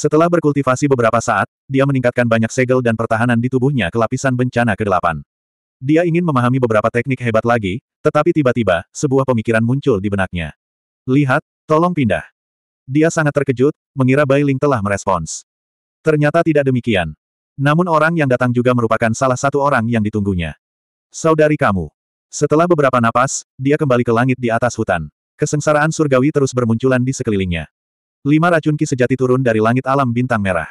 Setelah berkultivasi beberapa saat, dia meningkatkan banyak segel dan pertahanan di tubuhnya ke lapisan bencana ke-8. Dia ingin memahami beberapa teknik hebat lagi, tetapi tiba-tiba, sebuah pemikiran muncul di benaknya. Lihat, tolong pindah. Dia sangat terkejut, mengira Bai Ling telah merespons. Ternyata tidak demikian. Namun orang yang datang juga merupakan salah satu orang yang ditunggunya. Saudari kamu. Setelah beberapa napas, dia kembali ke langit di atas hutan. Kesengsaraan surgawi terus bermunculan di sekelilingnya. Lima racun ki sejati turun dari langit alam bintang merah.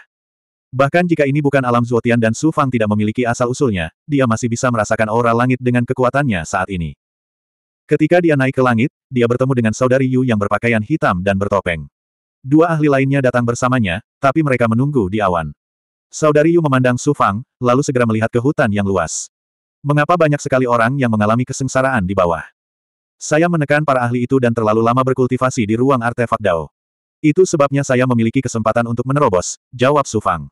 Bahkan jika ini bukan alam Zuotian dan Sufang tidak memiliki asal-usulnya, dia masih bisa merasakan aura langit dengan kekuatannya saat ini. Ketika dia naik ke langit, dia bertemu dengan saudari Yu yang berpakaian hitam dan bertopeng. Dua ahli lainnya datang bersamanya, tapi mereka menunggu di awan. Saudari Yu memandang Sufang, lalu segera melihat ke hutan yang luas. Mengapa banyak sekali orang yang mengalami kesengsaraan di bawah? Saya menekan para ahli itu dan terlalu lama berkultivasi di ruang artefak Dao. Itu sebabnya saya memiliki kesempatan untuk menerobos, jawab Sufang.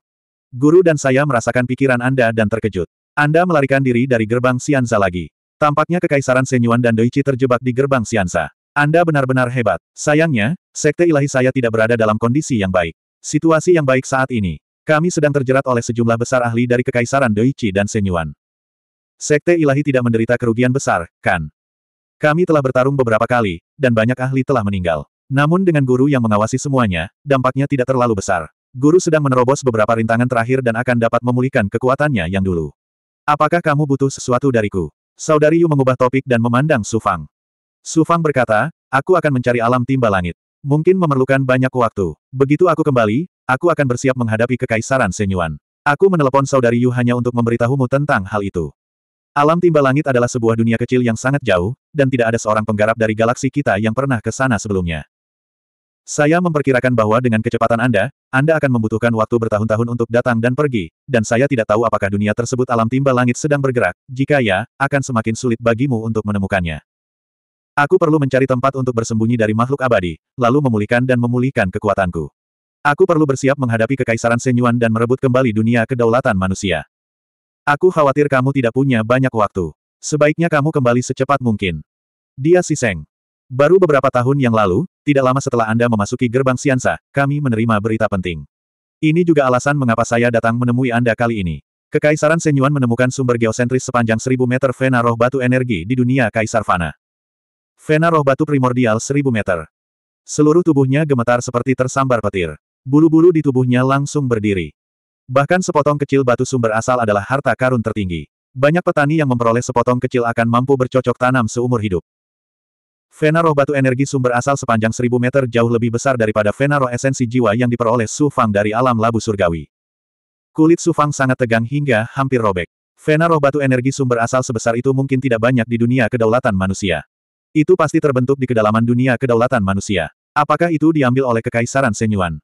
Guru dan saya merasakan pikiran Anda dan terkejut. Anda melarikan diri dari gerbang Sianza lagi. Tampaknya Kekaisaran Senyuan dan Doichi terjebak di gerbang Sianza. Anda benar-benar hebat. Sayangnya, sekte ilahi saya tidak berada dalam kondisi yang baik. Situasi yang baik saat ini. Kami sedang terjerat oleh sejumlah besar ahli dari Kekaisaran Doichi dan Senyuan. Sekte ilahi tidak menderita kerugian besar, kan? Kami telah bertarung beberapa kali, dan banyak ahli telah meninggal. Namun dengan guru yang mengawasi semuanya, dampaknya tidak terlalu besar. Guru sedang menerobos beberapa rintangan terakhir dan akan dapat memulihkan kekuatannya yang dulu. Apakah kamu butuh sesuatu dariku? Saudari Yu mengubah topik dan memandang Sufang. Sufang berkata, aku akan mencari alam timba langit. Mungkin memerlukan banyak waktu. Begitu aku kembali, aku akan bersiap menghadapi kekaisaran Senyuan. Aku menelepon saudari Yu hanya untuk memberitahumu tentang hal itu. Alam timba langit adalah sebuah dunia kecil yang sangat jauh, dan tidak ada seorang penggarap dari galaksi kita yang pernah ke sana sebelumnya. Saya memperkirakan bahwa dengan kecepatan Anda, Anda akan membutuhkan waktu bertahun-tahun untuk datang dan pergi, dan saya tidak tahu apakah dunia tersebut alam timba langit sedang bergerak, jika ya, akan semakin sulit bagimu untuk menemukannya. Aku perlu mencari tempat untuk bersembunyi dari makhluk abadi, lalu memulihkan dan memulihkan kekuatanku. Aku perlu bersiap menghadapi kekaisaran Senyuan dan merebut kembali dunia kedaulatan manusia. Aku khawatir kamu tidak punya banyak waktu. Sebaiknya kamu kembali secepat mungkin. Dia siseng. Baru beberapa tahun yang lalu, tidak lama setelah Anda memasuki gerbang Siansa, kami menerima berita penting. Ini juga alasan mengapa saya datang menemui Anda kali ini. Kekaisaran Senyuan menemukan sumber geosentris sepanjang 1000 meter vena roh batu energi di dunia Kaisar Fana. Vena roh batu primordial 1000 meter. Seluruh tubuhnya gemetar seperti tersambar petir. Bulu-bulu di tubuhnya langsung berdiri. Bahkan sepotong kecil batu sumber asal adalah harta karun tertinggi. Banyak petani yang memperoleh sepotong kecil akan mampu bercocok tanam seumur hidup. Vena roh batu energi sumber asal sepanjang seribu meter jauh lebih besar daripada vena roh esensi jiwa yang diperoleh Su Fang dari alam labu surgawi. Kulit Su Fang sangat tegang hingga hampir robek. Vena roh batu energi sumber asal sebesar itu mungkin tidak banyak di dunia kedaulatan manusia. Itu pasti terbentuk di kedalaman dunia kedaulatan manusia. Apakah itu diambil oleh Kekaisaran Senyuan?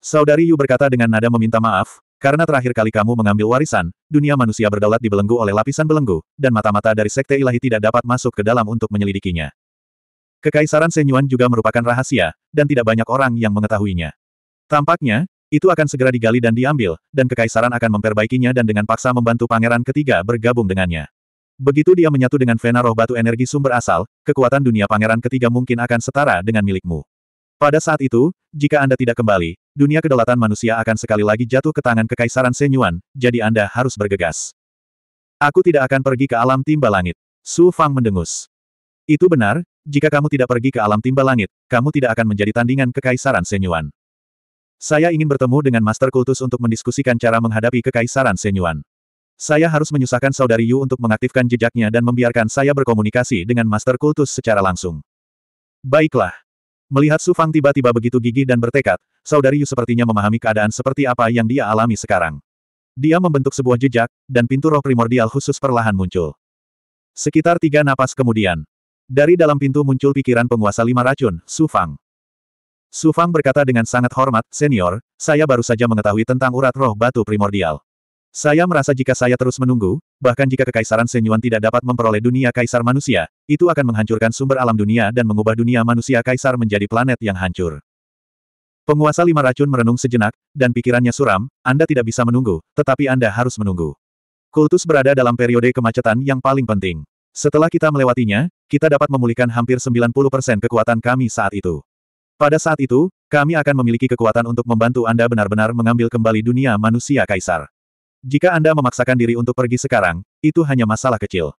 Saudari Yu berkata dengan nada meminta maaf, karena terakhir kali kamu mengambil warisan, dunia manusia berdaulat dibelenggu oleh lapisan belenggu, dan mata-mata dari Sekte Ilahi tidak dapat masuk ke dalam untuk menyelidikinya. Kekaisaran Senyuan juga merupakan rahasia, dan tidak banyak orang yang mengetahuinya. Tampaknya, itu akan segera digali dan diambil, dan kekaisaran akan memperbaikinya dan dengan paksa membantu pangeran ketiga bergabung dengannya. Begitu dia menyatu dengan Vena roh batu energi sumber asal, kekuatan dunia pangeran ketiga mungkin akan setara dengan milikmu. Pada saat itu, jika Anda tidak kembali, dunia kedaulatan manusia akan sekali lagi jatuh ke tangan kekaisaran Senyuan, jadi Anda harus bergegas. Aku tidak akan pergi ke alam timba langit. Su Fang mendengus. Itu benar, jika kamu tidak pergi ke alam timba langit, kamu tidak akan menjadi tandingan kekaisaran Senyuan. Saya ingin bertemu dengan Master Kultus untuk mendiskusikan cara menghadapi kekaisaran Senyuan. Saya harus menyusahkan saudari Yu untuk mengaktifkan jejaknya dan membiarkan saya berkomunikasi dengan Master Kultus secara langsung. Baiklah. Melihat Su Fang tiba-tiba begitu gigih dan bertekad, saudari Yu sepertinya memahami keadaan seperti apa yang dia alami sekarang. Dia membentuk sebuah jejak, dan pintu roh primordial khusus perlahan muncul. Sekitar tiga napas kemudian, dari dalam pintu muncul pikiran penguasa lima racun, Su Fang. Su Fang berkata dengan sangat hormat, Senior, saya baru saja mengetahui tentang urat roh batu primordial. Saya merasa jika saya terus menunggu, bahkan jika Kekaisaran Senyuan tidak dapat memperoleh dunia Kaisar Manusia, itu akan menghancurkan sumber alam dunia dan mengubah dunia manusia Kaisar menjadi planet yang hancur. Penguasa lima racun merenung sejenak, dan pikirannya suram, Anda tidak bisa menunggu, tetapi Anda harus menunggu. Kultus berada dalam periode kemacetan yang paling penting. Setelah kita melewatinya, kita dapat memulihkan hampir 90% kekuatan kami saat itu. Pada saat itu, kami akan memiliki kekuatan untuk membantu Anda benar-benar mengambil kembali dunia manusia kaisar. Jika Anda memaksakan diri untuk pergi sekarang, itu hanya masalah kecil.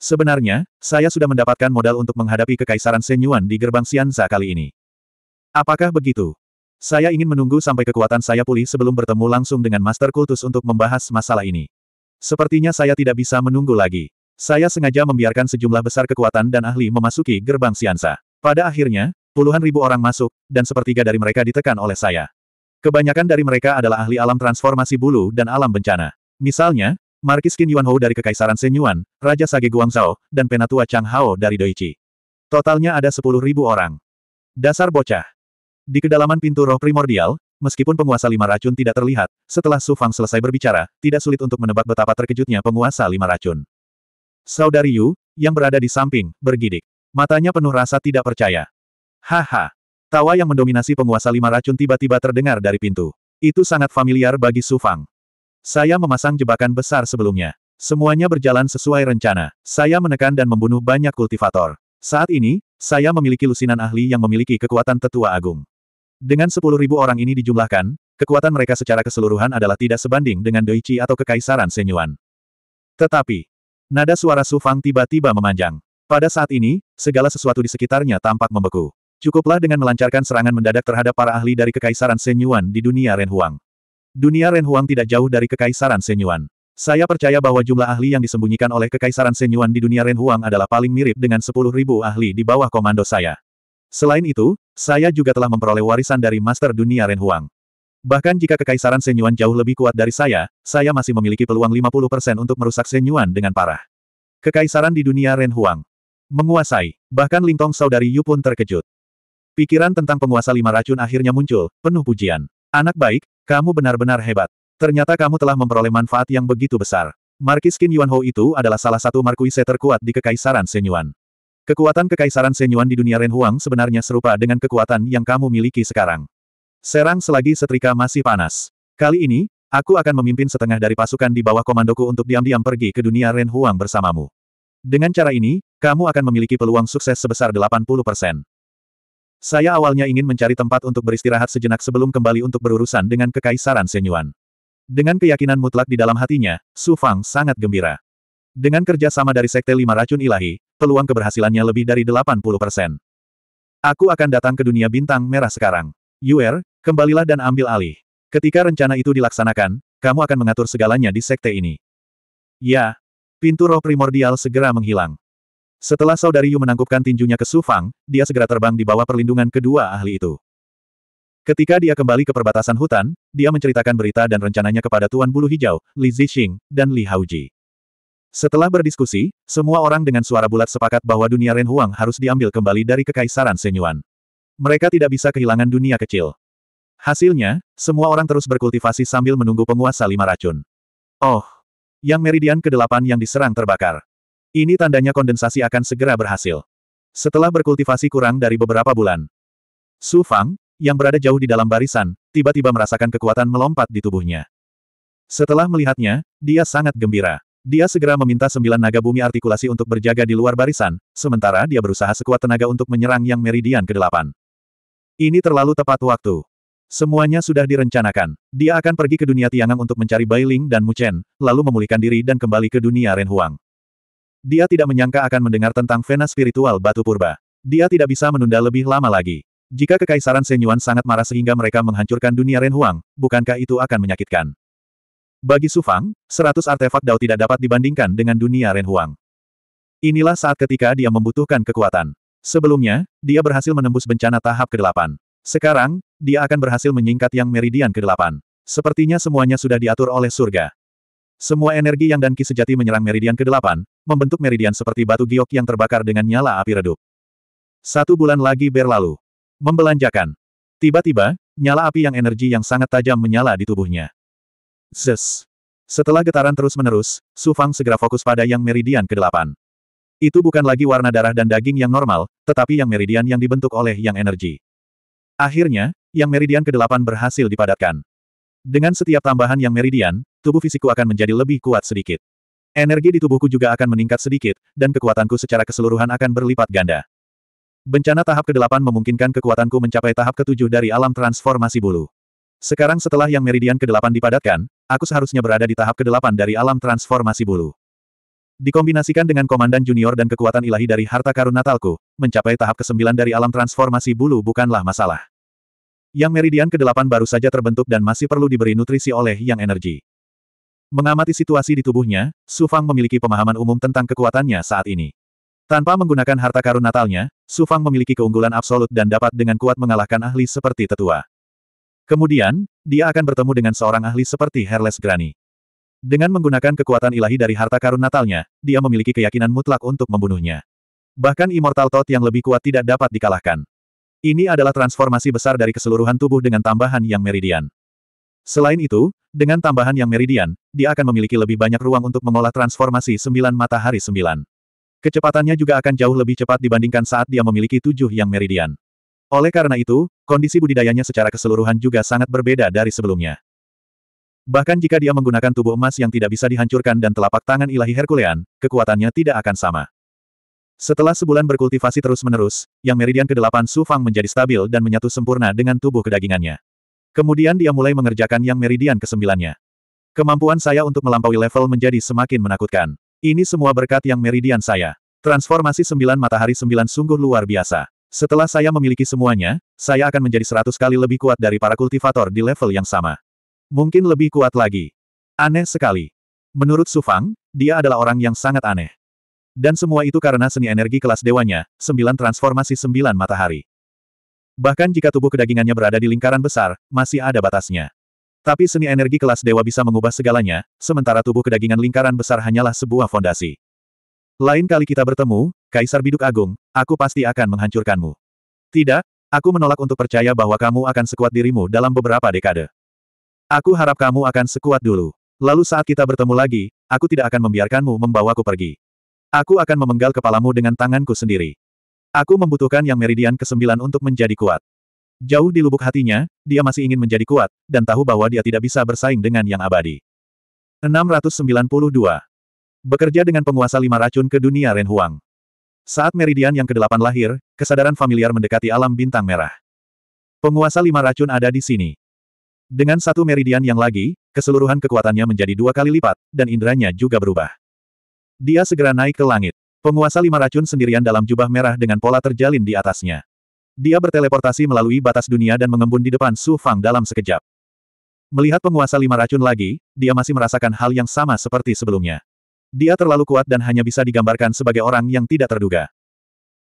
Sebenarnya, saya sudah mendapatkan modal untuk menghadapi kekaisaran Senyuan di gerbang Sianza kali ini. Apakah begitu? Saya ingin menunggu sampai kekuatan saya pulih sebelum bertemu langsung dengan Master Kultus untuk membahas masalah ini. Sepertinya saya tidak bisa menunggu lagi. Saya sengaja membiarkan sejumlah besar kekuatan dan ahli memasuki gerbang Siansa. Pada akhirnya, puluhan ribu orang masuk, dan sepertiga dari mereka ditekan oleh saya. Kebanyakan dari mereka adalah ahli alam transformasi bulu dan alam bencana. Misalnya, Markis Qin Yuanhou dari Kekaisaran Senyuan, Raja Sage Guangzhou, dan Penatua Chang Hao dari Doichi. Totalnya ada sepuluh ribu orang. Dasar bocah. Di kedalaman pintu roh primordial, meskipun penguasa lima racun tidak terlihat, setelah Su Fang selesai berbicara, tidak sulit untuk menebak betapa terkejutnya penguasa lima racun. Saudari Yu, yang berada di samping, bergidik. Matanya penuh rasa tidak percaya. Haha. Tawa yang mendominasi penguasa lima racun tiba-tiba terdengar dari pintu. Itu sangat familiar bagi Su Fang. Saya memasang jebakan besar sebelumnya. Semuanya berjalan sesuai rencana. Saya menekan dan membunuh banyak kultivator. Saat ini, saya memiliki lusinan ahli yang memiliki kekuatan tetua agung. Dengan sepuluh ribu orang ini dijumlahkan, kekuatan mereka secara keseluruhan adalah tidak sebanding dengan Doichi atau Kekaisaran Senyuan. Tetapi, Nada suara Su Fang tiba-tiba memanjang. Pada saat ini, segala sesuatu di sekitarnya tampak membeku. Cukuplah dengan melancarkan serangan mendadak terhadap para ahli dari Kekaisaran Senyuan di dunia Renhuang. Dunia Renhuang tidak jauh dari Kekaisaran Senyuan. Saya percaya bahwa jumlah ahli yang disembunyikan oleh Kekaisaran Senyuan di dunia Renhuang adalah paling mirip dengan 10.000 ahli di bawah komando saya. Selain itu, saya juga telah memperoleh warisan dari Master Dunia Renhuang. Bahkan jika kekaisaran Senyuan jauh lebih kuat dari saya, saya masih memiliki peluang 50% untuk merusak Senyuan dengan parah. Kekaisaran di dunia Ren Huang. Menguasai. Bahkan Lingtong saudari Yu pun terkejut. Pikiran tentang penguasa lima racun akhirnya muncul, penuh pujian. Anak baik, kamu benar-benar hebat. Ternyata kamu telah memperoleh manfaat yang begitu besar. Markis Qin Yuan Ho itu adalah salah satu markuise terkuat di Kekaisaran Senyuan. Kekuatan Kekaisaran Senyuan di dunia Ren Huang sebenarnya serupa dengan kekuatan yang kamu miliki sekarang. Serang selagi setrika masih panas. Kali ini, aku akan memimpin setengah dari pasukan di bawah komandoku untuk diam-diam pergi ke dunia Ren Huang bersamamu. Dengan cara ini, kamu akan memiliki peluang sukses sebesar 80%. Saya awalnya ingin mencari tempat untuk beristirahat sejenak sebelum kembali untuk berurusan dengan Kekaisaran Senyuan. Dengan keyakinan mutlak di dalam hatinya, Su Fang sangat gembira. Dengan kerja sama dari Sekte Lima Racun Ilahi, peluang keberhasilannya lebih dari 80 Aku akan datang ke dunia bintang merah sekarang. Yuer, Kembalilah dan ambil alih. Ketika rencana itu dilaksanakan, kamu akan mengatur segalanya di sekte ini. Ya. Pintu roh primordial segera menghilang. Setelah saudari Yu menangkupkan tinjunya ke Sufang, dia segera terbang di bawah perlindungan kedua ahli itu. Ketika dia kembali ke perbatasan hutan, dia menceritakan berita dan rencananya kepada Tuan Bulu Hijau, Li Zixing, dan Li Haoji. Setelah berdiskusi, semua orang dengan suara bulat sepakat bahwa dunia Ren Huang harus diambil kembali dari Kekaisaran Senyuan. Mereka tidak bisa kehilangan dunia kecil. Hasilnya, semua orang terus berkultivasi sambil menunggu penguasa lima racun. Oh! Yang meridian ke-8 yang diserang terbakar. Ini tandanya kondensasi akan segera berhasil. Setelah berkultivasi kurang dari beberapa bulan, Su Fang, yang berada jauh di dalam barisan, tiba-tiba merasakan kekuatan melompat di tubuhnya. Setelah melihatnya, dia sangat gembira. Dia segera meminta sembilan naga bumi artikulasi untuk berjaga di luar barisan, sementara dia berusaha sekuat tenaga untuk menyerang yang meridian ke-8. Ini terlalu tepat waktu. Semuanya sudah direncanakan. Dia akan pergi ke dunia Tiangang untuk mencari Bai Ling dan Mu Chen, lalu memulihkan diri dan kembali ke dunia Renhuang. Dia tidak menyangka akan mendengar tentang vena spiritual batu purba. Dia tidak bisa menunda lebih lama lagi. Jika Kekaisaran Senyuan sangat marah sehingga mereka menghancurkan dunia Renhuang, bukankah itu akan menyakitkan? Bagi Su Fang, seratus artefak Dao tidak dapat dibandingkan dengan dunia Renhuang. Inilah saat ketika dia membutuhkan kekuatan. Sebelumnya, dia berhasil menembus bencana tahap ke-8. Sekarang, dia akan berhasil menyingkat yang meridian ke-8. Sepertinya semuanya sudah diatur oleh surga. Semua energi yang dan ki sejati menyerang meridian ke-8, membentuk meridian seperti batu giok yang terbakar dengan nyala api redup. Satu bulan lagi berlalu. Membelanjakan. Tiba-tiba, nyala api yang energi yang sangat tajam menyala di tubuhnya. Zes. Setelah getaran terus-menerus, Su Fang segera fokus pada yang meridian ke-8. Itu bukan lagi warna darah dan daging yang normal, tetapi yang meridian yang dibentuk oleh yang energi. Akhirnya, yang meridian ke-8 berhasil dipadatkan. Dengan setiap tambahan yang meridian, tubuh fisikku akan menjadi lebih kuat sedikit. Energi di tubuhku juga akan meningkat sedikit, dan kekuatanku secara keseluruhan akan berlipat ganda. Bencana tahap ke-8 memungkinkan kekuatanku mencapai tahap ke-7 dari alam transformasi bulu. Sekarang setelah yang meridian ke-8 dipadatkan, aku seharusnya berada di tahap ke-8 dari alam transformasi bulu. Dikombinasikan dengan komandan junior dan kekuatan ilahi dari harta karun natalku, mencapai tahap ke-9 dari alam transformasi bulu bukanlah masalah yang meridian ke-8 baru saja terbentuk dan masih perlu diberi nutrisi oleh yang energi. Mengamati situasi di tubuhnya, Su Fang memiliki pemahaman umum tentang kekuatannya saat ini. Tanpa menggunakan harta karun natalnya, Su Fang memiliki keunggulan absolut dan dapat dengan kuat mengalahkan ahli seperti tetua. Kemudian, dia akan bertemu dengan seorang ahli seperti Herles Grani. Dengan menggunakan kekuatan ilahi dari harta karun natalnya, dia memiliki keyakinan mutlak untuk membunuhnya. Bahkan Immortal Toad yang lebih kuat tidak dapat dikalahkan. Ini adalah transformasi besar dari keseluruhan tubuh dengan tambahan yang meridian. Selain itu, dengan tambahan yang meridian, dia akan memiliki lebih banyak ruang untuk mengolah transformasi sembilan matahari sembilan. Kecepatannya juga akan jauh lebih cepat dibandingkan saat dia memiliki tujuh yang meridian. Oleh karena itu, kondisi budidayanya secara keseluruhan juga sangat berbeda dari sebelumnya. Bahkan jika dia menggunakan tubuh emas yang tidak bisa dihancurkan dan telapak tangan ilahi Herculean, kekuatannya tidak akan sama. Setelah sebulan berkultivasi terus-menerus, yang meridian ke-8 Su Fang menjadi stabil dan menyatu sempurna dengan tubuh kedagingannya. Kemudian dia mulai mengerjakan yang meridian ke 9 Kemampuan saya untuk melampaui level menjadi semakin menakutkan. Ini semua berkat yang meridian saya. Transformasi sembilan matahari sembilan sungguh luar biasa. Setelah saya memiliki semuanya, saya akan menjadi seratus kali lebih kuat dari para kultivator di level yang sama. Mungkin lebih kuat lagi. Aneh sekali. Menurut Sufang, dia adalah orang yang sangat aneh. Dan semua itu karena seni energi kelas dewanya, sembilan transformasi sembilan matahari. Bahkan jika tubuh kedagingannya berada di lingkaran besar, masih ada batasnya. Tapi seni energi kelas dewa bisa mengubah segalanya, sementara tubuh kedagingan lingkaran besar hanyalah sebuah fondasi. Lain kali kita bertemu, Kaisar Biduk Agung, aku pasti akan menghancurkanmu. Tidak, aku menolak untuk percaya bahwa kamu akan sekuat dirimu dalam beberapa dekade. Aku harap kamu akan sekuat dulu. Lalu saat kita bertemu lagi, aku tidak akan membiarkanmu membawaku pergi. Aku akan memenggal kepalamu dengan tanganku sendiri. Aku membutuhkan yang meridian kesembilan untuk menjadi kuat. Jauh di lubuk hatinya, dia masih ingin menjadi kuat, dan tahu bahwa dia tidak bisa bersaing dengan yang abadi. 692. Bekerja dengan penguasa lima racun ke dunia Renhuang. Saat meridian yang kedelapan lahir, kesadaran familiar mendekati alam bintang merah. Penguasa lima racun ada di sini. Dengan satu meridian yang lagi, keseluruhan kekuatannya menjadi dua kali lipat, dan inderanya juga berubah. Dia segera naik ke langit. Penguasa lima racun sendirian dalam jubah merah dengan pola terjalin di atasnya. Dia berteleportasi melalui batas dunia dan mengembun di depan Su Fang dalam sekejap. Melihat penguasa lima racun lagi, dia masih merasakan hal yang sama seperti sebelumnya. Dia terlalu kuat dan hanya bisa digambarkan sebagai orang yang tidak terduga.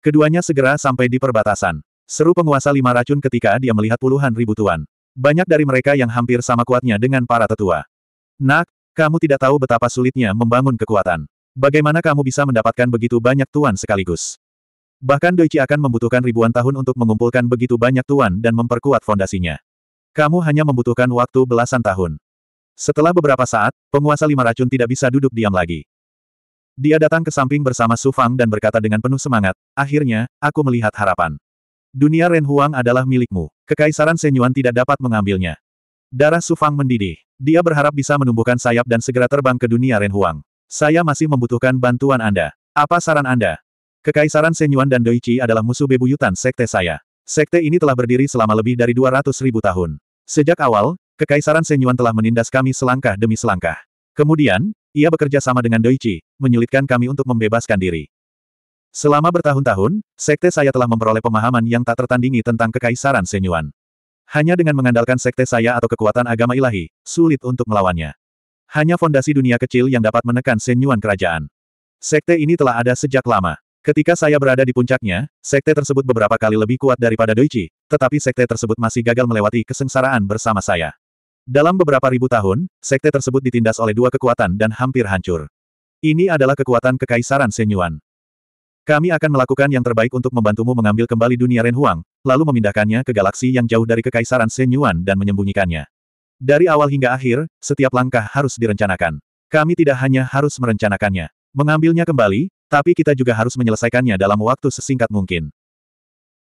Keduanya segera sampai di perbatasan. Seru penguasa lima racun ketika dia melihat puluhan ribu tuan. Banyak dari mereka yang hampir sama kuatnya dengan para tetua. Nak, kamu tidak tahu betapa sulitnya membangun kekuatan. Bagaimana kamu bisa mendapatkan begitu banyak tuan sekaligus? Bahkan Doichi akan membutuhkan ribuan tahun untuk mengumpulkan begitu banyak tuan dan memperkuat fondasinya. Kamu hanya membutuhkan waktu belasan tahun. Setelah beberapa saat, penguasa lima racun tidak bisa duduk diam lagi. Dia datang ke samping bersama Su Fang dan berkata dengan penuh semangat, akhirnya, aku melihat harapan. Dunia Ren Huang adalah milikmu. Kekaisaran Senyuan tidak dapat mengambilnya. Darah Su Fang mendidih. Dia berharap bisa menumbuhkan sayap dan segera terbang ke dunia Ren Huang. Saya masih membutuhkan bantuan Anda. Apa saran Anda? Kekaisaran Senyuan dan Doichi adalah musuh bebuyutan sekte saya. Sekte ini telah berdiri selama lebih dari 200 ribu tahun. Sejak awal, Kekaisaran Senyuan telah menindas kami selangkah demi selangkah. Kemudian, ia bekerja sama dengan Doichi, menyulitkan kami untuk membebaskan diri. Selama bertahun-tahun, sekte saya telah memperoleh pemahaman yang tak tertandingi tentang Kekaisaran Senyuan. Hanya dengan mengandalkan sekte saya atau kekuatan agama ilahi, sulit untuk melawannya. Hanya fondasi dunia kecil yang dapat menekan senyuan kerajaan. Sekte ini telah ada sejak lama. Ketika saya berada di puncaknya, sekte tersebut beberapa kali lebih kuat daripada Doichi, tetapi sekte tersebut masih gagal melewati kesengsaraan bersama saya. Dalam beberapa ribu tahun, sekte tersebut ditindas oleh dua kekuatan dan hampir hancur. Ini adalah kekuatan kekaisaran Senyuan. Kami akan melakukan yang terbaik untuk membantumu mengambil kembali dunia Renhuang, lalu memindahkannya ke galaksi yang jauh dari kekaisaran Senyuan dan menyembunyikannya. Dari awal hingga akhir, setiap langkah harus direncanakan. Kami tidak hanya harus merencanakannya, mengambilnya kembali, tapi kita juga harus menyelesaikannya dalam waktu sesingkat mungkin.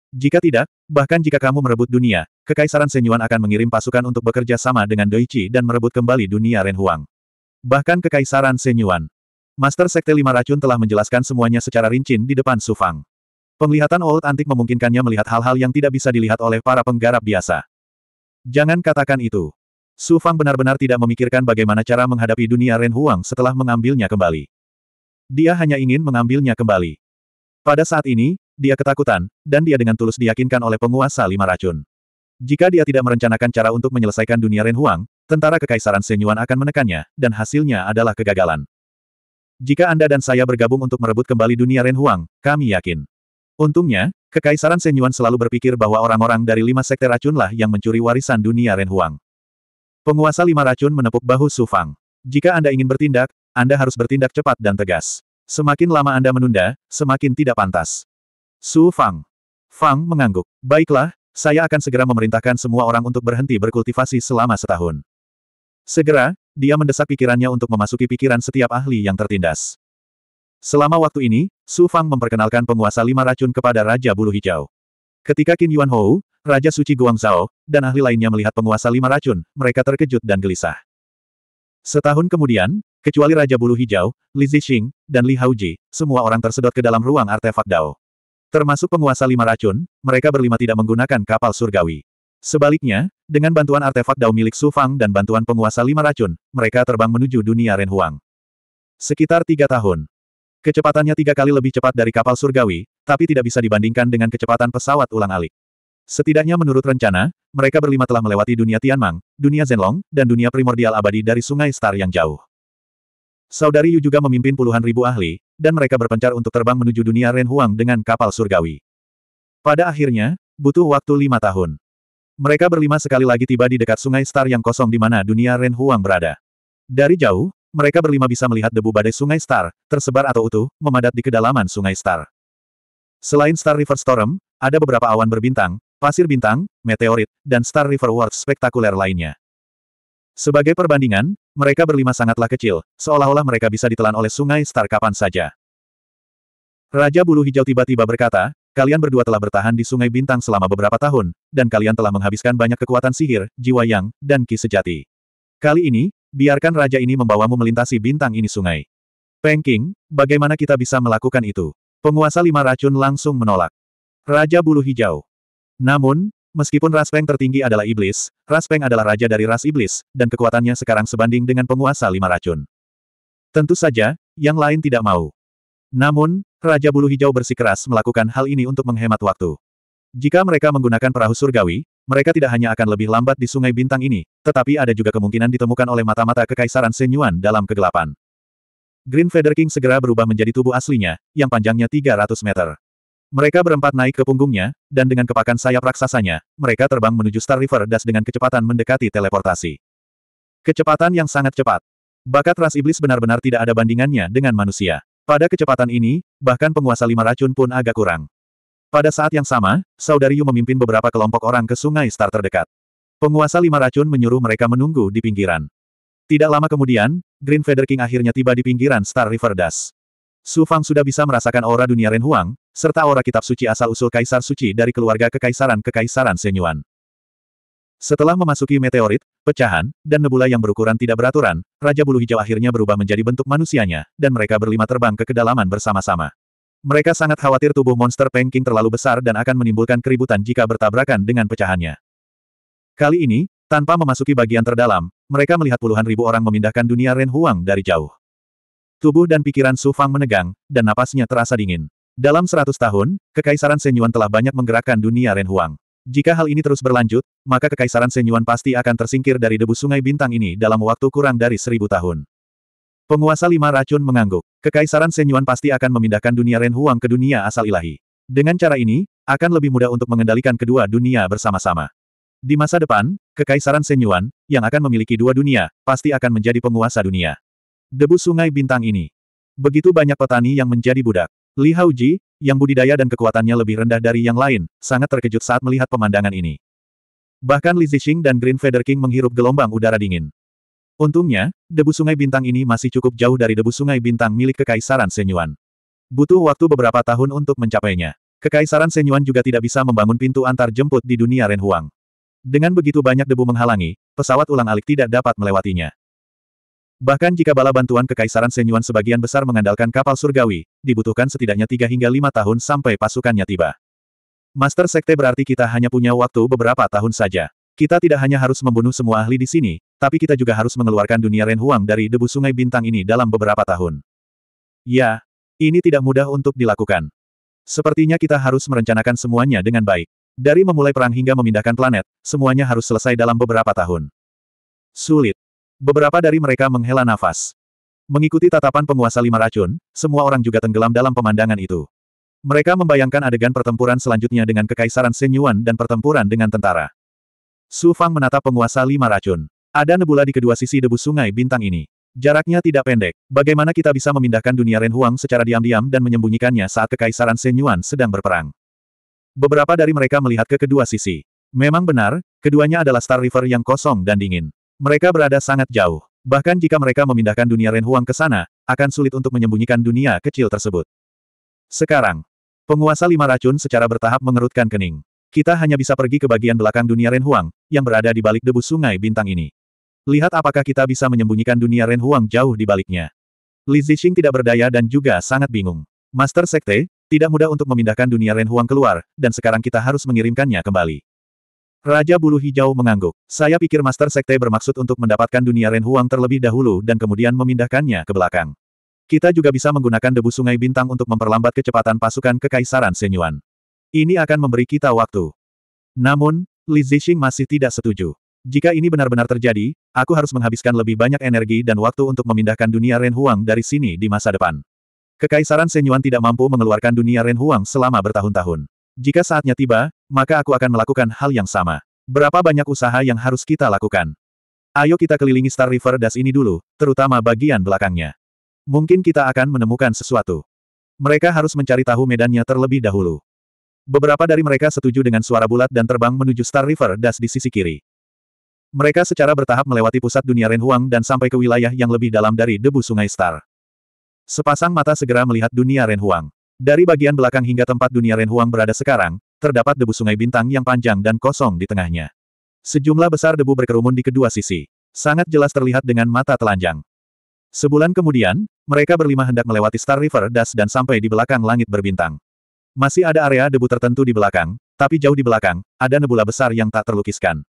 Jika tidak, bahkan jika kamu merebut dunia, Kekaisaran Senyuan akan mengirim pasukan untuk bekerja sama dengan Doichi dan merebut kembali dunia Renhuang. Bahkan Kekaisaran Senyuan. Master Sekte Lima Racun telah menjelaskan semuanya secara rinci di depan Sufang. Penglihatan old antik memungkinkannya melihat hal-hal yang tidak bisa dilihat oleh para penggarap biasa. Jangan katakan itu. Su Fang benar-benar tidak memikirkan bagaimana cara menghadapi dunia Ren Huang setelah mengambilnya kembali. Dia hanya ingin mengambilnya kembali. Pada saat ini, dia ketakutan, dan dia dengan tulus diyakinkan oleh penguasa lima racun. Jika dia tidak merencanakan cara untuk menyelesaikan dunia Ren Huang, tentara Kekaisaran Senyuan akan menekannya, dan hasilnya adalah kegagalan. Jika Anda dan saya bergabung untuk merebut kembali dunia Ren Huang, kami yakin. Untungnya, Kekaisaran Senyuan selalu berpikir bahwa orang-orang dari lima sekte racunlah yang mencuri warisan dunia Ren Huang. Penguasa lima racun menepuk bahu Su Fang. Jika Anda ingin bertindak, Anda harus bertindak cepat dan tegas. Semakin lama Anda menunda, semakin tidak pantas. Su Fang. Fang mengangguk. Baiklah, saya akan segera memerintahkan semua orang untuk berhenti berkultivasi selama setahun. Segera, dia mendesak pikirannya untuk memasuki pikiran setiap ahli yang tertindas. Selama waktu ini, Su Fang memperkenalkan penguasa lima racun kepada Raja Bulu Hijau. Ketika Qin Yuan Hou, Raja Suci Guangzhou, dan ahli lainnya melihat penguasa lima racun, mereka terkejut dan gelisah. Setahun kemudian, kecuali Raja Bulu Hijau, Li Zixing, dan Li Haoji, semua orang tersedot ke dalam ruang artefak Dao. Termasuk penguasa lima racun, mereka berlima tidak menggunakan kapal surgawi. Sebaliknya, dengan bantuan artefak Dao milik Su Fang dan bantuan penguasa lima racun, mereka terbang menuju dunia Renhuang. Sekitar tiga tahun. Kecepatannya tiga kali lebih cepat dari kapal surgawi, tapi tidak bisa dibandingkan dengan kecepatan pesawat ulang-alik. Setidaknya menurut rencana, mereka berlima telah melewati dunia Tianmang, dunia Zenlong, dan dunia primordial abadi dari sungai Star yang jauh. Saudari Yu juga memimpin puluhan ribu ahli, dan mereka berpencar untuk terbang menuju dunia Ren Huang dengan kapal surgawi. Pada akhirnya, butuh waktu lima tahun. Mereka berlima sekali lagi tiba di dekat sungai Star yang kosong di mana dunia Ren Huang berada. Dari jauh, mereka berlima bisa melihat debu badai sungai Star, tersebar atau utuh, memadat di kedalaman sungai Star. Selain Star River Storm, ada beberapa awan berbintang, pasir bintang, meteorit, dan Star River Wars spektakuler lainnya. Sebagai perbandingan, mereka berlima sangatlah kecil, seolah-olah mereka bisa ditelan oleh sungai Star kapan saja. Raja Bulu Hijau tiba-tiba berkata, kalian berdua telah bertahan di sungai bintang selama beberapa tahun, dan kalian telah menghabiskan banyak kekuatan sihir, jiwa yang, dan ki sejati. Kali ini, biarkan raja ini membawamu melintasi bintang ini sungai. Pengking, bagaimana kita bisa melakukan itu? Penguasa lima racun langsung menolak. Raja Bulu Hijau, namun, meskipun ras Peng tertinggi adalah iblis, ras Peng adalah raja dari ras iblis, dan kekuatannya sekarang sebanding dengan penguasa lima racun. Tentu saja, yang lain tidak mau. Namun, Raja Bulu Hijau bersikeras melakukan hal ini untuk menghemat waktu. Jika mereka menggunakan perahu surgawi, mereka tidak hanya akan lebih lambat di sungai bintang ini, tetapi ada juga kemungkinan ditemukan oleh mata-mata kekaisaran Senyuan dalam kegelapan. Green Feather King segera berubah menjadi tubuh aslinya, yang panjangnya 300 meter. Mereka berempat naik ke punggungnya, dan dengan kepakan sayap raksasanya, mereka terbang menuju Star River Das dengan kecepatan mendekati teleportasi. Kecepatan yang sangat cepat. Bakat ras iblis benar-benar tidak ada bandingannya dengan manusia. Pada kecepatan ini, bahkan penguasa lima racun pun agak kurang. Pada saat yang sama, Saudari Yu memimpin beberapa kelompok orang ke sungai Star terdekat. Penguasa lima racun menyuruh mereka menunggu di pinggiran. Tidak lama kemudian, Green Feather King akhirnya tiba di pinggiran Star River Das. Su Fang sudah bisa merasakan aura dunia Ren Huang, serta aura kitab suci asal-usul Kaisar Suci dari keluarga kekaisaran-kekaisaran Senyuan. Setelah memasuki meteorit, pecahan, dan nebula yang berukuran tidak beraturan, Raja Bulu Hijau akhirnya berubah menjadi bentuk manusianya, dan mereka berlima terbang ke kedalaman bersama-sama. Mereka sangat khawatir tubuh monster Pengking terlalu besar dan akan menimbulkan keributan jika bertabrakan dengan pecahannya. Kali ini, tanpa memasuki bagian terdalam, mereka melihat puluhan ribu orang memindahkan dunia Ren Huang dari jauh. Tubuh dan pikiran Su Fang menegang, dan napasnya terasa dingin. Dalam seratus tahun, Kekaisaran Senyuan telah banyak menggerakkan dunia Ren Huang. Jika hal ini terus berlanjut, maka Kekaisaran Senyuan pasti akan tersingkir dari debu sungai bintang ini dalam waktu kurang dari seribu tahun. Penguasa lima racun mengangguk. Kekaisaran Senyuan pasti akan memindahkan dunia Ren Huang ke dunia asal ilahi. Dengan cara ini, akan lebih mudah untuk mengendalikan kedua dunia bersama-sama. Di masa depan, Kekaisaran Senyuan, yang akan memiliki dua dunia, pasti akan menjadi penguasa dunia. Debu sungai bintang ini. Begitu banyak petani yang menjadi budak. Li Haoji, yang budidaya dan kekuatannya lebih rendah dari yang lain, sangat terkejut saat melihat pemandangan ini. Bahkan Li Zixing dan Green Feather King menghirup gelombang udara dingin. Untungnya, debu sungai bintang ini masih cukup jauh dari debu sungai bintang milik Kekaisaran Senyuan. Butuh waktu beberapa tahun untuk mencapainya. Kekaisaran Senyuan juga tidak bisa membangun pintu antar jemput di dunia Renhuang. Dengan begitu banyak debu menghalangi, pesawat ulang alik tidak dapat melewatinya. Bahkan jika bala bantuan Kekaisaran Senyuan sebagian besar mengandalkan kapal surgawi, dibutuhkan setidaknya 3 hingga lima tahun sampai pasukannya tiba. Master Sekte berarti kita hanya punya waktu beberapa tahun saja. Kita tidak hanya harus membunuh semua ahli di sini, tapi kita juga harus mengeluarkan dunia Ren Huang dari debu sungai bintang ini dalam beberapa tahun. Ya, ini tidak mudah untuk dilakukan. Sepertinya kita harus merencanakan semuanya dengan baik. Dari memulai perang hingga memindahkan planet, semuanya harus selesai dalam beberapa tahun. Sulit. Beberapa dari mereka menghela nafas. Mengikuti tatapan penguasa lima racun, semua orang juga tenggelam dalam pemandangan itu. Mereka membayangkan adegan pertempuran selanjutnya dengan kekaisaran Senyuan dan pertempuran dengan tentara. Su Fang menatap penguasa lima racun. Ada nebula di kedua sisi debu sungai bintang ini. Jaraknya tidak pendek. Bagaimana kita bisa memindahkan dunia Renhuang secara diam-diam dan menyembunyikannya saat kekaisaran Senyuan sedang berperang? Beberapa dari mereka melihat ke kedua sisi. Memang benar, keduanya adalah Star River yang kosong dan dingin. Mereka berada sangat jauh. Bahkan jika mereka memindahkan dunia Ren ke sana, akan sulit untuk menyembunyikan dunia kecil tersebut. Sekarang, penguasa lima racun secara bertahap mengerutkan kening. Kita hanya bisa pergi ke bagian belakang dunia Ren yang berada di balik debu sungai bintang ini. Lihat apakah kita bisa menyembunyikan dunia Ren jauh di baliknya. Li Zixing tidak berdaya dan juga sangat bingung. Master Sekte, tidak mudah untuk memindahkan dunia Ren keluar, dan sekarang kita harus mengirimkannya kembali. Raja Bulu Hijau mengangguk. Saya pikir Master Sekte bermaksud untuk mendapatkan dunia Ren Huang terlebih dahulu dan kemudian memindahkannya ke belakang. Kita juga bisa menggunakan debu sungai bintang untuk memperlambat kecepatan pasukan Kekaisaran Senyuan. Ini akan memberi kita waktu. Namun, Li Zixing masih tidak setuju. Jika ini benar-benar terjadi, aku harus menghabiskan lebih banyak energi dan waktu untuk memindahkan dunia Ren Huang dari sini di masa depan. Kekaisaran Senyuan tidak mampu mengeluarkan dunia Ren Huang selama bertahun-tahun. Jika saatnya tiba, maka aku akan melakukan hal yang sama. Berapa banyak usaha yang harus kita lakukan? Ayo kita kelilingi Star River Das ini dulu, terutama bagian belakangnya. Mungkin kita akan menemukan sesuatu. Mereka harus mencari tahu medannya terlebih dahulu. Beberapa dari mereka setuju dengan suara bulat dan terbang menuju Star River Das di sisi kiri. Mereka secara bertahap melewati pusat dunia Renhuang dan sampai ke wilayah yang lebih dalam dari debu sungai Star. Sepasang mata segera melihat dunia Renhuang. Dari bagian belakang hingga tempat dunia Ren berada sekarang, terdapat debu sungai bintang yang panjang dan kosong di tengahnya. Sejumlah besar debu berkerumun di kedua sisi. Sangat jelas terlihat dengan mata telanjang. Sebulan kemudian, mereka berlima hendak melewati Star River Das dan sampai di belakang langit berbintang. Masih ada area debu tertentu di belakang, tapi jauh di belakang, ada nebula besar yang tak terlukiskan.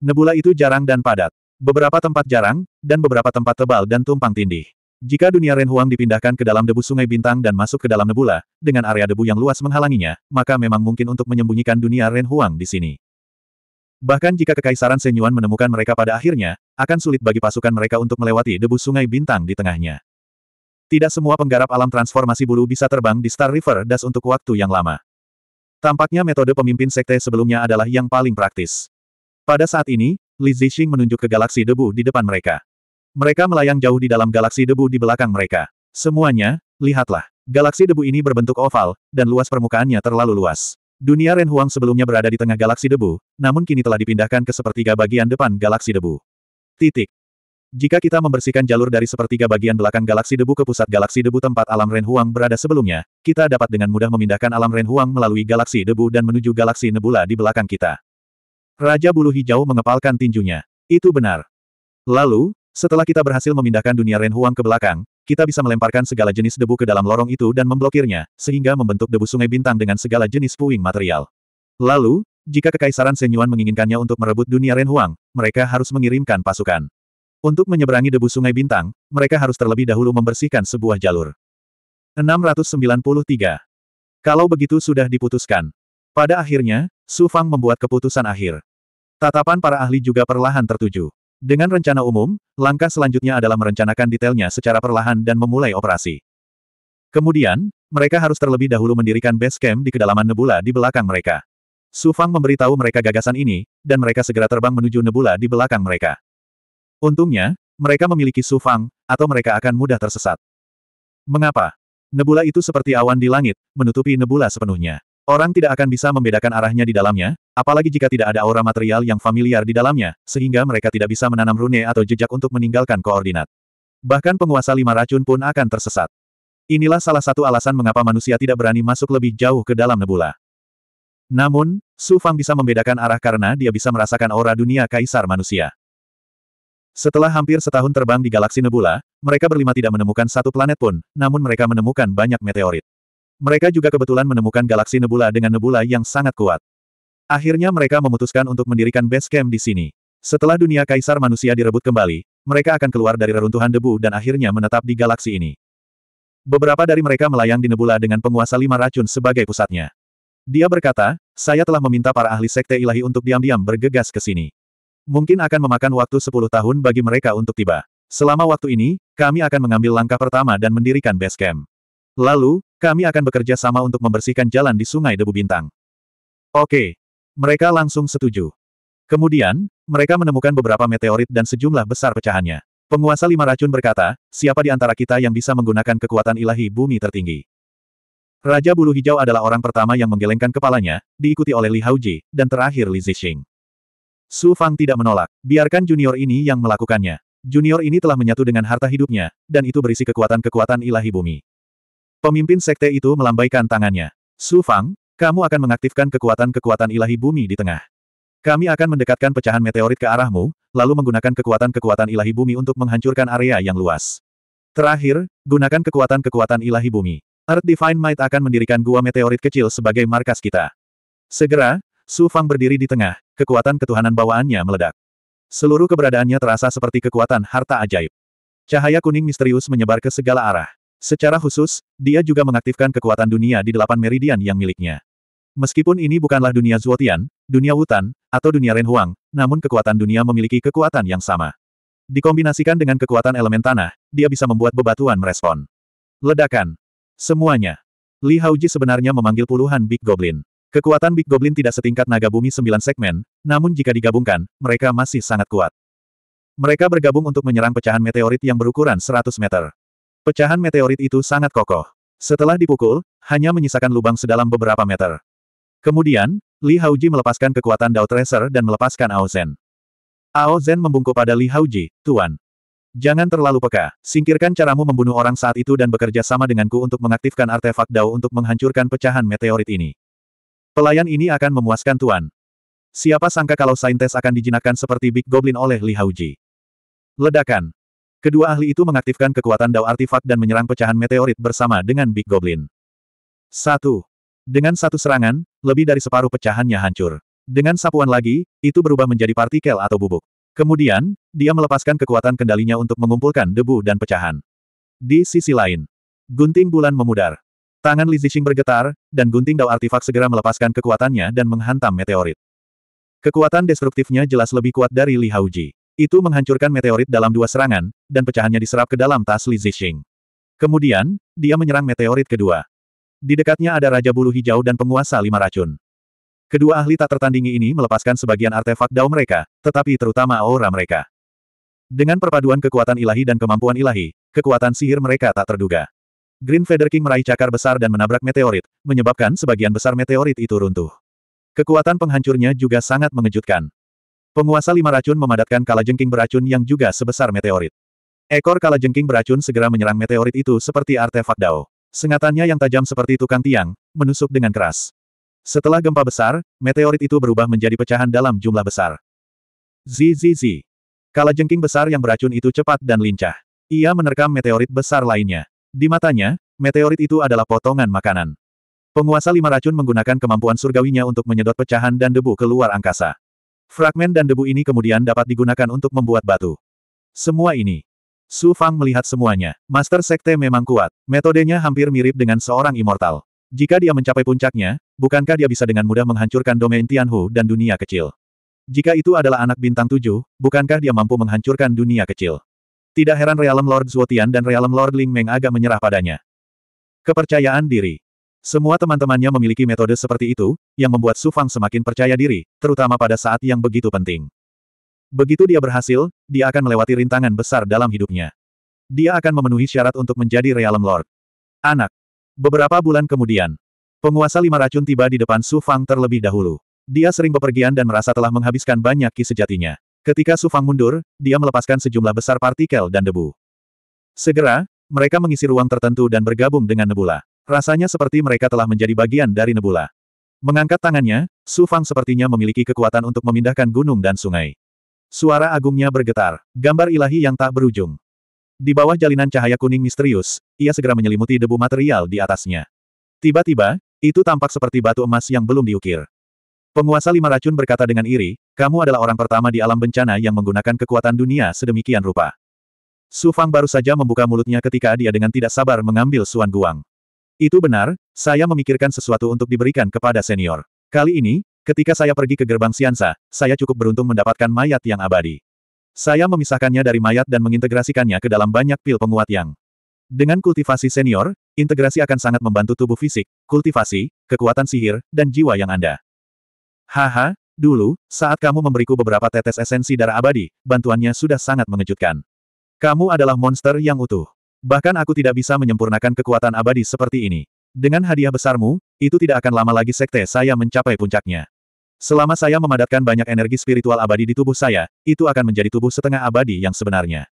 Nebula itu jarang dan padat. Beberapa tempat jarang, dan beberapa tempat tebal dan tumpang tindih. Jika dunia Ren Huang dipindahkan ke dalam debu sungai bintang dan masuk ke dalam nebula, dengan area debu yang luas menghalanginya, maka memang mungkin untuk menyembunyikan dunia Ren Huang di sini. Bahkan jika Kekaisaran Senyuan menemukan mereka pada akhirnya, akan sulit bagi pasukan mereka untuk melewati debu sungai bintang di tengahnya. Tidak semua penggarap alam transformasi bulu bisa terbang di Star River Das untuk waktu yang lama. Tampaknya metode pemimpin sekte sebelumnya adalah yang paling praktis. Pada saat ini, Li Zixing menunjuk ke galaksi debu di depan mereka. Mereka melayang jauh di dalam galaksi debu di belakang mereka. Semuanya, lihatlah. Galaksi debu ini berbentuk oval, dan luas permukaannya terlalu luas. Dunia Ren Huang sebelumnya berada di tengah galaksi debu, namun kini telah dipindahkan ke sepertiga bagian depan galaksi debu. Titik. Jika kita membersihkan jalur dari sepertiga bagian belakang galaksi debu ke pusat galaksi debu tempat alam Ren Huang berada sebelumnya, kita dapat dengan mudah memindahkan alam Ren Huang melalui galaksi debu dan menuju galaksi nebula di belakang kita. Raja Bulu Hijau mengepalkan tinjunya. Itu benar. Lalu, setelah kita berhasil memindahkan dunia Ren Huang ke belakang, kita bisa melemparkan segala jenis debu ke dalam lorong itu dan memblokirnya, sehingga membentuk debu sungai bintang dengan segala jenis puing material. Lalu, jika Kekaisaran Senyuan menginginkannya untuk merebut dunia Ren Huang, mereka harus mengirimkan pasukan. Untuk menyeberangi debu sungai bintang, mereka harus terlebih dahulu membersihkan sebuah jalur. 693. Kalau begitu sudah diputuskan. Pada akhirnya, Su Fang membuat keputusan akhir. Tatapan para ahli juga perlahan tertuju. Dengan rencana umum, langkah selanjutnya adalah merencanakan detailnya secara perlahan dan memulai operasi. Kemudian, mereka harus terlebih dahulu mendirikan base camp di kedalaman nebula di belakang mereka. Su Fang memberitahu mereka gagasan ini, dan mereka segera terbang menuju nebula di belakang mereka. Untungnya, mereka memiliki Su Fang, atau mereka akan mudah tersesat. Mengapa? Nebula itu seperti awan di langit, menutupi nebula sepenuhnya. Orang tidak akan bisa membedakan arahnya di dalamnya, apalagi jika tidak ada aura material yang familiar di dalamnya, sehingga mereka tidak bisa menanam rune atau jejak untuk meninggalkan koordinat. Bahkan penguasa lima racun pun akan tersesat. Inilah salah satu alasan mengapa manusia tidak berani masuk lebih jauh ke dalam nebula. Namun, Su Fang bisa membedakan arah karena dia bisa merasakan aura dunia kaisar manusia. Setelah hampir setahun terbang di galaksi nebula, mereka berlima tidak menemukan satu planet pun, namun mereka menemukan banyak meteorit. Mereka juga kebetulan menemukan galaksi nebula dengan nebula yang sangat kuat. Akhirnya mereka memutuskan untuk mendirikan base camp di sini. Setelah dunia kaisar manusia direbut kembali, mereka akan keluar dari reruntuhan debu dan akhirnya menetap di galaksi ini. Beberapa dari mereka melayang di nebula dengan penguasa lima racun sebagai pusatnya. Dia berkata, saya telah meminta para ahli sekte ilahi untuk diam-diam bergegas ke sini. Mungkin akan memakan waktu 10 tahun bagi mereka untuk tiba. Selama waktu ini, kami akan mengambil langkah pertama dan mendirikan base camp. Lalu, kami akan bekerja sama untuk membersihkan jalan di Sungai Debu Bintang. Oke. Mereka langsung setuju. Kemudian, mereka menemukan beberapa meteorit dan sejumlah besar pecahannya. Penguasa lima racun berkata, siapa di antara kita yang bisa menggunakan kekuatan ilahi bumi tertinggi? Raja Bulu Hijau adalah orang pertama yang menggelengkan kepalanya, diikuti oleh Li Haoji, dan terakhir Li Zixing. Su Fang tidak menolak, biarkan junior ini yang melakukannya. Junior ini telah menyatu dengan harta hidupnya, dan itu berisi kekuatan-kekuatan ilahi bumi. Pemimpin sekte itu melambaikan tangannya. Su Fang, kamu akan mengaktifkan kekuatan-kekuatan ilahi bumi di tengah. Kami akan mendekatkan pecahan meteorit ke arahmu, lalu menggunakan kekuatan-kekuatan ilahi bumi untuk menghancurkan area yang luas. Terakhir, gunakan kekuatan-kekuatan ilahi bumi. Earth Divine Might akan mendirikan gua meteorit kecil sebagai markas kita. Segera, Su Fang berdiri di tengah, kekuatan ketuhanan bawaannya meledak. Seluruh keberadaannya terasa seperti kekuatan harta ajaib. Cahaya kuning misterius menyebar ke segala arah. Secara khusus, dia juga mengaktifkan kekuatan dunia di delapan meridian yang miliknya. Meskipun ini bukanlah dunia Zuotian, dunia Wutan, atau dunia Renhuang, namun kekuatan dunia memiliki kekuatan yang sama. Dikombinasikan dengan kekuatan elemen tanah, dia bisa membuat bebatuan merespon. Ledakan. Semuanya. Li Haoji sebenarnya memanggil puluhan Big Goblin. Kekuatan Big Goblin tidak setingkat naga bumi sembilan segmen, namun jika digabungkan, mereka masih sangat kuat. Mereka bergabung untuk menyerang pecahan meteorit yang berukuran 100 meter. Pecahan meteorit itu sangat kokoh. Setelah dipukul, hanya menyisakan lubang sedalam beberapa meter. Kemudian, Li Haoji melepaskan kekuatan Dao Tracer dan melepaskan Ao Zen. Ao Zen membungkuk pada Li Haoji, Tuan. Jangan terlalu peka, singkirkan caramu membunuh orang saat itu dan bekerja sama denganku untuk mengaktifkan artefak Dao untuk menghancurkan pecahan meteorit ini. Pelayan ini akan memuaskan Tuan. Siapa sangka kalau saintes akan dijinakkan seperti Big Goblin oleh Li Haoji. Ledakan. Kedua ahli itu mengaktifkan kekuatan dao artifak dan menyerang pecahan meteorit bersama dengan Big Goblin. Satu, Dengan satu serangan, lebih dari separuh pecahannya hancur. Dengan sapuan lagi, itu berubah menjadi partikel atau bubuk. Kemudian, dia melepaskan kekuatan kendalinya untuk mengumpulkan debu dan pecahan. Di sisi lain, gunting bulan memudar. Tangan Li Zixing bergetar, dan gunting dao artifak segera melepaskan kekuatannya dan menghantam meteorit. Kekuatan destruktifnya jelas lebih kuat dari Li Hauji. Itu menghancurkan meteorit dalam dua serangan, dan pecahannya diserap ke dalam tas Li Zixing. Kemudian, dia menyerang meteorit kedua. Di dekatnya ada Raja Bulu Hijau dan penguasa lima racun. Kedua ahli tak tertandingi ini melepaskan sebagian artefak dao mereka, tetapi terutama aura mereka. Dengan perpaduan kekuatan ilahi dan kemampuan ilahi, kekuatan sihir mereka tak terduga. Green Feather King meraih cakar besar dan menabrak meteorit, menyebabkan sebagian besar meteorit itu runtuh. Kekuatan penghancurnya juga sangat mengejutkan. Penguasa lima racun memadatkan kalajengking beracun yang juga sebesar meteorit. Ekor kalajengking beracun segera menyerang meteorit itu seperti artefak Dao. Sengatannya yang tajam seperti tukang tiang, menusuk dengan keras. Setelah gempa besar, meteorit itu berubah menjadi pecahan dalam jumlah besar. Zzz. Kalajengking besar yang beracun itu cepat dan lincah. Ia menerkam meteorit besar lainnya. Di matanya, meteorit itu adalah potongan makanan. Penguasa lima racun menggunakan kemampuan surgawinya untuk menyedot pecahan dan debu keluar angkasa. Fragmen dan debu ini kemudian dapat digunakan untuk membuat batu. Semua ini. Su Fang melihat semuanya. Master Sekte memang kuat. Metodenya hampir mirip dengan seorang immortal. Jika dia mencapai puncaknya, bukankah dia bisa dengan mudah menghancurkan domain Tianhu dan dunia kecil? Jika itu adalah anak bintang tujuh, bukankah dia mampu menghancurkan dunia kecil? Tidak heran Realm Lord Zuotian dan Realm Lord Ling Meng agak menyerah padanya. Kepercayaan diri semua teman-temannya memiliki metode seperti itu, yang membuat Su Fang semakin percaya diri, terutama pada saat yang begitu penting. Begitu dia berhasil, dia akan melewati rintangan besar dalam hidupnya. Dia akan memenuhi syarat untuk menjadi Realm Lord. Anak. Beberapa bulan kemudian, penguasa lima racun tiba di depan Su Fang terlebih dahulu. Dia sering bepergian dan merasa telah menghabiskan banyak ki sejatinya. Ketika Su Fang mundur, dia melepaskan sejumlah besar partikel dan debu. Segera, mereka mengisi ruang tertentu dan bergabung dengan Nebula. Rasanya seperti mereka telah menjadi bagian dari nebula. Mengangkat tangannya, Su Fang sepertinya memiliki kekuatan untuk memindahkan gunung dan sungai. Suara agungnya bergetar, gambar ilahi yang tak berujung. Di bawah jalinan cahaya kuning misterius, ia segera menyelimuti debu material di atasnya. Tiba-tiba, itu tampak seperti batu emas yang belum diukir. Penguasa lima racun berkata dengan iri, kamu adalah orang pertama di alam bencana yang menggunakan kekuatan dunia sedemikian rupa. Su Fang baru saja membuka mulutnya ketika dia dengan tidak sabar mengambil Suan Guang. Itu benar, saya memikirkan sesuatu untuk diberikan kepada senior. Kali ini, ketika saya pergi ke gerbang Siansa, saya cukup beruntung mendapatkan mayat yang abadi. Saya memisahkannya dari mayat dan mengintegrasikannya ke dalam banyak pil penguat yang. Dengan kultivasi senior, integrasi akan sangat membantu tubuh fisik, kultivasi, kekuatan sihir, dan jiwa yang Anda. Haha, dulu, saat kamu memberiku beberapa tetes esensi darah abadi, bantuannya sudah sangat mengejutkan. Kamu adalah monster yang utuh. Bahkan aku tidak bisa menyempurnakan kekuatan abadi seperti ini. Dengan hadiah besarmu, itu tidak akan lama lagi sekte saya mencapai puncaknya. Selama saya memadatkan banyak energi spiritual abadi di tubuh saya, itu akan menjadi tubuh setengah abadi yang sebenarnya.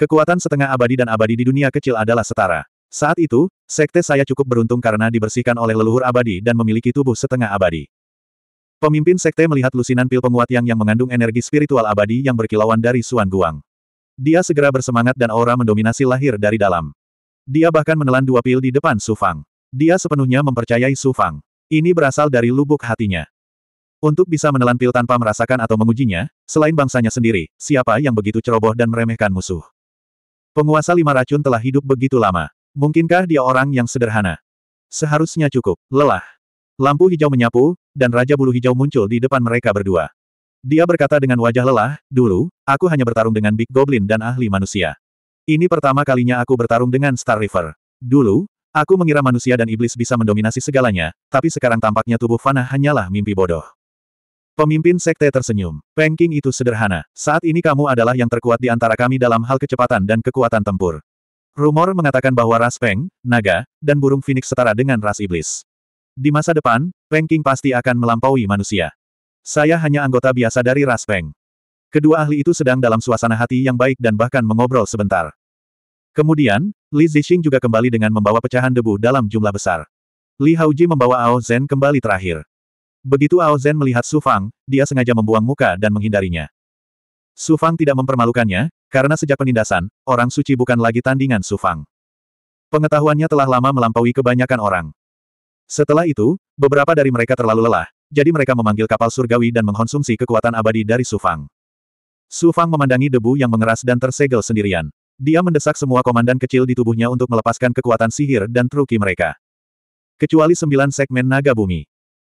Kekuatan setengah abadi dan abadi di dunia kecil adalah setara. Saat itu, sekte saya cukup beruntung karena dibersihkan oleh leluhur abadi dan memiliki tubuh setengah abadi. Pemimpin sekte melihat lusinan pil penguat yang yang mengandung energi spiritual abadi yang berkilauan dari Suan Guang. Dia segera bersemangat dan aura mendominasi lahir dari dalam. Dia bahkan menelan dua pil di depan Su Fang. Dia sepenuhnya mempercayai Su Fang. Ini berasal dari lubuk hatinya. Untuk bisa menelan pil tanpa merasakan atau mengujinya, selain bangsanya sendiri, siapa yang begitu ceroboh dan meremehkan musuh? Penguasa lima racun telah hidup begitu lama. Mungkinkah dia orang yang sederhana? Seharusnya cukup, lelah. Lampu hijau menyapu, dan Raja Bulu Hijau muncul di depan mereka berdua. Dia berkata dengan wajah lelah, dulu, aku hanya bertarung dengan Big Goblin dan ahli manusia. Ini pertama kalinya aku bertarung dengan Star River. Dulu, aku mengira manusia dan iblis bisa mendominasi segalanya, tapi sekarang tampaknya tubuh Fana hanyalah mimpi bodoh. Pemimpin sekte tersenyum. Pengking itu sederhana. Saat ini kamu adalah yang terkuat di antara kami dalam hal kecepatan dan kekuatan tempur. Rumor mengatakan bahwa ras Peng, naga, dan burung phoenix setara dengan ras iblis. Di masa depan, Pengking pasti akan melampaui manusia. Saya hanya anggota biasa dari ras Raspeng. Kedua ahli itu sedang dalam suasana hati yang baik dan bahkan mengobrol sebentar. Kemudian, Li Zixing juga kembali dengan membawa pecahan debu dalam jumlah besar. Li Haoji membawa Ao Zhen kembali terakhir. Begitu Ao Zhen melihat Su Fang, dia sengaja membuang muka dan menghindarinya. Su Fang tidak mempermalukannya, karena sejak penindasan, orang suci bukan lagi tandingan Su Fang. Pengetahuannya telah lama melampaui kebanyakan orang. Setelah itu, beberapa dari mereka terlalu lelah, jadi mereka memanggil kapal surgawi dan mengkonsumsi kekuatan abadi dari Sufang. Sufang memandangi debu yang mengeras dan tersegel sendirian. Dia mendesak semua komandan kecil di tubuhnya untuk melepaskan kekuatan sihir dan truki mereka. Kecuali sembilan segmen naga bumi.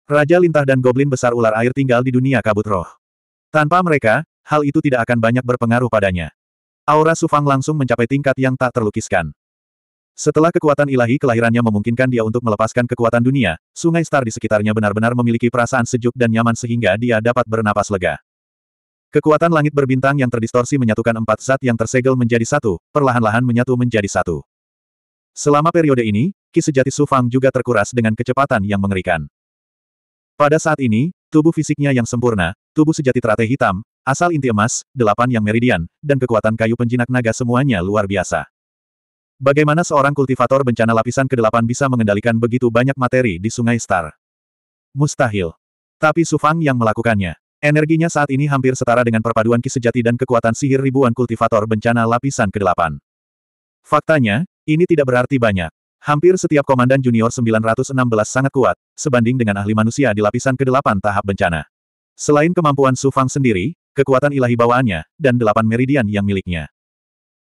Raja lintah dan goblin besar ular air tinggal di dunia kabut roh. Tanpa mereka, hal itu tidak akan banyak berpengaruh padanya. Aura Sufang langsung mencapai tingkat yang tak terlukiskan. Setelah kekuatan ilahi kelahirannya memungkinkan dia untuk melepaskan kekuatan dunia, sungai star di sekitarnya benar-benar memiliki perasaan sejuk dan nyaman sehingga dia dapat bernapas lega. Kekuatan langit berbintang yang terdistorsi menyatukan empat zat yang tersegel menjadi satu, perlahan-lahan menyatu menjadi satu. Selama periode ini, ki sejati Sufang juga terkuras dengan kecepatan yang mengerikan. Pada saat ini, tubuh fisiknya yang sempurna, tubuh sejati teratai hitam, asal inti emas, delapan yang meridian, dan kekuatan kayu penjinak naga semuanya luar biasa. Bagaimana seorang kultivator bencana lapisan ke-8 bisa mengendalikan begitu banyak materi di Sungai Star? Mustahil. Tapi Sufang yang melakukannya. Energinya saat ini hampir setara dengan perpaduan ki sejati dan kekuatan sihir ribuan kultivator bencana lapisan ke-8. Faktanya, ini tidak berarti banyak. Hampir setiap komandan junior 916 sangat kuat, sebanding dengan ahli manusia di lapisan ke-8 tahap bencana. Selain kemampuan Sufang sendiri, kekuatan ilahi bawaannya, dan delapan meridian yang miliknya.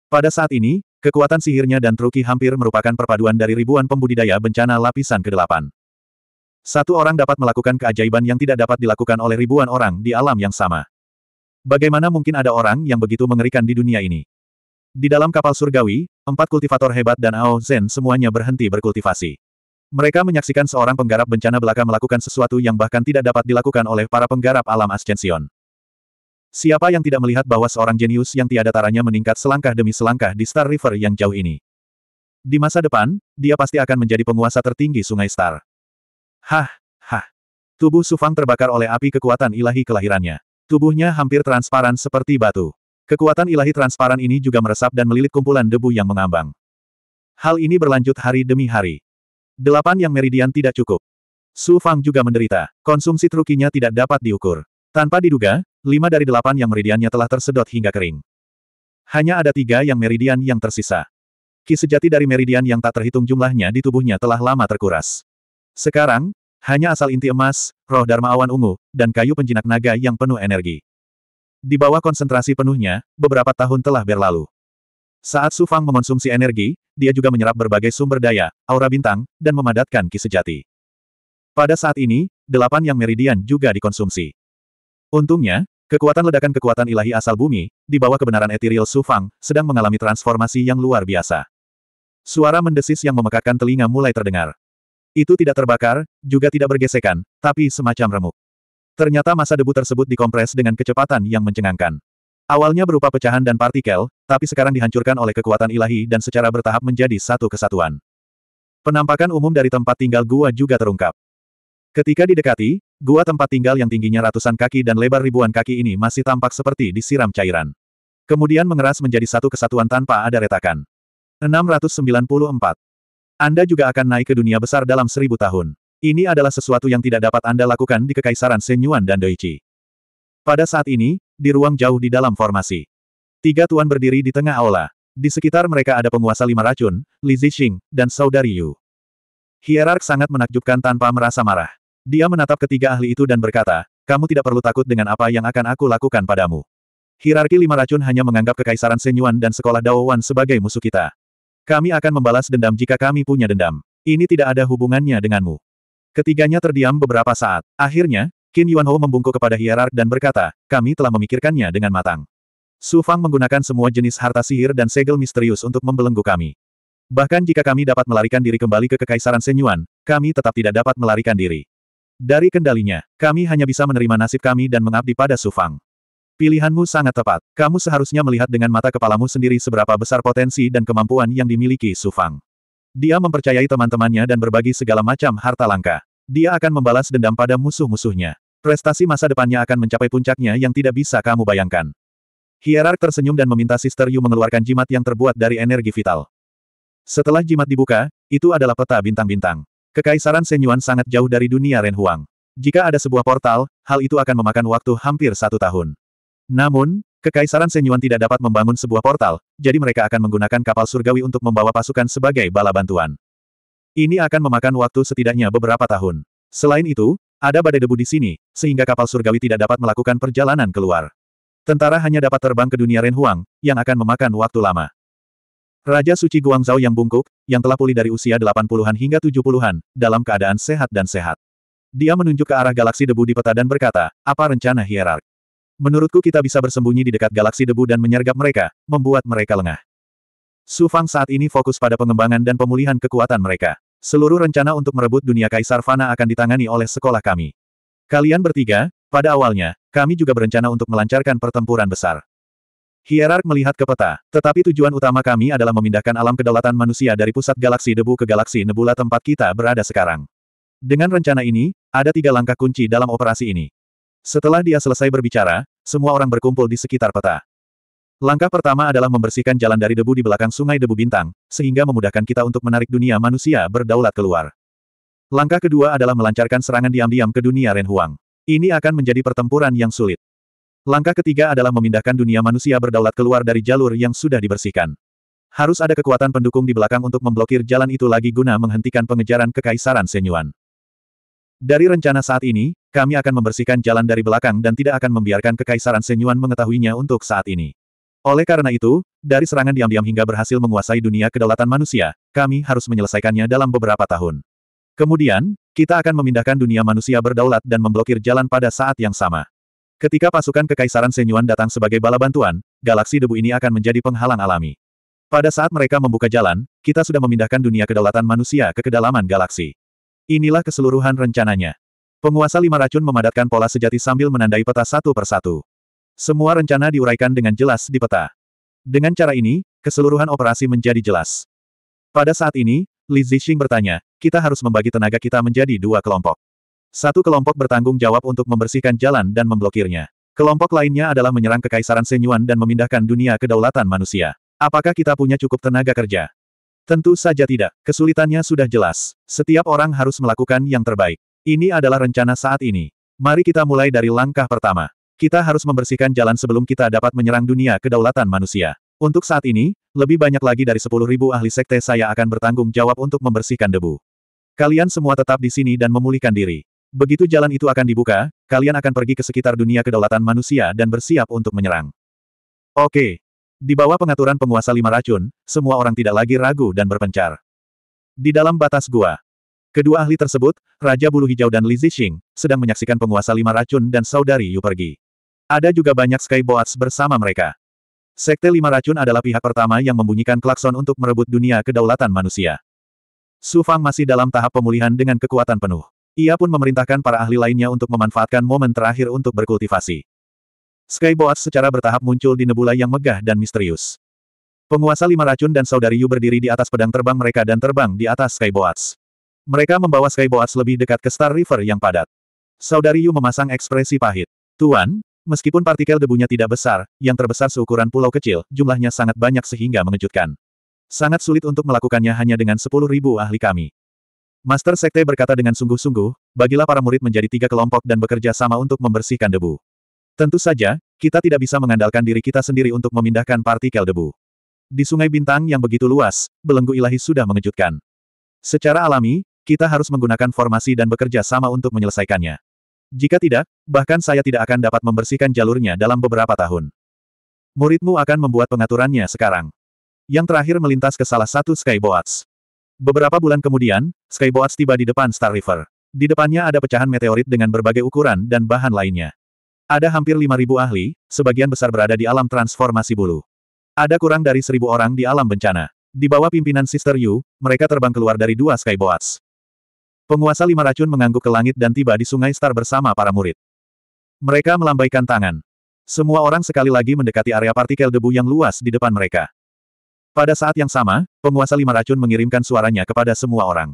Pada saat ini, Kekuatan sihirnya dan truki hampir merupakan perpaduan dari ribuan pembudidaya bencana lapisan ke-8. Satu orang dapat melakukan keajaiban yang tidak dapat dilakukan oleh ribuan orang di alam yang sama. Bagaimana mungkin ada orang yang begitu mengerikan di dunia ini? Di dalam kapal surgawi, empat kultivator hebat dan Ao Zen semuanya berhenti berkultivasi. Mereka menyaksikan seorang penggarap bencana belaka melakukan sesuatu yang bahkan tidak dapat dilakukan oleh para penggarap alam Ascension. Siapa yang tidak melihat bahwa seorang jenius yang tiada taranya meningkat selangkah demi selangkah di Star River yang jauh ini? Di masa depan, dia pasti akan menjadi penguasa tertinggi sungai Star. Hah, hah. Tubuh Sufang terbakar oleh api kekuatan ilahi kelahirannya. Tubuhnya hampir transparan seperti batu. Kekuatan ilahi transparan ini juga meresap dan melilit kumpulan debu yang mengambang. Hal ini berlanjut hari demi hari. Delapan yang meridian tidak cukup. Su Fang juga menderita. Konsumsi trukinya tidak dapat diukur. Tanpa diduga, lima dari delapan yang meridiannya telah tersedot hingga kering. Hanya ada tiga yang meridian yang tersisa. Ki sejati dari meridian yang tak terhitung jumlahnya di tubuhnya telah lama terkuras. Sekarang, hanya asal inti emas, roh Dharma awan ungu, dan kayu penjinak naga yang penuh energi. Di bawah konsentrasi penuhnya, beberapa tahun telah berlalu. Saat Su Fang mengonsumsi energi, dia juga menyerap berbagai sumber daya, aura bintang, dan memadatkan ki sejati. Pada saat ini, delapan yang meridian juga dikonsumsi. Untungnya, Kekuatan ledakan kekuatan ilahi asal bumi, di bawah kebenaran etiril Sufang, sedang mengalami transformasi yang luar biasa. Suara mendesis yang memekakan telinga mulai terdengar. Itu tidak terbakar, juga tidak bergesekan, tapi semacam remuk. Ternyata masa debu tersebut dikompres dengan kecepatan yang mencengangkan. Awalnya berupa pecahan dan partikel, tapi sekarang dihancurkan oleh kekuatan ilahi dan secara bertahap menjadi satu kesatuan. Penampakan umum dari tempat tinggal gua juga terungkap. Ketika didekati, gua tempat tinggal yang tingginya ratusan kaki dan lebar ribuan kaki ini masih tampak seperti disiram cairan. Kemudian mengeras menjadi satu kesatuan tanpa ada retakan. 694. Anda juga akan naik ke dunia besar dalam seribu tahun. Ini adalah sesuatu yang tidak dapat Anda lakukan di Kekaisaran Senyuan dan Doichi. Pada saat ini, di ruang jauh di dalam formasi. Tiga tuan berdiri di tengah aula. Di sekitar mereka ada penguasa lima racun, Li Zixing, dan Saudari Yu. Hierark sangat menakjubkan tanpa merasa marah. Dia menatap ketiga ahli itu dan berkata, kamu tidak perlu takut dengan apa yang akan aku lakukan padamu. Hierarki lima racun hanya menganggap kekaisaran Senyuan dan sekolah Daowan sebagai musuh kita. Kami akan membalas dendam jika kami punya dendam. Ini tidak ada hubungannya denganmu. Ketiganya terdiam beberapa saat. Akhirnya, Qin Yuanho membungkuk kepada hierark dan berkata, kami telah memikirkannya dengan matang. Su Fang menggunakan semua jenis harta sihir dan segel misterius untuk membelenggu kami. Bahkan jika kami dapat melarikan diri kembali ke Kekaisaran Senyuan, kami tetap tidak dapat melarikan diri. Dari kendalinya, kami hanya bisa menerima nasib kami dan mengabdi pada Sufang. Pilihanmu sangat tepat. Kamu seharusnya melihat dengan mata kepalamu sendiri seberapa besar potensi dan kemampuan yang dimiliki Sufang. Dia mempercayai teman-temannya dan berbagi segala macam harta langka. Dia akan membalas dendam pada musuh-musuhnya. Prestasi masa depannya akan mencapai puncaknya yang tidak bisa kamu bayangkan. Hierark tersenyum dan meminta Sister Yu mengeluarkan jimat yang terbuat dari energi vital. Setelah jimat dibuka, itu adalah peta bintang-bintang. Kekaisaran Senyuan sangat jauh dari dunia Ren Jika ada sebuah portal, hal itu akan memakan waktu hampir satu tahun. Namun, Kekaisaran Senyuan tidak dapat membangun sebuah portal, jadi mereka akan menggunakan kapal surgawi untuk membawa pasukan sebagai bala bantuan. Ini akan memakan waktu setidaknya beberapa tahun. Selain itu, ada badai debu di sini, sehingga kapal surgawi tidak dapat melakukan perjalanan keluar. Tentara hanya dapat terbang ke dunia Renhuang, yang akan memakan waktu lama. Raja Suci Guangzhou yang bungkuk, yang telah pulih dari usia 80-an hingga 70-an, dalam keadaan sehat dan sehat. Dia menunjuk ke arah galaksi debu di peta dan berkata, apa rencana hierark? Menurutku kita bisa bersembunyi di dekat galaksi debu dan menyergap mereka, membuat mereka lengah. Su Fang saat ini fokus pada pengembangan dan pemulihan kekuatan mereka. Seluruh rencana untuk merebut dunia Kaisar Fana akan ditangani oleh sekolah kami. Kalian bertiga, pada awalnya, kami juga berencana untuk melancarkan pertempuran besar. Hierark melihat ke peta, tetapi tujuan utama kami adalah memindahkan alam kedaulatan manusia dari pusat galaksi debu ke galaksi nebula tempat kita berada sekarang. Dengan rencana ini, ada tiga langkah kunci dalam operasi ini. Setelah dia selesai berbicara, semua orang berkumpul di sekitar peta. Langkah pertama adalah membersihkan jalan dari debu di belakang sungai debu bintang, sehingga memudahkan kita untuk menarik dunia manusia berdaulat keluar. Langkah kedua adalah melancarkan serangan diam-diam ke dunia Renhuang. Ini akan menjadi pertempuran yang sulit. Langkah ketiga adalah memindahkan dunia manusia berdaulat keluar dari jalur yang sudah dibersihkan. Harus ada kekuatan pendukung di belakang untuk memblokir jalan itu lagi guna menghentikan pengejaran kekaisaran Senyuan. Dari rencana saat ini, kami akan membersihkan jalan dari belakang dan tidak akan membiarkan kekaisaran Senyuan mengetahuinya untuk saat ini. Oleh karena itu, dari serangan diam-diam hingga berhasil menguasai dunia kedaulatan manusia, kami harus menyelesaikannya dalam beberapa tahun. Kemudian, kita akan memindahkan dunia manusia berdaulat dan memblokir jalan pada saat yang sama. Ketika pasukan Kekaisaran Senyuan datang sebagai bala bantuan, galaksi debu ini akan menjadi penghalang alami. Pada saat mereka membuka jalan, kita sudah memindahkan dunia kedaulatan manusia ke kedalaman galaksi. Inilah keseluruhan rencananya. Penguasa lima racun memadatkan pola sejati sambil menandai peta satu persatu. Semua rencana diuraikan dengan jelas di peta. Dengan cara ini, keseluruhan operasi menjadi jelas. Pada saat ini, Li Zixing bertanya, kita harus membagi tenaga kita menjadi dua kelompok. Satu kelompok bertanggung jawab untuk membersihkan jalan dan memblokirnya. Kelompok lainnya adalah menyerang Kekaisaran Senyuan dan memindahkan dunia kedaulatan manusia. Apakah kita punya cukup tenaga kerja? Tentu saja tidak. Kesulitannya sudah jelas. Setiap orang harus melakukan yang terbaik. Ini adalah rencana saat ini. Mari kita mulai dari langkah pertama. Kita harus membersihkan jalan sebelum kita dapat menyerang dunia kedaulatan manusia. Untuk saat ini, lebih banyak lagi dari 10.000 ahli sekte saya akan bertanggung jawab untuk membersihkan debu. Kalian semua tetap di sini dan memulihkan diri. Begitu jalan itu akan dibuka, kalian akan pergi ke sekitar dunia kedaulatan manusia dan bersiap untuk menyerang. Oke. Di bawah pengaturan penguasa lima racun, semua orang tidak lagi ragu dan berpencar. Di dalam batas gua, Kedua ahli tersebut, Raja Bulu Hijau dan Li Zixing, sedang menyaksikan penguasa lima racun dan saudari Yu pergi. Ada juga banyak Skyboats bersama mereka. Sekte lima racun adalah pihak pertama yang membunyikan klakson untuk merebut dunia kedaulatan manusia. Su Fang masih dalam tahap pemulihan dengan kekuatan penuh. Ia pun memerintahkan para ahli lainnya untuk memanfaatkan momen terakhir untuk berkultivasi. Skyboat secara bertahap muncul di nebula yang megah dan misterius. Penguasa lima racun dan saudari Yu berdiri di atas pedang terbang mereka dan terbang di atas Skyboats. Mereka membawa Skyboats lebih dekat ke Star River yang padat. Saudari Yu memasang ekspresi pahit. Tuan, meskipun partikel debunya tidak besar, yang terbesar seukuran pulau kecil, jumlahnya sangat banyak sehingga mengejutkan. Sangat sulit untuk melakukannya hanya dengan sepuluh ribu ahli kami. Master Sekte berkata dengan sungguh-sungguh, bagilah para murid menjadi tiga kelompok dan bekerja sama untuk membersihkan debu. Tentu saja, kita tidak bisa mengandalkan diri kita sendiri untuk memindahkan partikel debu. Di Sungai Bintang yang begitu luas, belenggu ilahi sudah mengejutkan. Secara alami, kita harus menggunakan formasi dan bekerja sama untuk menyelesaikannya. Jika tidak, bahkan saya tidak akan dapat membersihkan jalurnya dalam beberapa tahun. Muridmu akan membuat pengaturannya sekarang. Yang terakhir melintas ke salah satu skyboats. Beberapa bulan kemudian, Skyboats tiba di depan Star River. Di depannya ada pecahan meteorit dengan berbagai ukuran dan bahan lainnya. Ada hampir 5.000 ahli, sebagian besar berada di alam transformasi bulu. Ada kurang dari 1.000 orang di alam bencana. Di bawah pimpinan Sister Yu, mereka terbang keluar dari dua Skyboats. Penguasa lima racun mengangguk ke langit dan tiba di sungai Star bersama para murid. Mereka melambaikan tangan. Semua orang sekali lagi mendekati area partikel debu yang luas di depan mereka. Pada saat yang sama, penguasa lima racun mengirimkan suaranya kepada semua orang.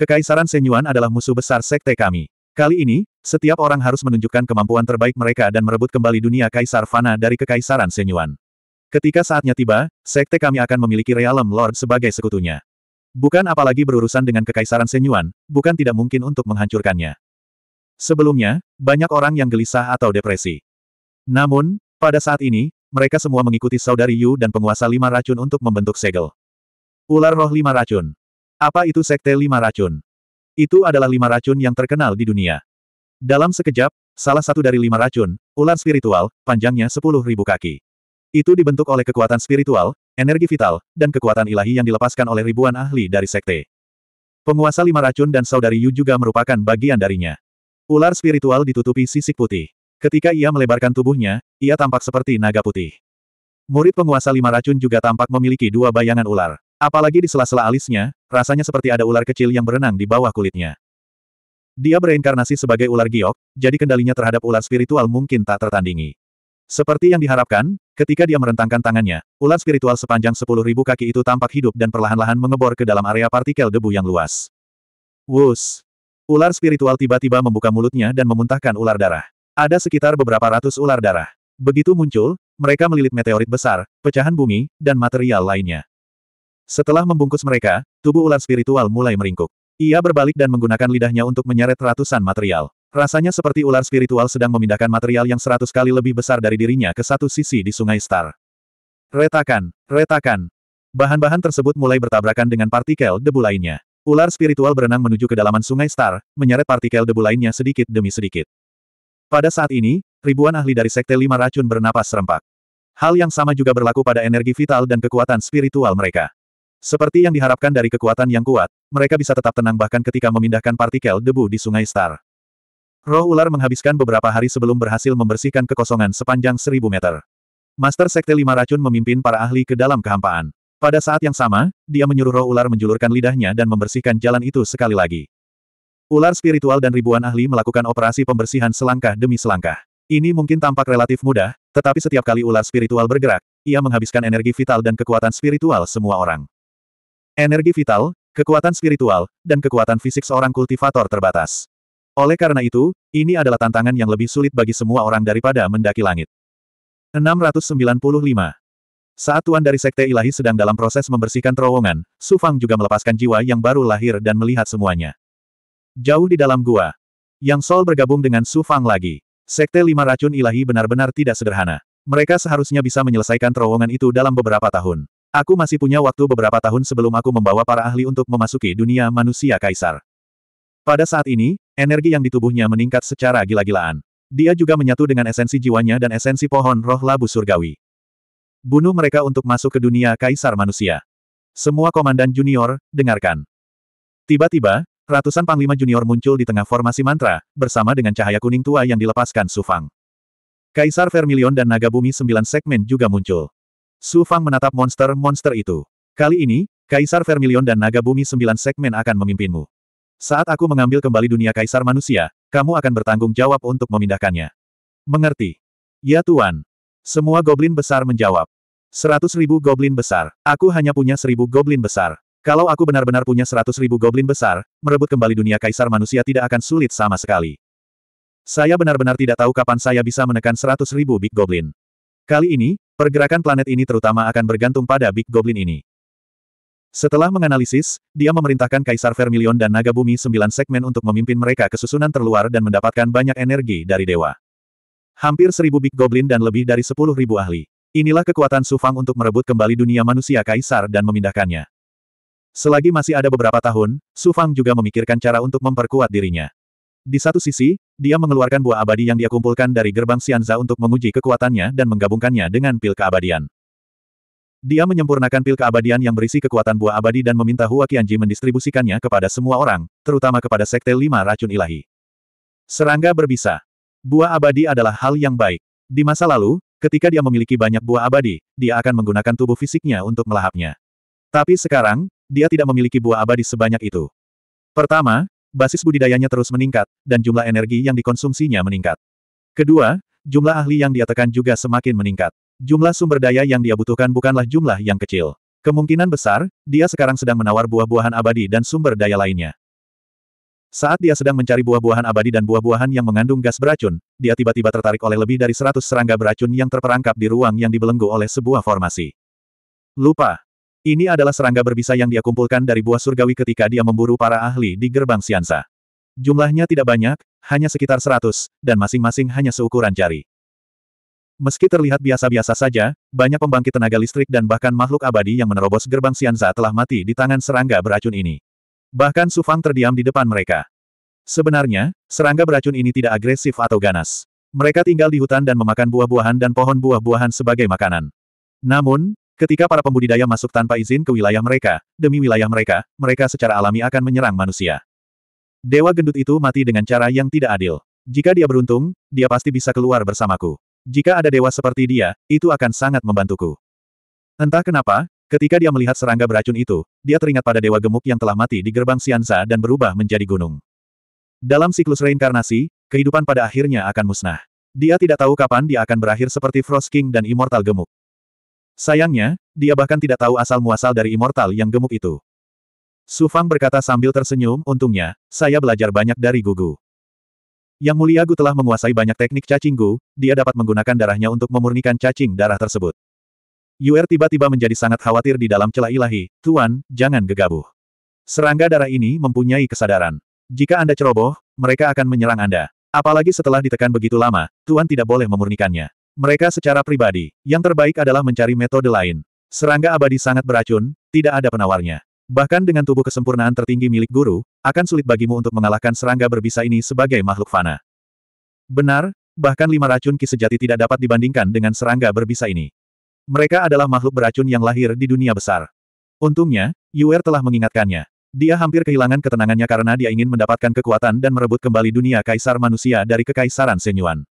Kekaisaran Senyuan adalah musuh besar sekte kami. Kali ini, setiap orang harus menunjukkan kemampuan terbaik mereka dan merebut kembali dunia Kaisar Fana dari Kekaisaran Senyuan. Ketika saatnya tiba, sekte kami akan memiliki Realm Lord sebagai sekutunya. Bukan apalagi berurusan dengan Kekaisaran Senyuan, bukan tidak mungkin untuk menghancurkannya. Sebelumnya, banyak orang yang gelisah atau depresi. Namun, pada saat ini, mereka semua mengikuti saudari Yu dan penguasa lima racun untuk membentuk segel. Ular roh lima racun. Apa itu sekte lima racun? Itu adalah lima racun yang terkenal di dunia. Dalam sekejap, salah satu dari lima racun, ular spiritual, panjangnya sepuluh ribu kaki. Itu dibentuk oleh kekuatan spiritual, energi vital, dan kekuatan ilahi yang dilepaskan oleh ribuan ahli dari sekte. Penguasa lima racun dan saudari Yu juga merupakan bagian darinya. Ular spiritual ditutupi sisik putih. Ketika ia melebarkan tubuhnya, ia tampak seperti naga putih. Murid penguasa lima racun juga tampak memiliki dua bayangan ular. Apalagi di sela-sela alisnya, rasanya seperti ada ular kecil yang berenang di bawah kulitnya. Dia bereinkarnasi sebagai ular giok, jadi kendalinya terhadap ular spiritual mungkin tak tertandingi. Seperti yang diharapkan, ketika dia merentangkan tangannya, ular spiritual sepanjang sepuluh ribu kaki itu tampak hidup dan perlahan-lahan mengebor ke dalam area partikel debu yang luas. Wus! Ular spiritual tiba-tiba membuka mulutnya dan memuntahkan ular darah. Ada sekitar beberapa ratus ular darah. Begitu muncul, mereka melilit meteorit besar, pecahan bumi, dan material lainnya. Setelah membungkus mereka, tubuh ular spiritual mulai meringkuk. Ia berbalik dan menggunakan lidahnya untuk menyeret ratusan material. Rasanya seperti ular spiritual sedang memindahkan material yang seratus kali lebih besar dari dirinya ke satu sisi di sungai Star. Retakan, retakan. Bahan-bahan tersebut mulai bertabrakan dengan partikel debu lainnya. Ular spiritual berenang menuju kedalaman sungai Star, menyeret partikel debu lainnya sedikit demi sedikit. Pada saat ini, ribuan ahli dari Sekte Lima Racun bernapas serempak. Hal yang sama juga berlaku pada energi vital dan kekuatan spiritual mereka. Seperti yang diharapkan dari kekuatan yang kuat, mereka bisa tetap tenang bahkan ketika memindahkan partikel debu di sungai Star. Roh ular menghabiskan beberapa hari sebelum berhasil membersihkan kekosongan sepanjang seribu meter. Master Sekte Lima Racun memimpin para ahli ke dalam kehampaan. Pada saat yang sama, dia menyuruh roh ular menjulurkan lidahnya dan membersihkan jalan itu sekali lagi. Ular spiritual dan ribuan ahli melakukan operasi pembersihan selangkah demi selangkah. Ini mungkin tampak relatif mudah, tetapi setiap kali ular spiritual bergerak, ia menghabiskan energi vital dan kekuatan spiritual semua orang. Energi vital, kekuatan spiritual, dan kekuatan fisik seorang kultivator terbatas. Oleh karena itu, ini adalah tantangan yang lebih sulit bagi semua orang daripada mendaki langit. 695. Saat Tuan dari Sekte Ilahi sedang dalam proses membersihkan terowongan, Sufang juga melepaskan jiwa yang baru lahir dan melihat semuanya. Jauh di dalam gua. Yang Sol bergabung dengan Su Fang lagi. Sekte lima racun ilahi benar-benar tidak sederhana. Mereka seharusnya bisa menyelesaikan terowongan itu dalam beberapa tahun. Aku masih punya waktu beberapa tahun sebelum aku membawa para ahli untuk memasuki dunia manusia kaisar. Pada saat ini, energi yang di tubuhnya meningkat secara gila-gilaan. Dia juga menyatu dengan esensi jiwanya dan esensi pohon roh labu surgawi. Bunuh mereka untuk masuk ke dunia kaisar manusia. Semua komandan junior, dengarkan. Tiba-tiba, Ratusan panglima junior muncul di tengah formasi mantra, bersama dengan cahaya kuning tua yang dilepaskan Su Fang. Kaisar Vermilion dan Naga Bumi sembilan segmen juga muncul. Su Fang menatap monster-monster itu. Kali ini, Kaisar Vermilion dan Naga Bumi sembilan segmen akan memimpinmu. Saat aku mengambil kembali dunia Kaisar Manusia, kamu akan bertanggung jawab untuk memindahkannya. Mengerti? Ya Tuan. Semua goblin besar menjawab. Seratus ribu goblin besar. Aku hanya punya seribu goblin besar. Kalau aku benar-benar punya seratus ribu goblin besar, merebut kembali dunia kaisar manusia tidak akan sulit sama sekali. Saya benar-benar tidak tahu kapan saya bisa menekan seratus ribu Big Goblin. Kali ini, pergerakan planet ini terutama akan bergantung pada Big Goblin ini. Setelah menganalisis, dia memerintahkan Kaisar Vermilion dan Naga Bumi sembilan segmen untuk memimpin mereka ke susunan terluar dan mendapatkan banyak energi dari dewa. Hampir seribu Big Goblin dan lebih dari sepuluh ribu ahli. Inilah kekuatan Sufang untuk merebut kembali dunia manusia Kaisar dan memindahkannya. Selagi masih ada beberapa tahun, Su Fang juga memikirkan cara untuk memperkuat dirinya. Di satu sisi, dia mengeluarkan buah abadi yang dia kumpulkan dari gerbang Xianza untuk menguji kekuatannya dan menggabungkannya dengan pil keabadian. Dia menyempurnakan pil keabadian yang berisi kekuatan buah abadi dan meminta Hua Qianji mendistribusikannya kepada semua orang, terutama kepada Sekte Lima Racun Ilahi. Serangga berbisa. Buah abadi adalah hal yang baik. Di masa lalu, ketika dia memiliki banyak buah abadi, dia akan menggunakan tubuh fisiknya untuk melahapnya. Tapi sekarang, dia tidak memiliki buah abadi sebanyak itu. Pertama, basis budidayanya terus meningkat, dan jumlah energi yang dikonsumsinya meningkat. Kedua, jumlah ahli yang dia tekan juga semakin meningkat. Jumlah sumber daya yang dia butuhkan bukanlah jumlah yang kecil. Kemungkinan besar, dia sekarang sedang menawar buah-buahan abadi dan sumber daya lainnya. Saat dia sedang mencari buah-buahan abadi dan buah-buahan yang mengandung gas beracun, dia tiba-tiba tertarik oleh lebih dari 100 serangga beracun yang terperangkap di ruang yang dibelenggu oleh sebuah formasi. Lupa, ini adalah serangga berbisa yang dia kumpulkan dari buah surgawi ketika dia memburu para ahli di gerbang Siansa. Jumlahnya tidak banyak, hanya sekitar seratus, dan masing-masing hanya seukuran jari. Meski terlihat biasa-biasa saja, banyak pembangkit tenaga listrik dan bahkan makhluk abadi yang menerobos gerbang Siansa telah mati di tangan serangga beracun ini. Bahkan Sufang terdiam di depan mereka. Sebenarnya, serangga beracun ini tidak agresif atau ganas. Mereka tinggal di hutan dan memakan buah-buahan dan pohon buah-buahan sebagai makanan. Namun, Ketika para pembudidaya masuk tanpa izin ke wilayah mereka, demi wilayah mereka, mereka secara alami akan menyerang manusia. Dewa gendut itu mati dengan cara yang tidak adil. Jika dia beruntung, dia pasti bisa keluar bersamaku. Jika ada dewa seperti dia, itu akan sangat membantuku. Entah kenapa, ketika dia melihat serangga beracun itu, dia teringat pada dewa gemuk yang telah mati di gerbang Sianza dan berubah menjadi gunung. Dalam siklus reinkarnasi, kehidupan pada akhirnya akan musnah. Dia tidak tahu kapan dia akan berakhir seperti Frost King dan Immortal Gemuk. Sayangnya, dia bahkan tidak tahu asal-muasal dari immortal yang gemuk itu. Su Fang berkata sambil tersenyum, untungnya, saya belajar banyak dari Gugu. Yang mulia Gu telah menguasai banyak teknik cacing Gu, dia dapat menggunakan darahnya untuk memurnikan cacing darah tersebut. Yuer tiba-tiba menjadi sangat khawatir di dalam celah ilahi, Tuan, jangan gegabah. Serangga darah ini mempunyai kesadaran. Jika Anda ceroboh, mereka akan menyerang Anda. Apalagi setelah ditekan begitu lama, Tuan tidak boleh memurnikannya. Mereka secara pribadi, yang terbaik adalah mencari metode lain. Serangga abadi sangat beracun, tidak ada penawarnya. Bahkan dengan tubuh kesempurnaan tertinggi milik guru, akan sulit bagimu untuk mengalahkan serangga berbisa ini sebagai makhluk fana. Benar, bahkan lima racun ki sejati tidak dapat dibandingkan dengan serangga berbisa ini. Mereka adalah makhluk beracun yang lahir di dunia besar. Untungnya, Yuer telah mengingatkannya. Dia hampir kehilangan ketenangannya karena dia ingin mendapatkan kekuatan dan merebut kembali dunia kaisar manusia dari kekaisaran Senyuan.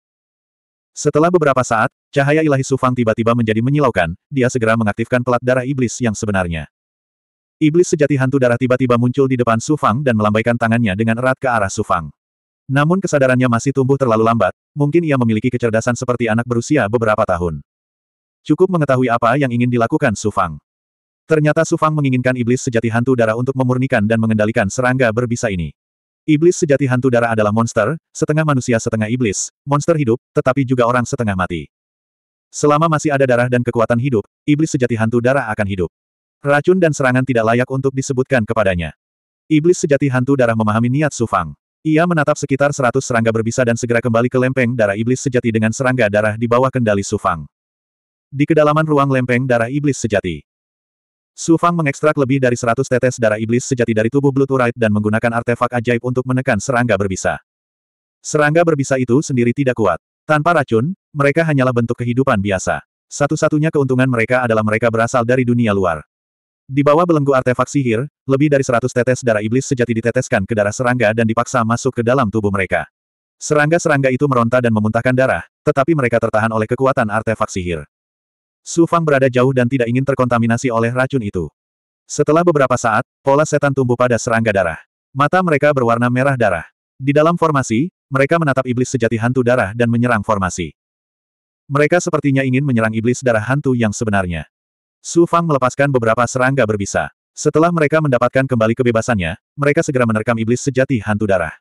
Setelah beberapa saat, cahaya ilahi Sufang tiba-tiba menjadi menyilaukan, dia segera mengaktifkan pelat darah iblis yang sebenarnya. Iblis sejati hantu darah tiba-tiba muncul di depan Sufang dan melambaikan tangannya dengan erat ke arah Sufang. Namun kesadarannya masih tumbuh terlalu lambat, mungkin ia memiliki kecerdasan seperti anak berusia beberapa tahun. Cukup mengetahui apa yang ingin dilakukan Sufang. Ternyata Sufang menginginkan iblis sejati hantu darah untuk memurnikan dan mengendalikan serangga berbisa ini. Iblis sejati hantu darah adalah monster, setengah manusia setengah iblis, monster hidup, tetapi juga orang setengah mati. Selama masih ada darah dan kekuatan hidup, iblis sejati hantu darah akan hidup. Racun dan serangan tidak layak untuk disebutkan kepadanya. Iblis sejati hantu darah memahami niat Sufang. Ia menatap sekitar seratus serangga berbisa dan segera kembali ke lempeng darah iblis sejati dengan serangga darah di bawah kendali Sufang. Di kedalaman ruang lempeng darah iblis sejati, Su Fang mengekstrak lebih dari 100 tetes darah iblis sejati dari tubuh Bluturite dan menggunakan artefak ajaib untuk menekan serangga berbisa. Serangga berbisa itu sendiri tidak kuat. Tanpa racun, mereka hanyalah bentuk kehidupan biasa. Satu-satunya keuntungan mereka adalah mereka berasal dari dunia luar. Di bawah belenggu artefak sihir, lebih dari 100 tetes darah iblis sejati diteteskan ke darah serangga dan dipaksa masuk ke dalam tubuh mereka. Serangga-serangga itu meronta dan memuntahkan darah, tetapi mereka tertahan oleh kekuatan artefak sihir. Su Fang berada jauh dan tidak ingin terkontaminasi oleh racun itu. Setelah beberapa saat, pola setan tumbuh pada serangga darah. Mata mereka berwarna merah darah. Di dalam formasi, mereka menatap iblis sejati hantu darah dan menyerang formasi. Mereka sepertinya ingin menyerang iblis darah hantu yang sebenarnya. Su Fang melepaskan beberapa serangga berbisa. Setelah mereka mendapatkan kembali kebebasannya, mereka segera menerkam iblis sejati hantu darah.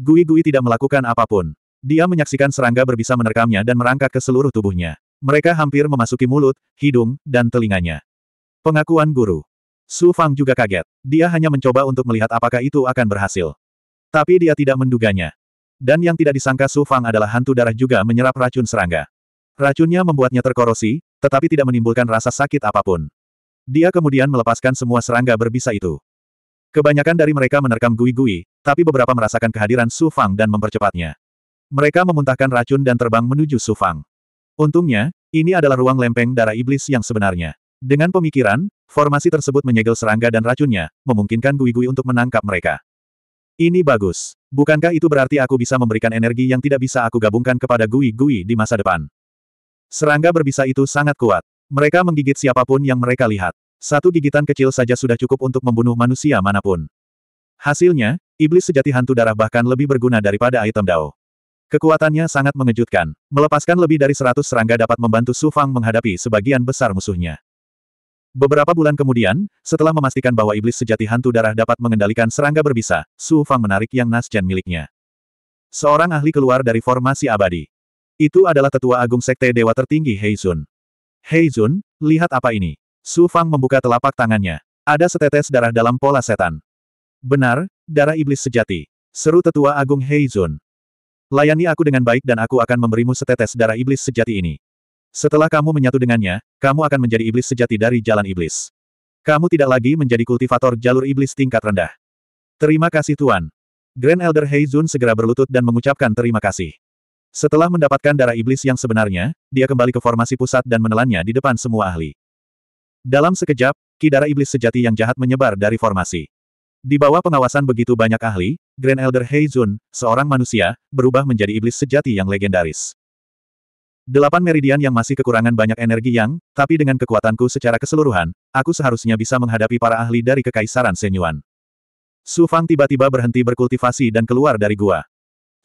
Gui Gui tidak melakukan apapun. Dia menyaksikan serangga berbisa menerkamnya dan merangkak ke seluruh tubuhnya. Mereka hampir memasuki mulut, hidung, dan telinganya. Pengakuan guru. Su Fang juga kaget. Dia hanya mencoba untuk melihat apakah itu akan berhasil. Tapi dia tidak menduganya. Dan yang tidak disangka Su Fang adalah hantu darah juga menyerap racun serangga. Racunnya membuatnya terkorosi, tetapi tidak menimbulkan rasa sakit apapun. Dia kemudian melepaskan semua serangga berbisa itu. Kebanyakan dari mereka menerkam gui-gui, tapi beberapa merasakan kehadiran Su Fang dan mempercepatnya. Mereka memuntahkan racun dan terbang menuju Sufang. Untungnya, ini adalah ruang lempeng darah iblis yang sebenarnya. Dengan pemikiran, formasi tersebut menyegel serangga dan racunnya, memungkinkan Gui-Gui untuk menangkap mereka. Ini bagus. Bukankah itu berarti aku bisa memberikan energi yang tidak bisa aku gabungkan kepada Gui-Gui di masa depan? Serangga berbisa itu sangat kuat. Mereka menggigit siapapun yang mereka lihat. Satu gigitan kecil saja sudah cukup untuk membunuh manusia manapun. Hasilnya, iblis sejati hantu darah bahkan lebih berguna daripada item Dao. Kekuatannya sangat mengejutkan. Melepaskan lebih dari seratus serangga dapat membantu Su Fang menghadapi sebagian besar musuhnya. Beberapa bulan kemudian, setelah memastikan bahwa iblis sejati hantu darah dapat mengendalikan serangga berbisa, Su Fang menarik yang Nasjen miliknya. Seorang ahli keluar dari formasi abadi. Itu adalah tetua agung sekte dewa tertinggi Heizun. Heizun, lihat apa ini. Su Fang membuka telapak tangannya. Ada setetes darah dalam pola setan. Benar, darah iblis sejati. Seru tetua agung Heizun. Layani aku dengan baik dan aku akan memberimu setetes darah iblis sejati ini. Setelah kamu menyatu dengannya, kamu akan menjadi iblis sejati dari jalan iblis. Kamu tidak lagi menjadi kultivator jalur iblis tingkat rendah. Terima kasih Tuan. Grand Elder Heizun segera berlutut dan mengucapkan terima kasih. Setelah mendapatkan darah iblis yang sebenarnya, dia kembali ke formasi pusat dan menelannya di depan semua ahli. Dalam sekejap, kidara iblis sejati yang jahat menyebar dari formasi. Di bawah pengawasan begitu banyak ahli, Grand Elder Heizun, seorang manusia, berubah menjadi iblis sejati yang legendaris. Delapan meridian yang masih kekurangan banyak energi yang, tapi dengan kekuatanku secara keseluruhan, aku seharusnya bisa menghadapi para ahli dari Kekaisaran Senyuan. Su Fang tiba-tiba berhenti berkultivasi dan keluar dari gua.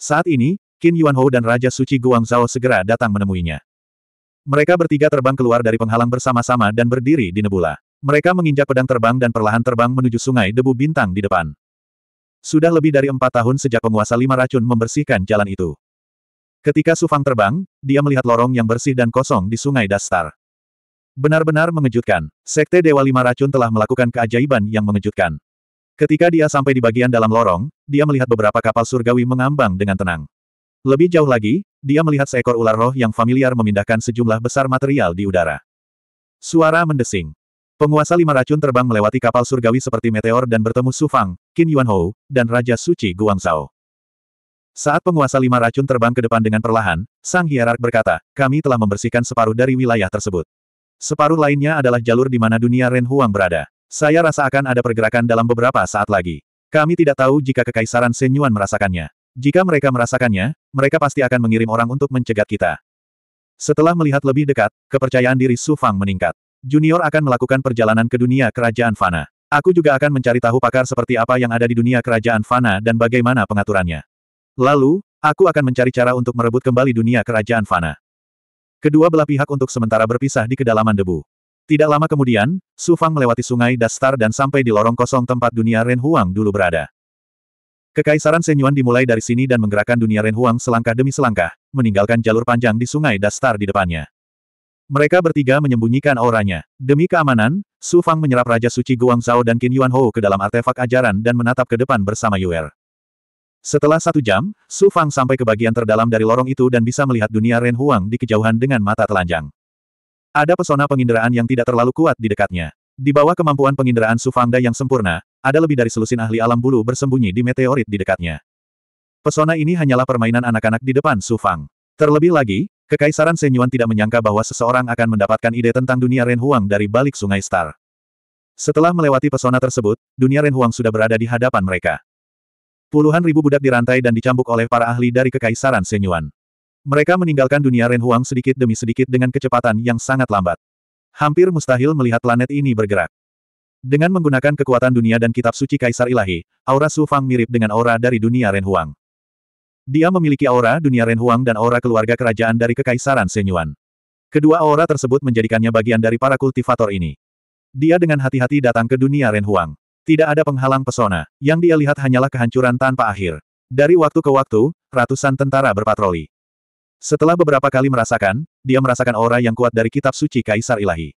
Saat ini, Qin Yuanhou dan Raja Suci Guang Zhao segera datang menemuinya. Mereka bertiga terbang keluar dari penghalang bersama-sama dan berdiri di nebula. Mereka menginjak pedang terbang dan perlahan terbang menuju sungai debu bintang di depan. Sudah lebih dari empat tahun sejak penguasa lima racun membersihkan jalan itu. Ketika Sufang terbang, dia melihat lorong yang bersih dan kosong di sungai Dastar. Benar-benar mengejutkan, Sekte Dewa Lima Racun telah melakukan keajaiban yang mengejutkan. Ketika dia sampai di bagian dalam lorong, dia melihat beberapa kapal surgawi mengambang dengan tenang. Lebih jauh lagi, dia melihat seekor ular roh yang familiar memindahkan sejumlah besar material di udara. Suara mendesing. Penguasa lima racun terbang melewati kapal surgawi seperti meteor dan bertemu Su Fang, Qin Yuanhou, dan Raja Suci Guang Guangzhou. Saat penguasa lima racun terbang ke depan dengan perlahan, sang hierark berkata, kami telah membersihkan separuh dari wilayah tersebut. Separuh lainnya adalah jalur di mana dunia Ren Huang berada. Saya rasa akan ada pergerakan dalam beberapa saat lagi. Kami tidak tahu jika Kekaisaran Senyuan merasakannya. Jika mereka merasakannya, mereka pasti akan mengirim orang untuk mencegat kita. Setelah melihat lebih dekat, kepercayaan diri Su Fang meningkat. Junior akan melakukan perjalanan ke dunia kerajaan Fana. Aku juga akan mencari tahu pakar seperti apa yang ada di dunia kerajaan Fana dan bagaimana pengaturannya. Lalu, aku akan mencari cara untuk merebut kembali dunia kerajaan Fana. Kedua belah pihak untuk sementara berpisah di kedalaman debu. Tidak lama kemudian, Su Fang melewati sungai Dastar dan sampai di lorong kosong tempat dunia Ren Huang dulu berada. Kekaisaran Senyuan dimulai dari sini dan menggerakkan dunia Ren Huang selangkah demi selangkah, meninggalkan jalur panjang di sungai Dastar di depannya. Mereka bertiga menyembunyikan auranya. Demi keamanan, Su Fang menyerap Raja Suci Guang Zhao dan Qin Yuan Ho ke dalam artefak ajaran dan menatap ke depan bersama Yuer. Setelah satu jam, Su Fang sampai ke bagian terdalam dari lorong itu dan bisa melihat dunia Ren Huang di kejauhan dengan mata telanjang. Ada pesona penginderaan yang tidak terlalu kuat di dekatnya. Di bawah kemampuan penginderaan Su Fangda yang sempurna, ada lebih dari selusin ahli alam bulu bersembunyi di meteorit di dekatnya. Pesona ini hanyalah permainan anak-anak di depan Su Fang. Terlebih lagi, Kekaisaran Senyuan tidak menyangka bahwa seseorang akan mendapatkan ide tentang dunia Renhuang dari balik sungai Star. Setelah melewati pesona tersebut, dunia Ren sudah berada di hadapan mereka. Puluhan ribu budak dirantai dan dicambuk oleh para ahli dari Kekaisaran Senyuan. Mereka meninggalkan dunia Ren sedikit demi sedikit dengan kecepatan yang sangat lambat. Hampir mustahil melihat planet ini bergerak. Dengan menggunakan kekuatan dunia dan kitab suci Kaisar Ilahi, aura Su Fang mirip dengan aura dari dunia Ren dia memiliki aura dunia Renhuang dan aura keluarga kerajaan dari Kekaisaran Senyuan. Kedua aura tersebut menjadikannya bagian dari para kultivator ini. Dia dengan hati-hati datang ke dunia Renhuang. Tidak ada penghalang pesona, yang dia lihat hanyalah kehancuran tanpa akhir. Dari waktu ke waktu, ratusan tentara berpatroli. Setelah beberapa kali merasakan, dia merasakan aura yang kuat dari kitab suci Kaisar Ilahi.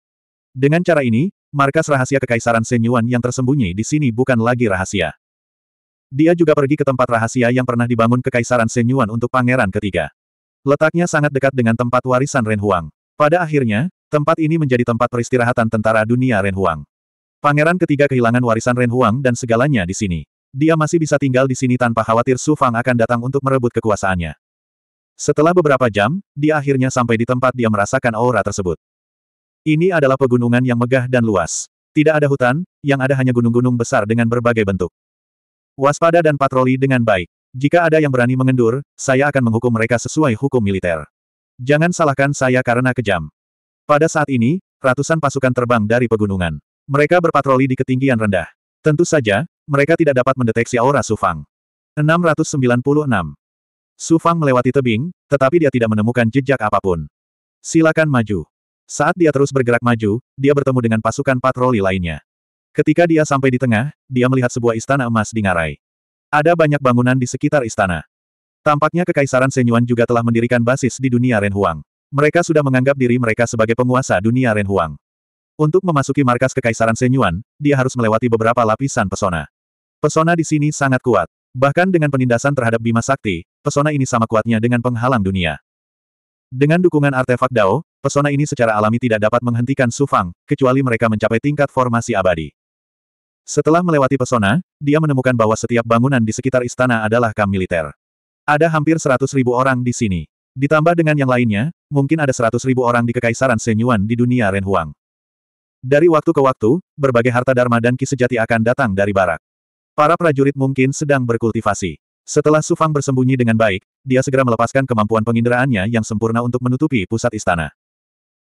Dengan cara ini, markas rahasia Kekaisaran Senyuan yang tersembunyi di sini bukan lagi rahasia. Dia juga pergi ke tempat rahasia yang pernah dibangun Kekaisaran Senyuan untuk pangeran ketiga. Letaknya sangat dekat dengan tempat warisan Ren Huang. Pada akhirnya, tempat ini menjadi tempat peristirahatan tentara dunia Ren Huang. Pangeran ketiga kehilangan warisan Ren Huang dan segalanya di sini. Dia masih bisa tinggal di sini tanpa khawatir Su Fang akan datang untuk merebut kekuasaannya. Setelah beberapa jam, dia akhirnya sampai di tempat dia merasakan aura tersebut. Ini adalah pegunungan yang megah dan luas. Tidak ada hutan, yang ada hanya gunung-gunung besar dengan berbagai bentuk. Waspada dan patroli dengan baik. Jika ada yang berani mengendur, saya akan menghukum mereka sesuai hukum militer. Jangan salahkan saya karena kejam. Pada saat ini, ratusan pasukan terbang dari pegunungan. Mereka berpatroli di ketinggian rendah. Tentu saja, mereka tidak dapat mendeteksi aura Sufang. 696. Sufang melewati tebing, tetapi dia tidak menemukan jejak apapun. Silakan maju. Saat dia terus bergerak maju, dia bertemu dengan pasukan patroli lainnya. Ketika dia sampai di tengah, dia melihat sebuah istana emas di ngarai. Ada banyak bangunan di sekitar istana. Tampaknya Kekaisaran Senyuan juga telah mendirikan basis di dunia Renhuang. Mereka sudah menganggap diri mereka sebagai penguasa dunia Renhuang. Untuk memasuki markas Kekaisaran Senyuan, dia harus melewati beberapa lapisan pesona. Pesona di sini sangat kuat. Bahkan dengan penindasan terhadap Bima Sakti, pesona ini sama kuatnya dengan penghalang dunia. Dengan dukungan artefak Dao, pesona ini secara alami tidak dapat menghentikan Sufang, kecuali mereka mencapai tingkat formasi abadi. Setelah melewati pesona, dia menemukan bahwa setiap bangunan di sekitar istana adalah kam militer. Ada hampir seratus ribu orang di sini. Ditambah dengan yang lainnya, mungkin ada seratus ribu orang di Kekaisaran Senyuan di dunia Renhuang. Dari waktu ke waktu, berbagai harta dharma dan ki sejati akan datang dari barak. Para prajurit mungkin sedang berkultivasi. Setelah Sufang bersembunyi dengan baik, dia segera melepaskan kemampuan penginderaannya yang sempurna untuk menutupi pusat istana.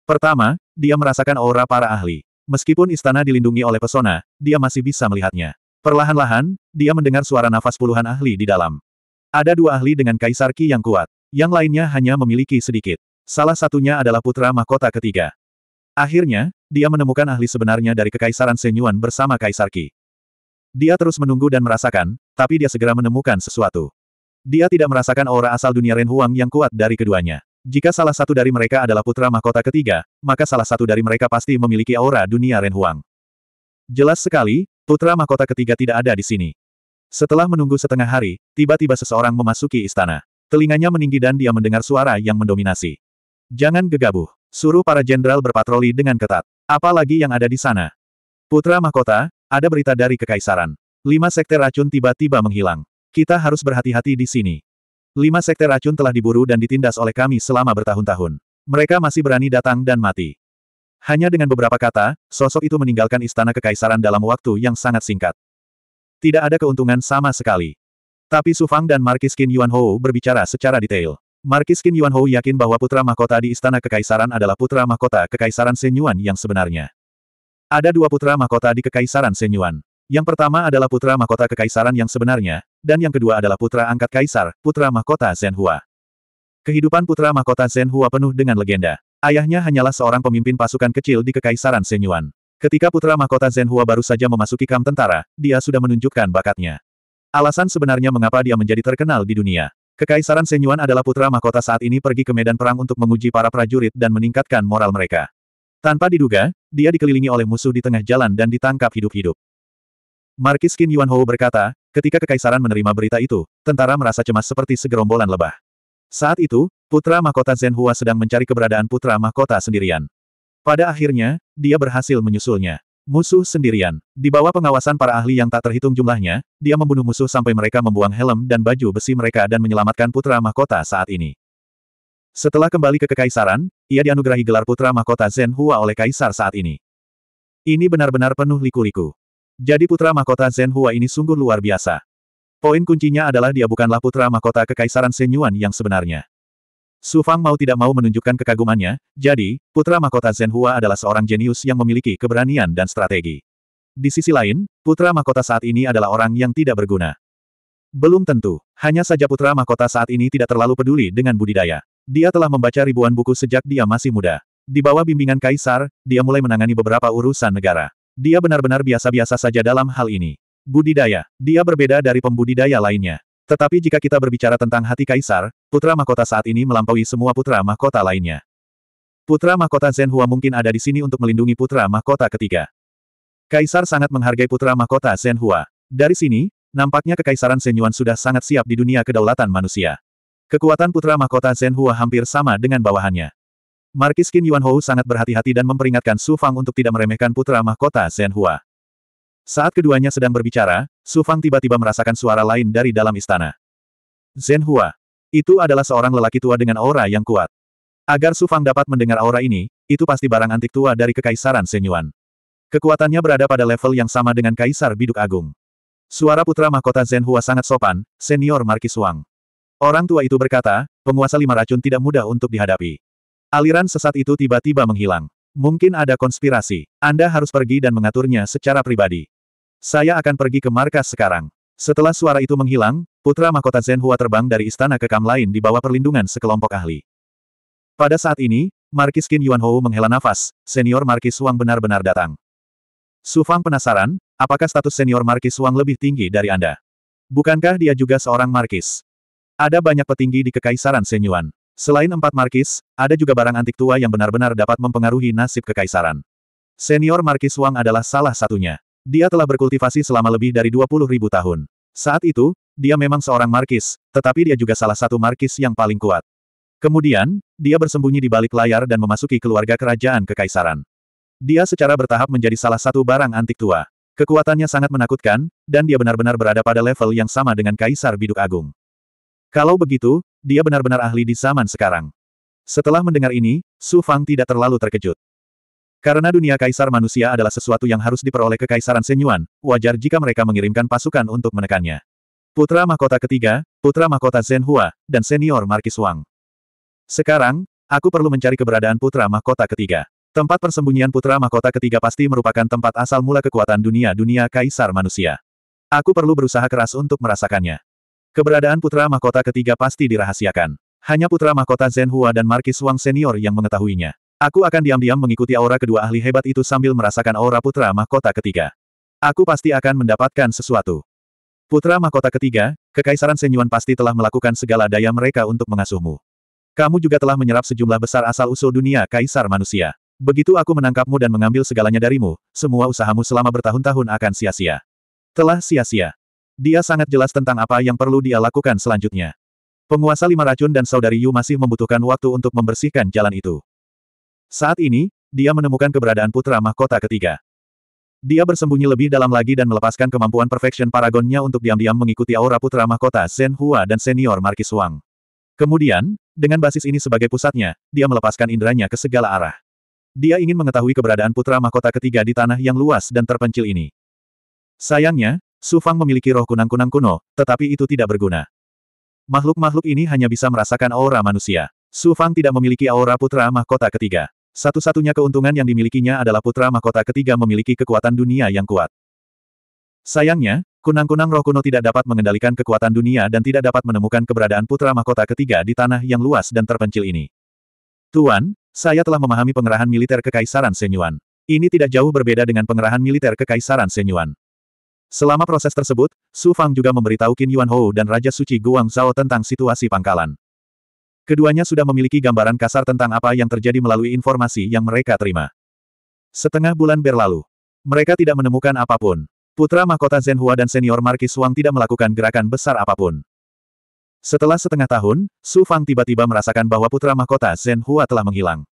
Pertama, dia merasakan aura para ahli. Meskipun istana dilindungi oleh pesona, dia masih bisa melihatnya. Perlahan-lahan, dia mendengar suara nafas puluhan ahli di dalam. Ada dua ahli dengan kaisar Ki yang kuat. Yang lainnya hanya memiliki sedikit. Salah satunya adalah putra mahkota ketiga. Akhirnya, dia menemukan ahli sebenarnya dari Kekaisaran Senyuan bersama Kaisar Ki. Dia terus menunggu dan merasakan, tapi dia segera menemukan sesuatu. Dia tidak merasakan aura asal dunia Renhuang yang kuat dari keduanya. Jika salah satu dari mereka adalah putra mahkota ketiga, maka salah satu dari mereka pasti memiliki aura dunia Renhuang. Jelas sekali, putra mahkota ketiga tidak ada di sini. Setelah menunggu setengah hari, tiba-tiba seseorang memasuki istana. Telinganya meninggi dan dia mendengar suara yang mendominasi. Jangan gegabah. Suruh para jenderal berpatroli dengan ketat. Apalagi yang ada di sana. Putra mahkota, ada berita dari kekaisaran. Lima sekte racun tiba-tiba menghilang. Kita harus berhati-hati di sini. Lima sekte racun telah diburu dan ditindas oleh kami selama bertahun-tahun. Mereka masih berani datang dan mati. Hanya dengan beberapa kata, sosok itu meninggalkan istana kekaisaran dalam waktu yang sangat singkat. Tidak ada keuntungan sama sekali. Tapi Su Fang dan Markis Qin Yuan Hou berbicara secara detail. Markis Qin Yuan Hou yakin bahwa putra mahkota di istana kekaisaran adalah putra mahkota kekaisaran Senyuan yang sebenarnya. Ada dua putra mahkota di kekaisaran Senyuan. Yang pertama adalah putra mahkota kekaisaran yang sebenarnya, dan yang kedua adalah putra angkat kaisar, putra mahkota Zhenhua. Kehidupan putra mahkota Zhenhua penuh dengan legenda. Ayahnya hanyalah seorang pemimpin pasukan kecil di kekaisaran Senyuan. Ketika putra mahkota Zhenhua baru saja memasuki kamp tentara, dia sudah menunjukkan bakatnya. Alasan sebenarnya mengapa dia menjadi terkenal di dunia. Kekaisaran Senyuan adalah putra mahkota saat ini pergi ke medan perang untuk menguji para prajurit dan meningkatkan moral mereka. Tanpa diduga, dia dikelilingi oleh musuh di tengah jalan dan ditangkap hidup-hidup. Markis Qin Yuan berkata, ketika kekaisaran menerima berita itu, tentara merasa cemas seperti segerombolan lebah. Saat itu, putra mahkota Zhen Hua sedang mencari keberadaan putra mahkota sendirian. Pada akhirnya, dia berhasil menyusulnya. Musuh sendirian. Di bawah pengawasan para ahli yang tak terhitung jumlahnya, dia membunuh musuh sampai mereka membuang helm dan baju besi mereka dan menyelamatkan putra mahkota saat ini. Setelah kembali ke kekaisaran, ia dianugerahi gelar putra mahkota Zhen Hua oleh kaisar saat ini. Ini benar-benar penuh liku-liku. Jadi putra mahkota Zhenhua Hua ini sungguh luar biasa. Poin kuncinya adalah dia bukanlah putra mahkota Kekaisaran Senyuan yang sebenarnya. Su Fang mau tidak mau menunjukkan kekagumannya, jadi, putra mahkota Zhenhua Hua adalah seorang jenius yang memiliki keberanian dan strategi. Di sisi lain, putra mahkota saat ini adalah orang yang tidak berguna. Belum tentu, hanya saja putra mahkota saat ini tidak terlalu peduli dengan budidaya. Dia telah membaca ribuan buku sejak dia masih muda. Di bawah bimbingan kaisar, dia mulai menangani beberapa urusan negara. Dia benar-benar biasa-biasa saja dalam hal ini. Budidaya. Dia berbeda dari pembudidaya lainnya. Tetapi jika kita berbicara tentang hati kaisar, putra mahkota saat ini melampaui semua putra mahkota lainnya. Putra mahkota Zenhua mungkin ada di sini untuk melindungi putra mahkota ketiga. Kaisar sangat menghargai putra mahkota Zenhua. Dari sini, nampaknya kekaisaran Zenyuan sudah sangat siap di dunia kedaulatan manusia. Kekuatan putra mahkota Zenhua hampir sama dengan bawahannya. Markis Qin Yuanhou sangat berhati-hati dan memperingatkan Su Fang untuk tidak meremehkan putra mahkota Zhen Hua. Saat keduanya sedang berbicara, Su Fang tiba-tiba merasakan suara lain dari dalam istana. Zhen Hua. Itu adalah seorang lelaki tua dengan aura yang kuat. Agar Su Fang dapat mendengar aura ini, itu pasti barang antik tua dari Kekaisaran Senyuan. Kekuatannya berada pada level yang sama dengan Kaisar Biduk Agung. Suara putra mahkota Zhen Hua sangat sopan, senior Markis Wang. Orang tua itu berkata, penguasa lima racun tidak mudah untuk dihadapi. Aliran sesat itu tiba-tiba menghilang. Mungkin ada konspirasi. Anda harus pergi dan mengaturnya secara pribadi. Saya akan pergi ke markas sekarang. Setelah suara itu menghilang, putra mahkota Zenhua terbang dari istana ke kam lain di bawah perlindungan sekelompok ahli. Pada saat ini, Markis Qin Yuanhou menghela nafas, senior Markis Wang benar-benar datang. Su Fang penasaran, apakah status senior Markis Wang lebih tinggi dari Anda? Bukankah dia juga seorang Markis? Ada banyak petinggi di Kekaisaran Senyuan. Selain empat markis, ada juga barang antik tua yang benar-benar dapat mempengaruhi nasib kekaisaran. Senior Markis Wang adalah salah satunya. Dia telah berkultivasi selama lebih dari 20 ribu tahun. Saat itu, dia memang seorang markis, tetapi dia juga salah satu markis yang paling kuat. Kemudian, dia bersembunyi di balik layar dan memasuki keluarga kerajaan kekaisaran. Dia secara bertahap menjadi salah satu barang antik tua. Kekuatannya sangat menakutkan, dan dia benar-benar berada pada level yang sama dengan Kaisar Biduk Agung. Kalau begitu, dia benar-benar ahli di zaman sekarang. Setelah mendengar ini, Su Fang tidak terlalu terkejut. Karena dunia kaisar manusia adalah sesuatu yang harus diperoleh kekaisaran Senyuan, wajar jika mereka mengirimkan pasukan untuk menekannya. Putra mahkota ketiga, putra mahkota Zhen dan senior Markis Wang. Sekarang, aku perlu mencari keberadaan putra mahkota ketiga. Tempat persembunyian putra mahkota ketiga pasti merupakan tempat asal mula kekuatan dunia-dunia kaisar manusia. Aku perlu berusaha keras untuk merasakannya. Keberadaan putra mahkota ketiga pasti dirahasiakan. Hanya putra mahkota Zhen Hua dan Markis Wang senior yang mengetahuinya. Aku akan diam-diam mengikuti aura kedua ahli hebat itu sambil merasakan aura putra mahkota ketiga. Aku pasti akan mendapatkan sesuatu. Putra mahkota ketiga, Kekaisaran Senyuan pasti telah melakukan segala daya mereka untuk mengasuhmu. Kamu juga telah menyerap sejumlah besar asal-usul dunia kaisar manusia. Begitu aku menangkapmu dan mengambil segalanya darimu, semua usahamu selama bertahun-tahun akan sia-sia. Telah sia-sia. Dia sangat jelas tentang apa yang perlu dia lakukan selanjutnya. Penguasa lima racun dan saudari Yu masih membutuhkan waktu untuk membersihkan jalan itu. Saat ini, dia menemukan keberadaan putra mahkota ketiga. Dia bersembunyi lebih dalam lagi dan melepaskan kemampuan perfection paragonnya untuk diam-diam mengikuti aura putra mahkota Zen Hua dan senior Markis Wang. Kemudian, dengan basis ini sebagai pusatnya, dia melepaskan inderanya ke segala arah. Dia ingin mengetahui keberadaan putra mahkota ketiga di tanah yang luas dan terpencil ini. Sayangnya, Sufang memiliki roh kunang-kunang kuno, tetapi itu tidak berguna. Makhluk-makhluk ini hanya bisa merasakan aura manusia. Sufang tidak memiliki aura putra mahkota ketiga. Satu-satunya keuntungan yang dimilikinya adalah putra mahkota ketiga memiliki kekuatan dunia yang kuat. Sayangnya, kunang-kunang roh kuno tidak dapat mengendalikan kekuatan dunia dan tidak dapat menemukan keberadaan putra mahkota ketiga di tanah yang luas dan terpencil ini. Tuan, saya telah memahami pengerahan militer Kekaisaran Senyuan. Ini tidak jauh berbeda dengan pengerahan militer Kekaisaran Senyuan. Selama proses tersebut, Su Fang juga memberitahu Qin Yuan dan Raja Suci Guang Zhao tentang situasi pangkalan. Keduanya sudah memiliki gambaran kasar tentang apa yang terjadi melalui informasi yang mereka terima. Setengah bulan berlalu. Mereka tidak menemukan apapun. Putra mahkota Zhen dan senior Marquis Wang tidak melakukan gerakan besar apapun. Setelah setengah tahun, Su Fang tiba-tiba merasakan bahwa putra mahkota Zhen telah menghilang.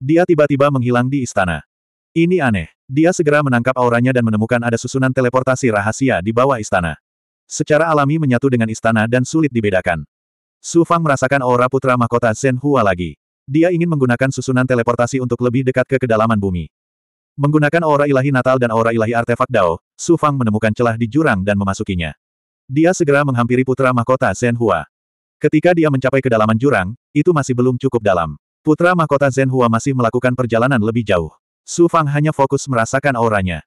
Dia tiba-tiba menghilang di istana. Ini aneh. Dia segera menangkap auranya dan menemukan ada susunan teleportasi rahasia di bawah istana. Secara alami menyatu dengan istana dan sulit dibedakan. Su Fang merasakan aura putra mahkota Zhen Hua lagi. Dia ingin menggunakan susunan teleportasi untuk lebih dekat ke kedalaman bumi. Menggunakan aura ilahi natal dan aura ilahi artefak Dao, Su Fang menemukan celah di jurang dan memasukinya. Dia segera menghampiri putra mahkota Zhen Hua. Ketika dia mencapai kedalaman jurang, itu masih belum cukup dalam. Putra mahkota Zhen Hua masih melakukan perjalanan lebih jauh. Su Fang hanya fokus merasakan auranya.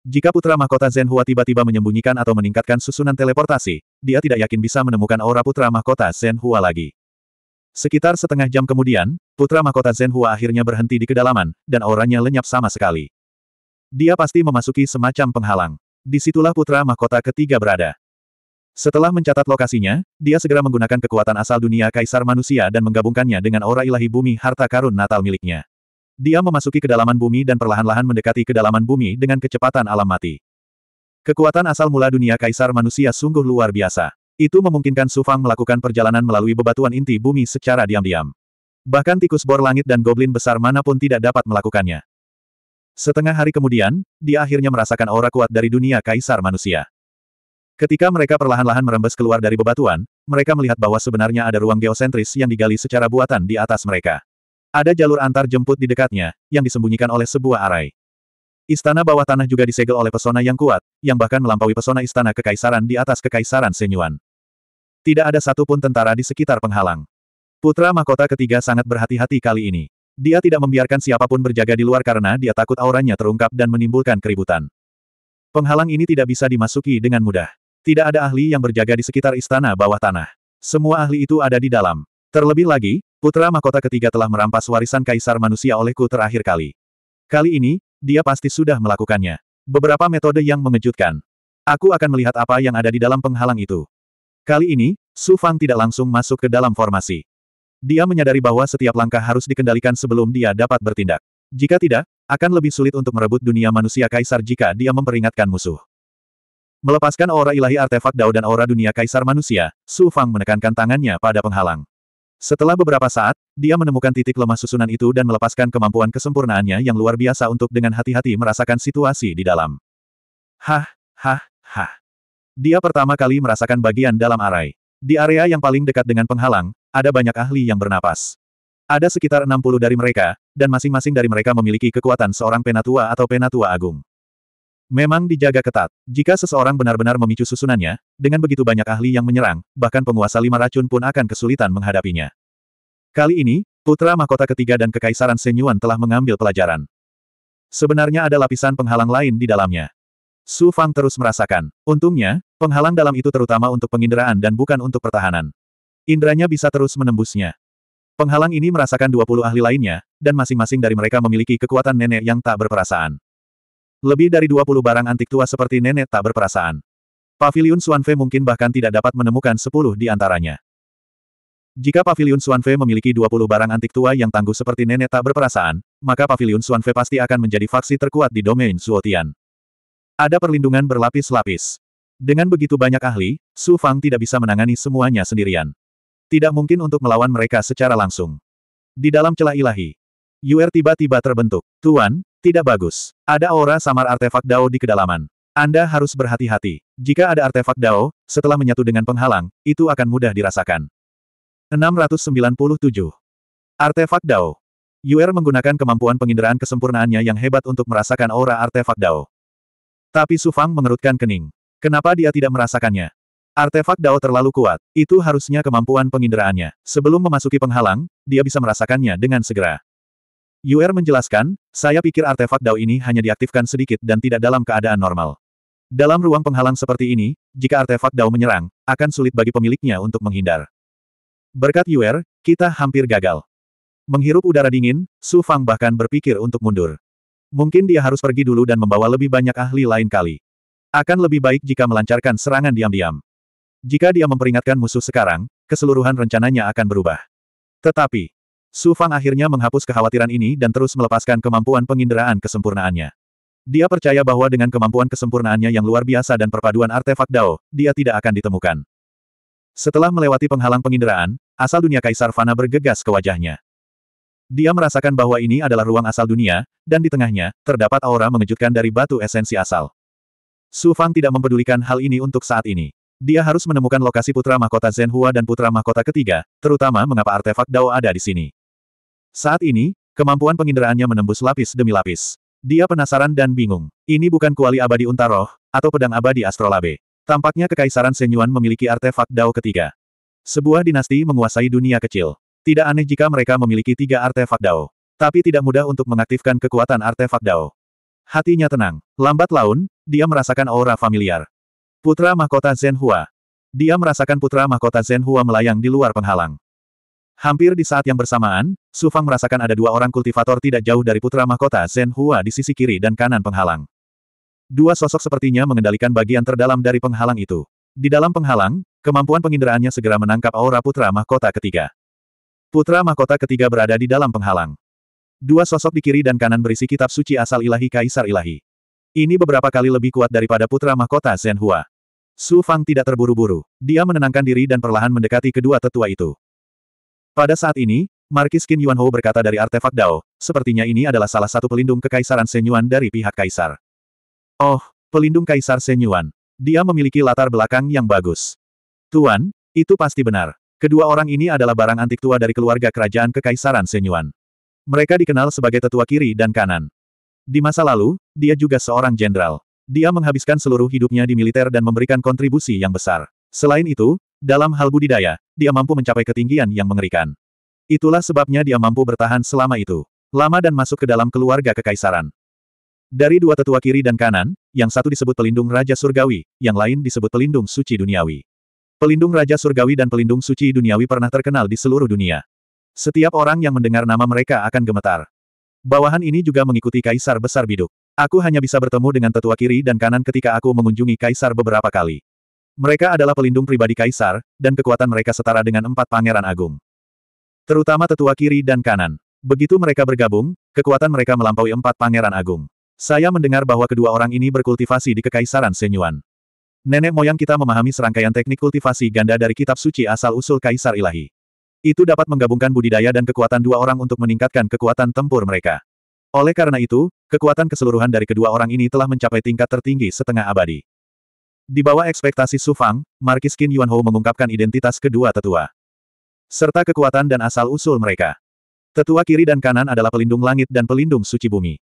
Jika putra mahkota Zen Hua tiba-tiba menyembunyikan atau meningkatkan susunan teleportasi, dia tidak yakin bisa menemukan aura putra mahkota Zen Hua lagi. Sekitar setengah jam kemudian, putra mahkota Zen Hua akhirnya berhenti di kedalaman, dan auranya lenyap sama sekali. Dia pasti memasuki semacam penghalang. Disitulah putra mahkota ketiga berada. Setelah mencatat lokasinya, dia segera menggunakan kekuatan asal dunia kaisar manusia dan menggabungkannya dengan aura ilahi bumi harta karun natal miliknya. Dia memasuki kedalaman bumi dan perlahan-lahan mendekati kedalaman bumi dengan kecepatan alam mati. Kekuatan asal mula dunia kaisar manusia sungguh luar biasa. Itu memungkinkan Sufang melakukan perjalanan melalui bebatuan inti bumi secara diam-diam. Bahkan tikus bor langit dan goblin besar manapun tidak dapat melakukannya. Setengah hari kemudian, dia akhirnya merasakan aura kuat dari dunia kaisar manusia. Ketika mereka perlahan-lahan merembes keluar dari bebatuan, mereka melihat bahwa sebenarnya ada ruang geosentris yang digali secara buatan di atas mereka. Ada jalur antar jemput di dekatnya, yang disembunyikan oleh sebuah arai. Istana bawah tanah juga disegel oleh pesona yang kuat, yang bahkan melampaui pesona istana kekaisaran di atas kekaisaran Senyuan. Tidak ada satupun tentara di sekitar penghalang. Putra mahkota ketiga sangat berhati-hati kali ini. Dia tidak membiarkan siapapun berjaga di luar karena dia takut auranya terungkap dan menimbulkan keributan. Penghalang ini tidak bisa dimasuki dengan mudah. Tidak ada ahli yang berjaga di sekitar istana bawah tanah. Semua ahli itu ada di dalam. Terlebih lagi, putra mahkota ketiga telah merampas warisan kaisar manusia olehku terakhir kali. Kali ini, dia pasti sudah melakukannya. Beberapa metode yang mengejutkan. Aku akan melihat apa yang ada di dalam penghalang itu. Kali ini, Su Fang tidak langsung masuk ke dalam formasi. Dia menyadari bahwa setiap langkah harus dikendalikan sebelum dia dapat bertindak. Jika tidak, akan lebih sulit untuk merebut dunia manusia kaisar jika dia memperingatkan musuh. Melepaskan aura ilahi artefak Dao dan aura dunia kaisar manusia, Su Fang menekankan tangannya pada penghalang. Setelah beberapa saat, dia menemukan titik lemah susunan itu dan melepaskan kemampuan kesempurnaannya yang luar biasa untuk dengan hati-hati merasakan situasi di dalam. Hah, hah, hah. Dia pertama kali merasakan bagian dalam arai. Di area yang paling dekat dengan penghalang, ada banyak ahli yang bernapas. Ada sekitar 60 dari mereka, dan masing-masing dari mereka memiliki kekuatan seorang penatua atau penatua agung. Memang dijaga ketat. Jika seseorang benar-benar memicu susunannya, dengan begitu banyak ahli yang menyerang, bahkan penguasa lima racun pun akan kesulitan menghadapinya. Kali ini, putra mahkota ketiga dan kekaisaran Senyuan telah mengambil pelajaran. Sebenarnya ada lapisan penghalang lain di dalamnya. Su Fang terus merasakan. Untungnya, penghalang dalam itu terutama untuk penginderaan dan bukan untuk pertahanan. Indranya bisa terus menembusnya. Penghalang ini merasakan 20 ahli lainnya, dan masing-masing dari mereka memiliki kekuatan nenek yang tak berperasaan. Lebih dari 20 barang antik tua seperti nenek tak berperasaan. Paviliun Suanfe mungkin bahkan tidak dapat menemukan 10 di antaranya. Jika Paviliun Suanfe memiliki 20 barang antik tua yang tangguh seperti nenek tak berperasaan, maka Paviliun Suanfe pasti akan menjadi faksi terkuat di domain Suotian. Ada perlindungan berlapis-lapis. Dengan begitu banyak ahli, Su Fang tidak bisa menangani semuanya sendirian. Tidak mungkin untuk melawan mereka secara langsung. Di dalam celah ilahi, Yuer tiba-tiba terbentuk. Tuan, tidak bagus. Ada aura samar artefak Dao di kedalaman. Anda harus berhati-hati. Jika ada artefak Dao, setelah menyatu dengan penghalang, itu akan mudah dirasakan. 697. Artefak Dao. Yuer menggunakan kemampuan penginderaan kesempurnaannya yang hebat untuk merasakan aura artefak Dao. Tapi Su Fang mengerutkan kening. Kenapa dia tidak merasakannya? Artefak Dao terlalu kuat, itu harusnya kemampuan penginderaannya. Sebelum memasuki penghalang, dia bisa merasakannya dengan segera. Yuer menjelaskan, saya pikir artefak Dao ini hanya diaktifkan sedikit dan tidak dalam keadaan normal. Dalam ruang penghalang seperti ini, jika artefak Dao menyerang, akan sulit bagi pemiliknya untuk menghindar. Berkat Yuer, kita hampir gagal. Menghirup udara dingin, Su Fang bahkan berpikir untuk mundur. Mungkin dia harus pergi dulu dan membawa lebih banyak ahli lain kali. Akan lebih baik jika melancarkan serangan diam-diam. Jika dia memperingatkan musuh sekarang, keseluruhan rencananya akan berubah. Tetapi, Su Fang akhirnya menghapus kekhawatiran ini dan terus melepaskan kemampuan penginderaan kesempurnaannya. Dia percaya bahwa dengan kemampuan kesempurnaannya yang luar biasa dan perpaduan artefak Dao, dia tidak akan ditemukan. Setelah melewati penghalang penginderaan, asal dunia Kaisar Fana bergegas ke wajahnya. Dia merasakan bahwa ini adalah ruang asal dunia, dan di tengahnya, terdapat aura mengejutkan dari batu esensi asal. Su Fang tidak mempedulikan hal ini untuk saat ini. Dia harus menemukan lokasi putra mahkota Zhenhua dan putra mahkota ketiga, terutama mengapa artefak Dao ada di sini. Saat ini, kemampuan penginderaannya menembus lapis demi lapis. Dia penasaran dan bingung. Ini bukan kuali abadi Untaroh, atau pedang abadi Astrolabe. Tampaknya Kekaisaran Senyuan memiliki artefak Dao ketiga. Sebuah dinasti menguasai dunia kecil. Tidak aneh jika mereka memiliki tiga artefak Dao. Tapi tidak mudah untuk mengaktifkan kekuatan artefak Dao. Hatinya tenang. Lambat laun, dia merasakan aura familiar. Putra Mahkota Zen Dia merasakan putra mahkota Zen melayang di luar penghalang. Hampir di saat yang bersamaan, Su Fang merasakan ada dua orang kultivator tidak jauh dari putra mahkota Zhen Hua di sisi kiri dan kanan penghalang. Dua sosok sepertinya mengendalikan bagian terdalam dari penghalang itu. Di dalam penghalang, kemampuan penginderaannya segera menangkap aura putra mahkota ketiga. Putra mahkota ketiga berada di dalam penghalang. Dua sosok di kiri dan kanan berisi kitab suci asal ilahi Kaisar Ilahi. Ini beberapa kali lebih kuat daripada putra mahkota Zhen Hua. Su Fang tidak terburu-buru. Dia menenangkan diri dan perlahan mendekati kedua tetua itu. Pada saat ini, Markis Qin Yuanho berkata dari artefak Dao, sepertinya ini adalah salah satu pelindung kekaisaran Senyuan dari pihak kaisar. Oh, pelindung kaisar Senyuan. Dia memiliki latar belakang yang bagus. Tuan, itu pasti benar. Kedua orang ini adalah barang antik tua dari keluarga kerajaan kekaisaran Senyuan. Mereka dikenal sebagai tetua kiri dan kanan. Di masa lalu, dia juga seorang jenderal. Dia menghabiskan seluruh hidupnya di militer dan memberikan kontribusi yang besar. Selain itu, dalam hal budidaya, dia mampu mencapai ketinggian yang mengerikan. Itulah sebabnya dia mampu bertahan selama itu. Lama dan masuk ke dalam keluarga kekaisaran. Dari dua tetua kiri dan kanan, yang satu disebut pelindung Raja Surgawi, yang lain disebut pelindung suci duniawi. Pelindung Raja Surgawi dan pelindung suci duniawi pernah terkenal di seluruh dunia. Setiap orang yang mendengar nama mereka akan gemetar. Bawahan ini juga mengikuti Kaisar Besar Biduk. Aku hanya bisa bertemu dengan tetua kiri dan kanan ketika aku mengunjungi Kaisar beberapa kali. Mereka adalah pelindung pribadi kaisar, dan kekuatan mereka setara dengan empat pangeran agung. Terutama tetua kiri dan kanan. Begitu mereka bergabung, kekuatan mereka melampaui empat pangeran agung. Saya mendengar bahwa kedua orang ini berkultivasi di Kekaisaran Senyuan. Nenek moyang kita memahami serangkaian teknik kultivasi ganda dari kitab suci asal-usul Kaisar Ilahi. Itu dapat menggabungkan budidaya dan kekuatan dua orang untuk meningkatkan kekuatan tempur mereka. Oleh karena itu, kekuatan keseluruhan dari kedua orang ini telah mencapai tingkat tertinggi setengah abadi. Di bawah ekspektasi Su Fang, Markis Qin Yuanhou mengungkapkan identitas kedua tetua. Serta kekuatan dan asal-usul mereka. Tetua kiri dan kanan adalah pelindung langit dan pelindung suci bumi.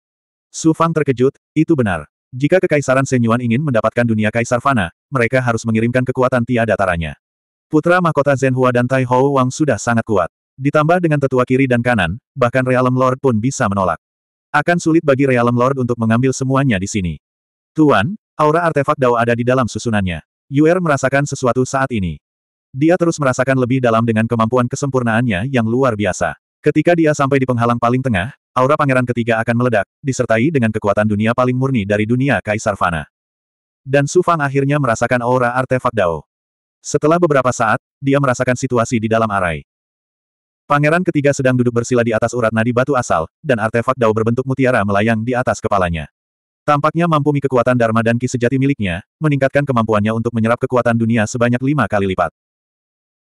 Su Fang terkejut, itu benar. Jika Kekaisaran Senyuan ingin mendapatkan dunia Kaisar Fana, mereka harus mengirimkan kekuatan tiada taranya. Putra mahkota Zhenhua dan Tai Hou Wang sudah sangat kuat. Ditambah dengan tetua kiri dan kanan, bahkan Realm Lord pun bisa menolak. Akan sulit bagi Realm Lord untuk mengambil semuanya di sini. Tuan, Aura artefak Dao ada di dalam susunannya. Yuer merasakan sesuatu saat ini. Dia terus merasakan lebih dalam dengan kemampuan kesempurnaannya yang luar biasa. Ketika dia sampai di penghalang paling tengah, aura pangeran ketiga akan meledak, disertai dengan kekuatan dunia paling murni dari dunia Kaisar Fana. Dan Su Fang akhirnya merasakan aura artefak Dao. Setelah beberapa saat, dia merasakan situasi di dalam arai. Pangeran ketiga sedang duduk bersila di atas urat nadi batu asal, dan artefak Dao berbentuk mutiara melayang di atas kepalanya. Tampaknya mampu mi kekuatan Dharma dan Ki sejati miliknya, meningkatkan kemampuannya untuk menyerap kekuatan dunia sebanyak lima kali lipat.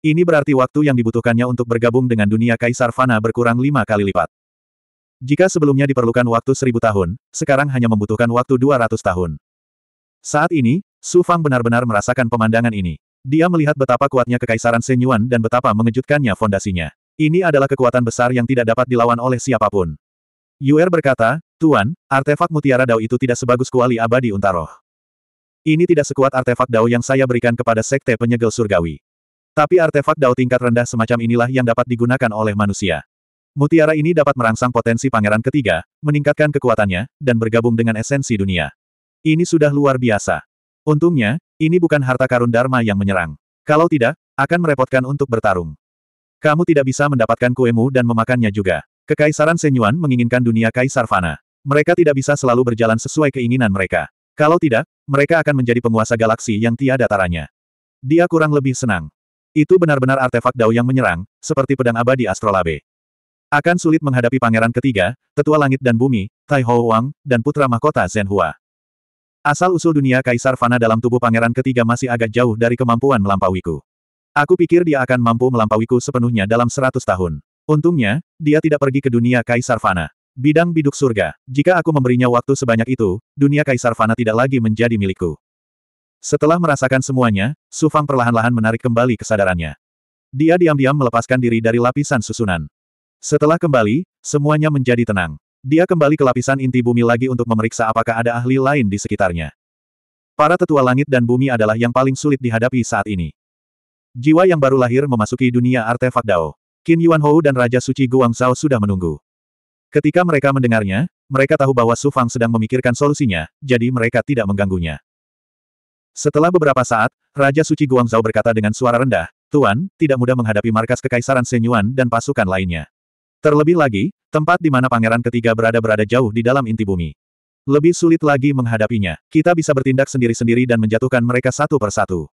Ini berarti waktu yang dibutuhkannya untuk bergabung dengan dunia Kaisar Fana berkurang lima kali lipat. Jika sebelumnya diperlukan waktu seribu tahun, sekarang hanya membutuhkan waktu dua ratus tahun. Saat ini, Su Fang benar-benar merasakan pemandangan ini. Dia melihat betapa kuatnya kekaisaran Senyuan dan betapa mengejutkannya fondasinya. Ini adalah kekuatan besar yang tidak dapat dilawan oleh siapapun. Yuer berkata, Tuan, artefak mutiara Dao itu tidak sebagus kuali abadi Untaroh. Ini tidak sekuat artefak Dao yang saya berikan kepada Sekte Penyegel Surgawi. Tapi artefak Dao tingkat rendah semacam inilah yang dapat digunakan oleh manusia. Mutiara ini dapat merangsang potensi pangeran ketiga, meningkatkan kekuatannya, dan bergabung dengan esensi dunia. Ini sudah luar biasa. Untungnya, ini bukan harta karun Dharma yang menyerang. Kalau tidak, akan merepotkan untuk bertarung. Kamu tidak bisa mendapatkan kuemu dan memakannya juga. Kekaisaran Senyuan menginginkan dunia Kaisar Fana mereka tidak bisa selalu berjalan sesuai keinginan mereka. Kalau tidak, mereka akan menjadi penguasa galaksi yang tiada taranya. Dia kurang lebih senang. Itu benar-benar artefak Dao yang menyerang, seperti pedang abadi Astrolabe. Akan sulit menghadapi pangeran ketiga, tetua langit dan bumi, Tai Ho Wang, dan putra mahkota Zhen Hua. Asal-usul dunia Kaisar Fana dalam tubuh pangeran ketiga masih agak jauh dari kemampuan melampauiku. Aku pikir dia akan mampu melampauiku sepenuhnya dalam seratus tahun. Untungnya, dia tidak pergi ke dunia Kaisar Fana. Bidang biduk surga, jika aku memberinya waktu sebanyak itu, dunia Kaisar Fana tidak lagi menjadi milikku. Setelah merasakan semuanya, Sufang perlahan-lahan menarik kembali kesadarannya. Dia diam-diam melepaskan diri dari lapisan susunan. Setelah kembali, semuanya menjadi tenang. Dia kembali ke lapisan inti bumi lagi untuk memeriksa apakah ada ahli lain di sekitarnya. Para tetua langit dan bumi adalah yang paling sulit dihadapi saat ini. Jiwa yang baru lahir memasuki dunia artefak Dao. Qin Yuan dan Raja Suci Guang Zhao sudah menunggu. Ketika mereka mendengarnya, mereka tahu bahwa Su Fang sedang memikirkan solusinya, jadi mereka tidak mengganggunya. Setelah beberapa saat, Raja Suci Guangzhou berkata dengan suara rendah, Tuan, tidak mudah menghadapi markas kekaisaran Senyuan dan pasukan lainnya. Terlebih lagi, tempat di mana pangeran ketiga berada-berada jauh di dalam inti bumi. Lebih sulit lagi menghadapinya. Kita bisa bertindak sendiri-sendiri dan menjatuhkan mereka satu persatu.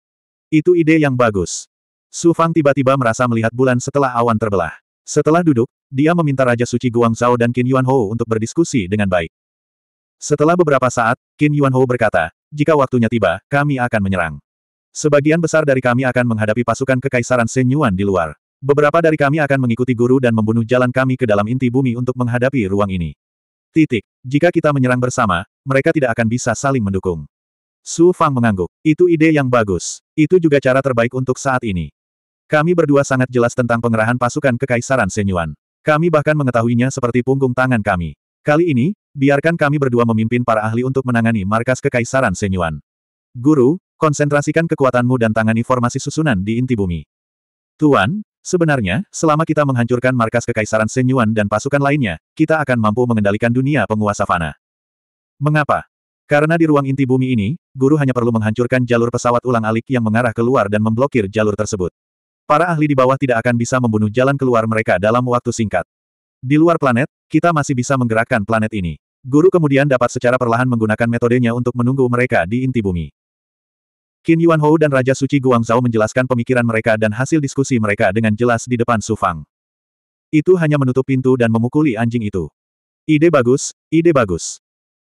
Itu ide yang bagus. Su Fang tiba-tiba merasa melihat bulan setelah awan terbelah. Setelah duduk, dia meminta Raja Suci Guang Zhao dan Qin Yuanhou untuk berdiskusi dengan baik. Setelah beberapa saat, Qin Yuanhou berkata, jika waktunya tiba, kami akan menyerang. Sebagian besar dari kami akan menghadapi pasukan kekaisaran Sen Yuan di luar. Beberapa dari kami akan mengikuti guru dan membunuh jalan kami ke dalam inti bumi untuk menghadapi ruang ini. Titik. Jika kita menyerang bersama, mereka tidak akan bisa saling mendukung. Su Fang mengangguk. Itu ide yang bagus. Itu juga cara terbaik untuk saat ini. Kami berdua sangat jelas tentang pengerahan pasukan Kekaisaran Senyuan. Kami bahkan mengetahuinya seperti punggung tangan kami. Kali ini, biarkan kami berdua memimpin para ahli untuk menangani markas Kekaisaran Senyuan. Guru, konsentrasikan kekuatanmu dan tangani formasi susunan di inti bumi. Tuan, sebenarnya, selama kita menghancurkan markas Kekaisaran Senyuan dan pasukan lainnya, kita akan mampu mengendalikan dunia penguasa Fana. Mengapa? Karena di ruang inti bumi ini, guru hanya perlu menghancurkan jalur pesawat ulang alik yang mengarah keluar dan memblokir jalur tersebut. Para ahli di bawah tidak akan bisa membunuh jalan keluar mereka dalam waktu singkat. Di luar planet, kita masih bisa menggerakkan planet ini. Guru kemudian dapat secara perlahan menggunakan metodenya untuk menunggu mereka di inti bumi. Qin Yuan dan Raja Suci Guangzhou menjelaskan pemikiran mereka dan hasil diskusi mereka dengan jelas di depan Su Fang. Itu hanya menutup pintu dan memukuli anjing itu. Ide bagus, ide bagus.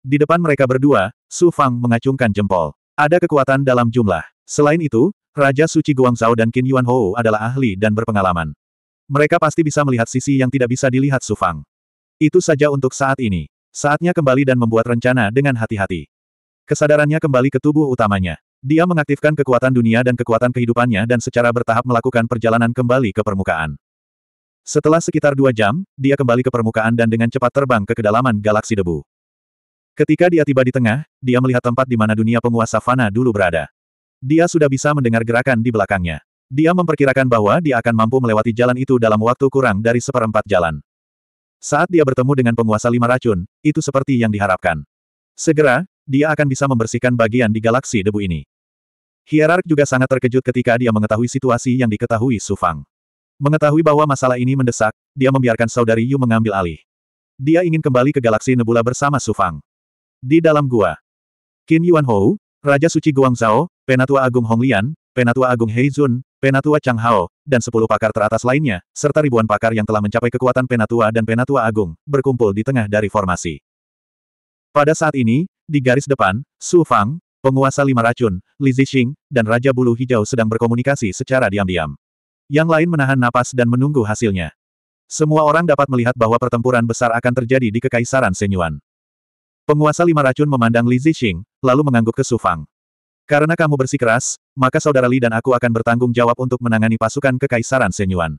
Di depan mereka berdua, Su Fang mengacungkan jempol. Ada kekuatan dalam jumlah. Selain itu, Raja Suci Guangzhou dan Qin Yuan adalah ahli dan berpengalaman. Mereka pasti bisa melihat sisi yang tidak bisa dilihat Su Fang. Itu saja untuk saat ini. Saatnya kembali dan membuat rencana dengan hati-hati. Kesadarannya kembali ke tubuh utamanya. Dia mengaktifkan kekuatan dunia dan kekuatan kehidupannya dan secara bertahap melakukan perjalanan kembali ke permukaan. Setelah sekitar dua jam, dia kembali ke permukaan dan dengan cepat terbang ke kedalaman galaksi debu. Ketika dia tiba di tengah, dia melihat tempat di mana dunia penguasa Fana dulu berada. Dia sudah bisa mendengar gerakan di belakangnya. Dia memperkirakan bahwa dia akan mampu melewati jalan itu dalam waktu kurang dari seperempat jalan. Saat dia bertemu dengan penguasa lima racun, itu seperti yang diharapkan. Segera, dia akan bisa membersihkan bagian di galaksi debu ini. Hierark juga sangat terkejut ketika dia mengetahui situasi yang diketahui Sufang. Mengetahui bahwa masalah ini mendesak, dia membiarkan saudari Yu mengambil alih. Dia ingin kembali ke galaksi Nebula bersama Sufang. Di dalam gua, Qin Yuan Hou, Raja Suci Guangzhou, Penatua Agung Honglian, Penatua Agung Heizun, Penatua Chang Hao, dan sepuluh pakar teratas lainnya, serta ribuan pakar yang telah mencapai kekuatan Penatua dan Penatua Agung, berkumpul di tengah dari formasi. Pada saat ini, di garis depan, Su Fang, penguasa lima racun, Li Zixing, dan Raja Bulu Hijau sedang berkomunikasi secara diam-diam. Yang lain menahan napas dan menunggu hasilnya. Semua orang dapat melihat bahwa pertempuran besar akan terjadi di Kekaisaran Senyuan. Penguasa lima racun memandang Li Zixing, lalu mengangguk ke Su Fang. Karena kamu bersikeras, maka saudara Li dan aku akan bertanggung jawab untuk menangani pasukan kekaisaran Senyuan.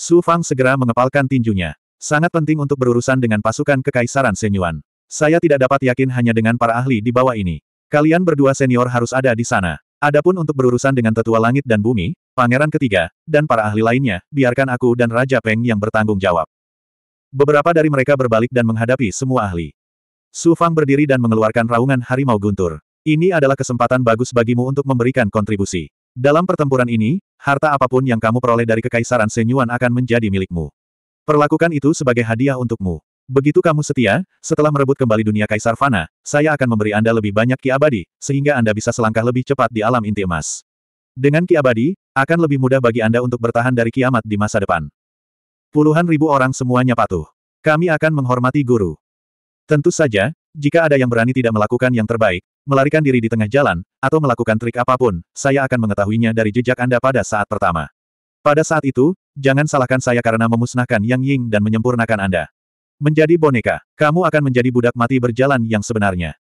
Su Fang segera mengepalkan tinjunya. Sangat penting untuk berurusan dengan pasukan kekaisaran Senyuan. Saya tidak dapat yakin hanya dengan para ahli di bawah ini. Kalian berdua senior harus ada di sana. Adapun untuk berurusan dengan tetua langit dan bumi, pangeran ketiga, dan para ahli lainnya, biarkan aku dan Raja Peng yang bertanggung jawab. Beberapa dari mereka berbalik dan menghadapi semua ahli. Su Fang berdiri dan mengeluarkan raungan harimau guntur. Ini adalah kesempatan bagus bagimu untuk memberikan kontribusi. Dalam pertempuran ini, harta apapun yang kamu peroleh dari Kekaisaran Senyuan akan menjadi milikmu. Perlakukan itu sebagai hadiah untukmu. Begitu kamu setia, setelah merebut kembali dunia Kaisar Fana, saya akan memberi Anda lebih banyak ki abadi, sehingga Anda bisa selangkah lebih cepat di alam inti emas. Dengan ki abadi, akan lebih mudah bagi Anda untuk bertahan dari kiamat di masa depan. Puluhan ribu orang semuanya patuh. Kami akan menghormati guru. Tentu saja, jika ada yang berani tidak melakukan yang terbaik, melarikan diri di tengah jalan, atau melakukan trik apapun, saya akan mengetahuinya dari jejak Anda pada saat pertama. Pada saat itu, jangan salahkan saya karena memusnahkan Yang Ying dan menyempurnakan Anda. Menjadi boneka, kamu akan menjadi budak mati berjalan yang sebenarnya.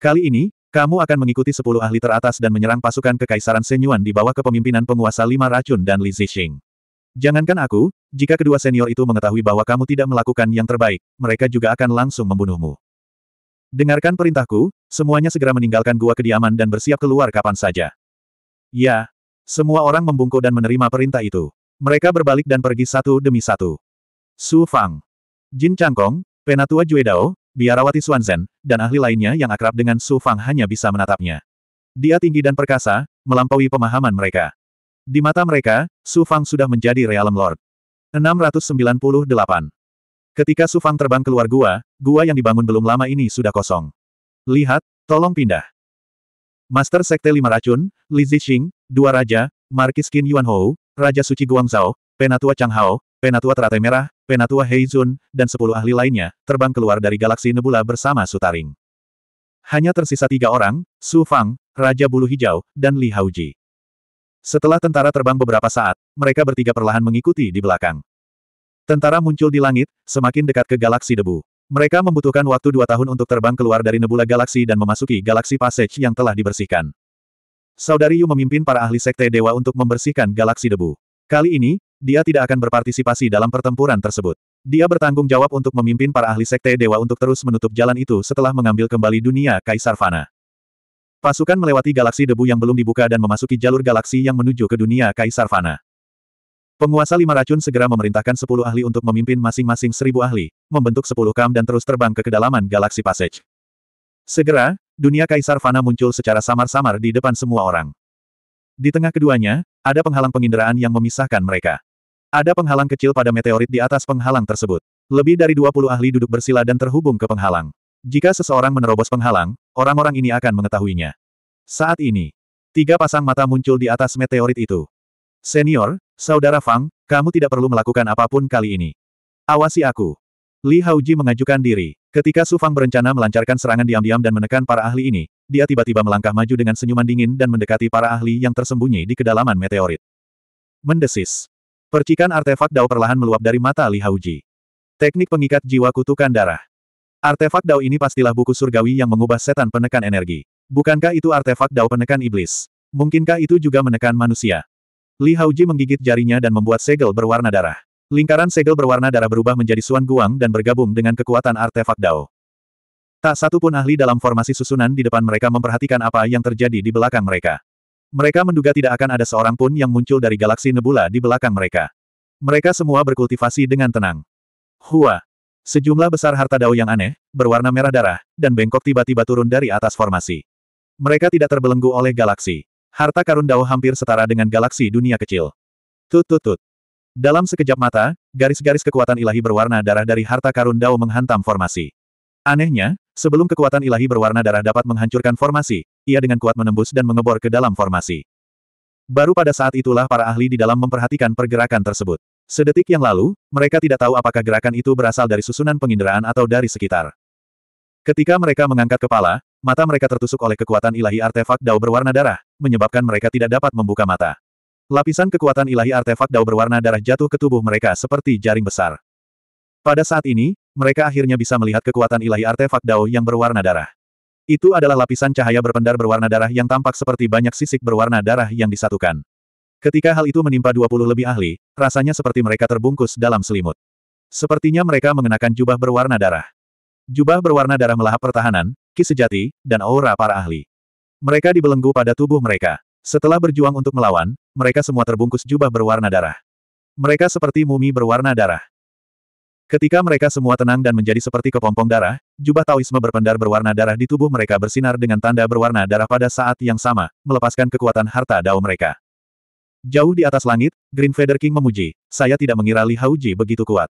Kali ini, kamu akan mengikuti sepuluh ahli teratas dan menyerang pasukan Kekaisaran Senyuan di bawah kepemimpinan penguasa lima racun dan Li Zixing. Jangankan aku, jika kedua senior itu mengetahui bahwa kamu tidak melakukan yang terbaik, mereka juga akan langsung membunuhmu. Dengarkan perintahku, semuanya segera meninggalkan gua kediaman dan bersiap keluar kapan saja. Ya. Semua orang membungkuk dan menerima perintah itu. Mereka berbalik dan pergi satu demi satu. Su Fang. Jin Changkong, Penatua Jue Dao, Biarawati Xuanzhen, dan ahli lainnya yang akrab dengan Su Fang hanya bisa menatapnya. Dia tinggi dan perkasa, melampaui pemahaman mereka. Di mata mereka, Su Fang sudah menjadi Realm Lord. 698 Ketika Sufang terbang keluar gua, gua yang dibangun belum lama ini sudah kosong. Lihat, tolong pindah. Master Sekte Lima Racun, Li Zixing, Dua Raja, Markis Qin Yuan Hou, Raja Suci Guang Zhao, Penatua Chang Hao, Penatua Teratai Merah, Penatua Heizun, dan sepuluh ahli lainnya, terbang keluar dari galaksi Nebula bersama Sutaring. Hanya tersisa tiga orang, Su Fang, Raja Bulu Hijau, dan Li Haoji. Setelah tentara terbang beberapa saat, mereka bertiga perlahan mengikuti di belakang. Tentara muncul di langit, semakin dekat ke galaksi debu. Mereka membutuhkan waktu dua tahun untuk terbang keluar dari nebula galaksi dan memasuki galaksi Passage yang telah dibersihkan. Saudari Yu memimpin para ahli sekte dewa untuk membersihkan galaksi debu. Kali ini, dia tidak akan berpartisipasi dalam pertempuran tersebut. Dia bertanggung jawab untuk memimpin para ahli sekte dewa untuk terus menutup jalan itu setelah mengambil kembali dunia Kaisar Fana. Pasukan melewati galaksi debu yang belum dibuka dan memasuki jalur galaksi yang menuju ke dunia Kaisar Fana. Penguasa lima racun segera memerintahkan sepuluh ahli untuk memimpin masing-masing seribu ahli, membentuk sepuluh kam dan terus terbang ke kedalaman galaksi Passage. Segera, dunia Kaisar Fana muncul secara samar-samar di depan semua orang. Di tengah keduanya, ada penghalang penginderaan yang memisahkan mereka. Ada penghalang kecil pada meteorit di atas penghalang tersebut. Lebih dari 20 ahli duduk bersila dan terhubung ke penghalang. Jika seseorang menerobos penghalang, orang-orang ini akan mengetahuinya. Saat ini, tiga pasang mata muncul di atas meteorit itu. Senior, Saudara Fang, kamu tidak perlu melakukan apapun kali ini. Awasi aku. Li Haoji mengajukan diri. Ketika Su Fang berencana melancarkan serangan diam-diam dan menekan para ahli ini, dia tiba-tiba melangkah maju dengan senyuman dingin dan mendekati para ahli yang tersembunyi di kedalaman meteorit. Mendesis. Percikan artefak Dao perlahan meluap dari mata Li Haoji. Teknik pengikat jiwa kutukan darah. Artefak Dao ini pastilah buku surgawi yang mengubah setan penekan energi. Bukankah itu artefak Dao penekan iblis? Mungkinkah itu juga menekan manusia? Li Haoji menggigit jarinya dan membuat segel berwarna darah. Lingkaran segel berwarna darah berubah menjadi Suan Guang dan bergabung dengan kekuatan artefak Dao. Tak satu pun ahli dalam formasi susunan di depan mereka memperhatikan apa yang terjadi di belakang mereka. Mereka menduga tidak akan ada seorang pun yang muncul dari galaksi nebula di belakang mereka. Mereka semua berkultivasi dengan tenang. Hua! Sejumlah besar harta dao yang aneh, berwarna merah darah, dan bengkok tiba-tiba turun dari atas formasi. Mereka tidak terbelenggu oleh galaksi. Harta karun Dao hampir setara dengan galaksi dunia kecil. Tut tut tut. Dalam sekejap mata, garis-garis kekuatan ilahi berwarna darah dari harta karun Dao menghantam formasi. Anehnya, sebelum kekuatan ilahi berwarna darah dapat menghancurkan formasi, ia dengan kuat menembus dan mengebor ke dalam formasi. Baru pada saat itulah para ahli di dalam memperhatikan pergerakan tersebut. Sedetik yang lalu, mereka tidak tahu apakah gerakan itu berasal dari susunan penginderaan atau dari sekitar. Ketika mereka mengangkat kepala, mata mereka tertusuk oleh kekuatan ilahi artefak Dao berwarna darah, menyebabkan mereka tidak dapat membuka mata. Lapisan kekuatan ilahi artefak dao berwarna darah jatuh ke tubuh mereka seperti jaring besar. Pada saat ini, mereka akhirnya bisa melihat kekuatan ilahi artefak dao yang berwarna darah. Itu adalah lapisan cahaya berpendar berwarna darah yang tampak seperti banyak sisik berwarna darah yang disatukan. Ketika hal itu menimpa 20 lebih ahli, rasanya seperti mereka terbungkus dalam selimut. Sepertinya mereka mengenakan jubah berwarna darah. Jubah berwarna darah melahap pertahanan, ki sejati, dan aura para ahli. Mereka dibelenggu pada tubuh mereka. Setelah berjuang untuk melawan, mereka semua terbungkus jubah berwarna darah. Mereka seperti mumi berwarna darah. Ketika mereka semua tenang dan menjadi seperti kepompong darah, jubah Taoisme berpendar berwarna darah di tubuh mereka bersinar dengan tanda berwarna darah pada saat yang sama, melepaskan kekuatan harta dao mereka. Jauh di atas langit, Green Feather King memuji, saya tidak mengira Li Hauji begitu kuat.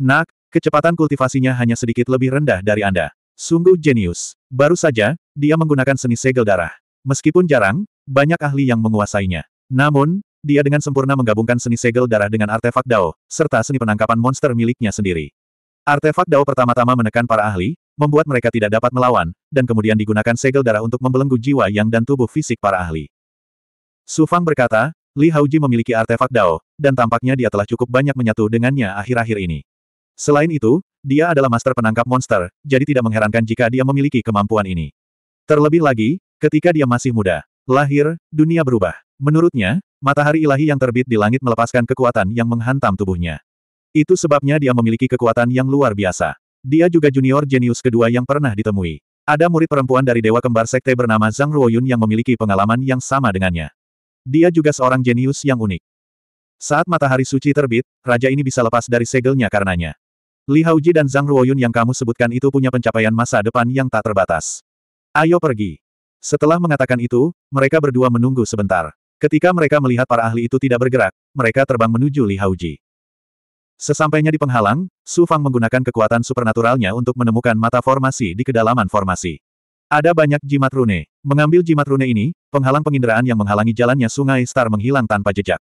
Nak, kecepatan kultivasinya hanya sedikit lebih rendah dari Anda. Sungguh jenius. Baru saja, dia menggunakan seni segel darah. Meskipun jarang, banyak ahli yang menguasainya. Namun, dia dengan sempurna menggabungkan seni segel darah dengan artefak Dao, serta seni penangkapan monster miliknya sendiri. Artefak Dao pertama-tama menekan para ahli, membuat mereka tidak dapat melawan, dan kemudian digunakan segel darah untuk membelenggu jiwa yang dan tubuh fisik para ahli. Su Fang berkata, Li Haoji memiliki artefak Dao, dan tampaknya dia telah cukup banyak menyatu dengannya akhir-akhir ini. Selain itu, dia adalah master penangkap monster, jadi tidak mengherankan jika dia memiliki kemampuan ini. Terlebih lagi, ketika dia masih muda, lahir, dunia berubah. Menurutnya, matahari ilahi yang terbit di langit melepaskan kekuatan yang menghantam tubuhnya. Itu sebabnya dia memiliki kekuatan yang luar biasa. Dia juga junior jenius kedua yang pernah ditemui. Ada murid perempuan dari Dewa Kembar Sekte bernama Zhang Ruoyun yang memiliki pengalaman yang sama dengannya. Dia juga seorang jenius yang unik. Saat matahari suci terbit, raja ini bisa lepas dari segelnya karenanya. Li Hauji dan Zhang Ruoyun yang kamu sebutkan itu punya pencapaian masa depan yang tak terbatas. Ayo pergi. Setelah mengatakan itu, mereka berdua menunggu sebentar. Ketika mereka melihat para ahli itu tidak bergerak, mereka terbang menuju Li Hauji. Sesampainya di penghalang, Su Fang menggunakan kekuatan supernaturalnya untuk menemukan mata formasi di kedalaman formasi. Ada banyak jimat rune. Mengambil jimat rune ini, penghalang penginderaan yang menghalangi jalannya sungai Star menghilang tanpa jejak.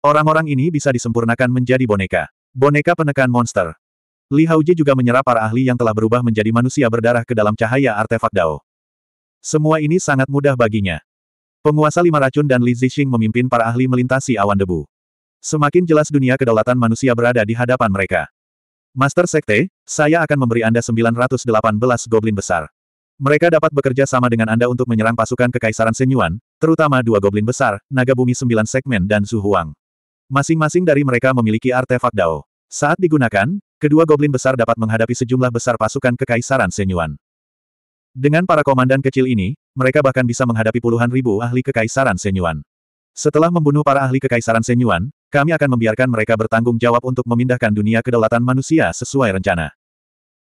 Orang-orang ini bisa disempurnakan menjadi boneka. Boneka penekan monster. Li Haoji juga menyerap para ahli yang telah berubah menjadi manusia berdarah ke dalam cahaya artefak Dao. Semua ini sangat mudah baginya. Penguasa lima racun dan Li Zixing memimpin para ahli melintasi awan debu. Semakin jelas dunia kedaulatan manusia berada di hadapan mereka. Master Sekte, saya akan memberi Anda 918 goblin besar. Mereka dapat bekerja sama dengan Anda untuk menyerang pasukan Kekaisaran Senyuan, terutama dua goblin besar, Naga Bumi Sembilan Segmen dan Zhu Huang. Masing-masing dari mereka memiliki artefak Dao. Saat digunakan, kedua goblin besar dapat menghadapi sejumlah besar pasukan kekaisaran Senyuan. Dengan para komandan kecil ini, mereka bahkan bisa menghadapi puluhan ribu ahli kekaisaran Senyuan. Setelah membunuh para ahli kekaisaran Senyuan, kami akan membiarkan mereka bertanggung jawab untuk memindahkan dunia kedaulatan manusia sesuai rencana.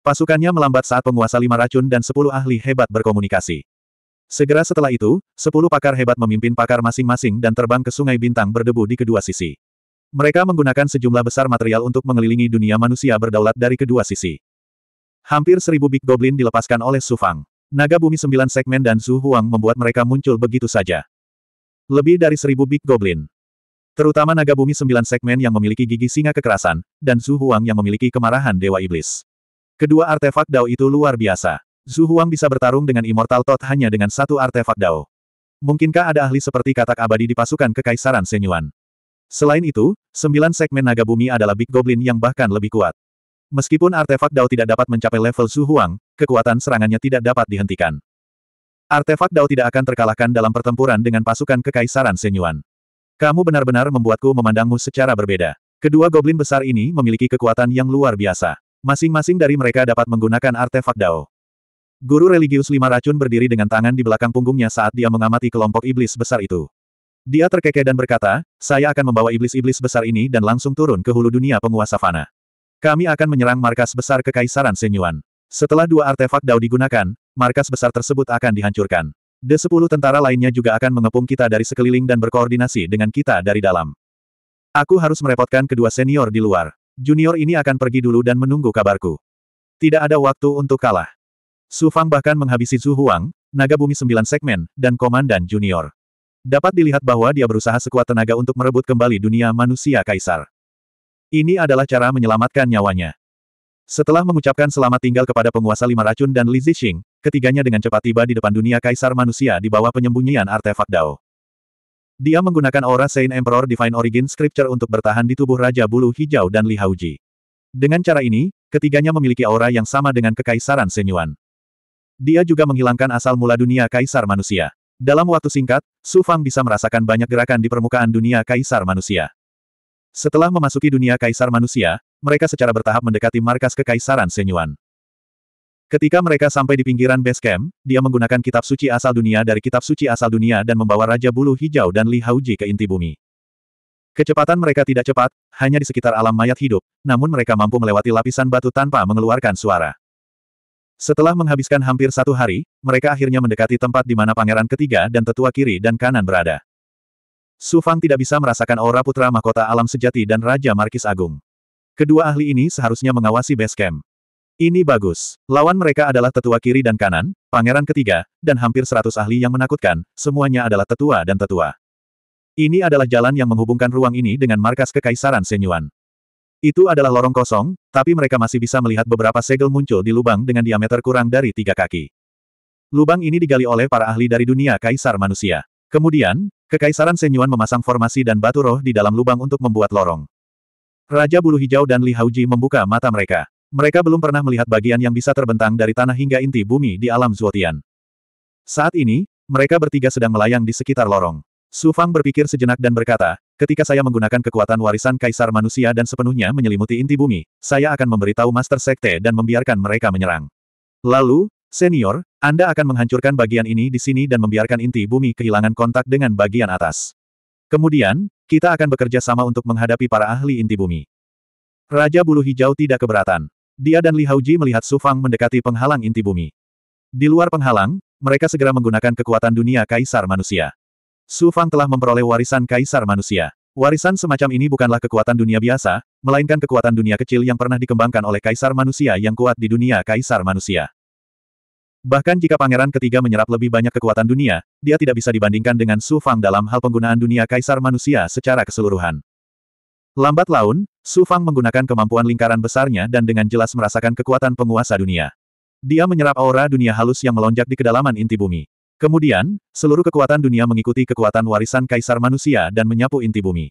Pasukannya melambat saat penguasa lima racun dan sepuluh ahli hebat berkomunikasi. Segera setelah itu, sepuluh pakar hebat memimpin pakar masing-masing dan terbang ke sungai bintang berdebu di kedua sisi. Mereka menggunakan sejumlah besar material untuk mengelilingi dunia manusia berdaulat dari kedua sisi. Hampir seribu Big Goblin dilepaskan oleh Su Fang. Naga bumi sembilan segmen dan Zhu Huang membuat mereka muncul begitu saja. Lebih dari seribu Big Goblin. Terutama naga bumi sembilan segmen yang memiliki gigi singa kekerasan, dan Zhu Huang yang memiliki kemarahan Dewa Iblis. Kedua artefak Dao itu luar biasa. Zhu Huang bisa bertarung dengan Immortal Tot hanya dengan satu artefak Dao. Mungkinkah ada ahli seperti katak abadi di pasukan Kekaisaran Senyuan? Selain itu, sembilan segmen naga bumi adalah Big Goblin yang bahkan lebih kuat. Meskipun artefak Dao tidak dapat mencapai level Su Huang, kekuatan serangannya tidak dapat dihentikan. Artefak Dao tidak akan terkalahkan dalam pertempuran dengan pasukan Kekaisaran Senyuan. Kamu benar-benar membuatku memandangmu secara berbeda. Kedua goblin besar ini memiliki kekuatan yang luar biasa. Masing-masing dari mereka dapat menggunakan artefak Dao. Guru religius lima racun berdiri dengan tangan di belakang punggungnya saat dia mengamati kelompok iblis besar itu. Dia terkekeh dan berkata, saya akan membawa iblis-iblis besar ini dan langsung turun ke hulu dunia penguasa Fana. Kami akan menyerang markas besar Kekaisaran Senyuan. Setelah dua artefak Dao digunakan, markas besar tersebut akan dihancurkan. The sepuluh tentara lainnya juga akan mengepung kita dari sekeliling dan berkoordinasi dengan kita dari dalam. Aku harus merepotkan kedua senior di luar. Junior ini akan pergi dulu dan menunggu kabarku. Tidak ada waktu untuk kalah. Su Fang bahkan menghabisi Zhu Huang, naga bumi sembilan segmen, dan komandan junior. Dapat dilihat bahwa dia berusaha sekuat tenaga untuk merebut kembali dunia manusia kaisar. Ini adalah cara menyelamatkan nyawanya. Setelah mengucapkan selamat tinggal kepada penguasa lima racun dan Li Zixing, ketiganya dengan cepat tiba di depan dunia kaisar manusia di bawah penyembunyian artefak Dao. Dia menggunakan aura Saint Emperor Divine Origin Scripture untuk bertahan di tubuh Raja Bulu Hijau dan Li Hauji. Dengan cara ini, ketiganya memiliki aura yang sama dengan kekaisaran Senyuan. Dia juga menghilangkan asal mula dunia kaisar manusia. Dalam waktu singkat, Su Fang bisa merasakan banyak gerakan di permukaan dunia kaisar manusia. Setelah memasuki dunia kaisar manusia, mereka secara bertahap mendekati markas kekaisaran Senyuan. Ketika mereka sampai di pinggiran base camp, dia menggunakan kitab suci asal dunia dari kitab suci asal dunia dan membawa Raja Bulu Hijau dan Li Hauji ke inti bumi. Kecepatan mereka tidak cepat, hanya di sekitar alam mayat hidup, namun mereka mampu melewati lapisan batu tanpa mengeluarkan suara. Setelah menghabiskan hampir satu hari, mereka akhirnya mendekati tempat di mana pangeran ketiga dan tetua kiri dan kanan berada. Su Fang tidak bisa merasakan aura putra mahkota alam sejati dan Raja Markis Agung. Kedua ahli ini seharusnya mengawasi base camp. Ini bagus. Lawan mereka adalah tetua kiri dan kanan, pangeran ketiga, dan hampir seratus ahli yang menakutkan, semuanya adalah tetua dan tetua. Ini adalah jalan yang menghubungkan ruang ini dengan markas kekaisaran Senyuan. Itu adalah lorong kosong, tapi mereka masih bisa melihat beberapa segel muncul di lubang dengan diameter kurang dari tiga kaki. Lubang ini digali oleh para ahli dari dunia kaisar manusia. Kemudian, Kekaisaran Senyuan memasang formasi dan batu roh di dalam lubang untuk membuat lorong. Raja Bulu Hijau dan Li Hauji membuka mata mereka. Mereka belum pernah melihat bagian yang bisa terbentang dari tanah hingga inti bumi di alam Zuotian. Saat ini, mereka bertiga sedang melayang di sekitar lorong. Su Fang berpikir sejenak dan berkata, Ketika saya menggunakan kekuatan warisan kaisar manusia dan sepenuhnya menyelimuti inti bumi, saya akan memberitahu Master Sekte dan membiarkan mereka menyerang. Lalu, senior, Anda akan menghancurkan bagian ini di sini dan membiarkan inti bumi kehilangan kontak dengan bagian atas. Kemudian, kita akan bekerja sama untuk menghadapi para ahli inti bumi. Raja Bulu Hijau tidak keberatan. Dia dan Li Hauji melihat Su Fang mendekati penghalang inti bumi. Di luar penghalang, mereka segera menggunakan kekuatan dunia kaisar manusia. Su Fang telah memperoleh warisan kaisar manusia. Warisan semacam ini bukanlah kekuatan dunia biasa, melainkan kekuatan dunia kecil yang pernah dikembangkan oleh kaisar manusia yang kuat di dunia kaisar manusia. Bahkan jika pangeran ketiga menyerap lebih banyak kekuatan dunia, dia tidak bisa dibandingkan dengan Su Fang dalam hal penggunaan dunia kaisar manusia secara keseluruhan. Lambat laun, Su Fang menggunakan kemampuan lingkaran besarnya dan dengan jelas merasakan kekuatan penguasa dunia. Dia menyerap aura dunia halus yang melonjak di kedalaman inti bumi. Kemudian, seluruh kekuatan dunia mengikuti kekuatan warisan kaisar manusia dan menyapu inti bumi.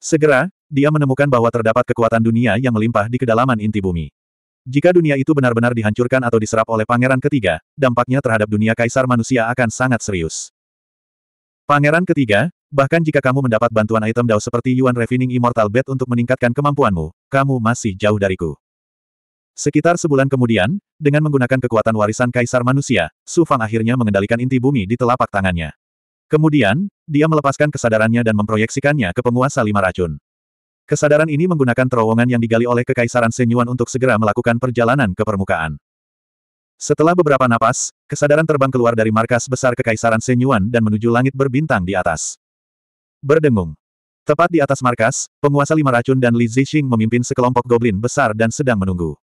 Segera, dia menemukan bahwa terdapat kekuatan dunia yang melimpah di kedalaman inti bumi. Jika dunia itu benar-benar dihancurkan atau diserap oleh pangeran ketiga, dampaknya terhadap dunia kaisar manusia akan sangat serius. Pangeran ketiga, bahkan jika kamu mendapat bantuan item Dao seperti Yuan Refining Immortal Bed untuk meningkatkan kemampuanmu, kamu masih jauh dariku. Sekitar sebulan kemudian, dengan menggunakan kekuatan warisan kaisar manusia, Su Fang akhirnya mengendalikan inti bumi di telapak tangannya. Kemudian, dia melepaskan kesadarannya dan memproyeksikannya ke penguasa lima racun. Kesadaran ini menggunakan terowongan yang digali oleh Kekaisaran Senyuan untuk segera melakukan perjalanan ke permukaan. Setelah beberapa napas, kesadaran terbang keluar dari markas besar Kekaisaran Senyuan dan menuju langit berbintang di atas. Berdengung. Tepat di atas markas, penguasa lima racun dan Li Zixing memimpin sekelompok goblin besar dan sedang menunggu.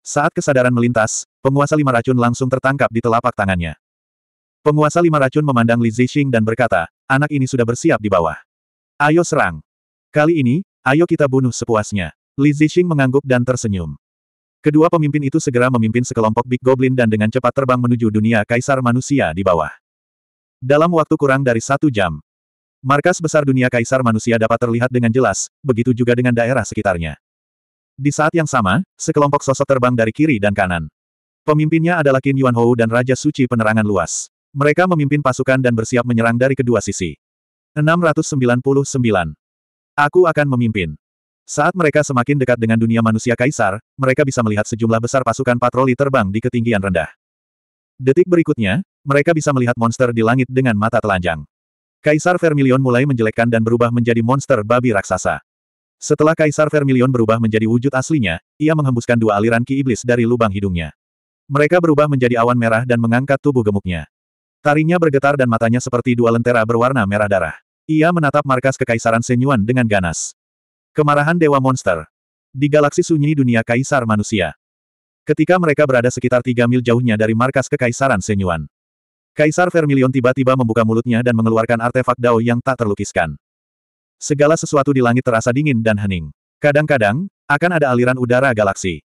Saat kesadaran melintas, penguasa lima racun langsung tertangkap di telapak tangannya. Penguasa lima racun memandang Li Zixing dan berkata, anak ini sudah bersiap di bawah. Ayo serang. Kali ini, ayo kita bunuh sepuasnya. Li Zixing mengangguk dan tersenyum. Kedua pemimpin itu segera memimpin sekelompok Big Goblin dan dengan cepat terbang menuju dunia Kaisar Manusia di bawah. Dalam waktu kurang dari satu jam, markas besar dunia Kaisar Manusia dapat terlihat dengan jelas, begitu juga dengan daerah sekitarnya. Di saat yang sama, sekelompok sosok terbang dari kiri dan kanan. Pemimpinnya adalah Qin Yuan dan Raja Suci Penerangan Luas. Mereka memimpin pasukan dan bersiap menyerang dari kedua sisi. 699. Aku akan memimpin. Saat mereka semakin dekat dengan dunia manusia kaisar, mereka bisa melihat sejumlah besar pasukan patroli terbang di ketinggian rendah. Detik berikutnya, mereka bisa melihat monster di langit dengan mata telanjang. Kaisar Vermilion mulai menjelekkan dan berubah menjadi monster babi raksasa. Setelah Kaisar Vermilion berubah menjadi wujud aslinya, ia menghembuskan dua aliran ki iblis dari lubang hidungnya. Mereka berubah menjadi awan merah dan mengangkat tubuh gemuknya. Tarinya bergetar dan matanya seperti dua lentera berwarna merah darah. Ia menatap markas kekaisaran Senyuan dengan ganas. Kemarahan Dewa Monster. Di galaksi sunyi dunia Kaisar Manusia. Ketika mereka berada sekitar tiga mil jauhnya dari markas kekaisaran Senyuan. Kaisar Vermilion tiba-tiba membuka mulutnya dan mengeluarkan artefak Dao yang tak terlukiskan. Segala sesuatu di langit terasa dingin dan hening. Kadang-kadang, akan ada aliran udara galaksi.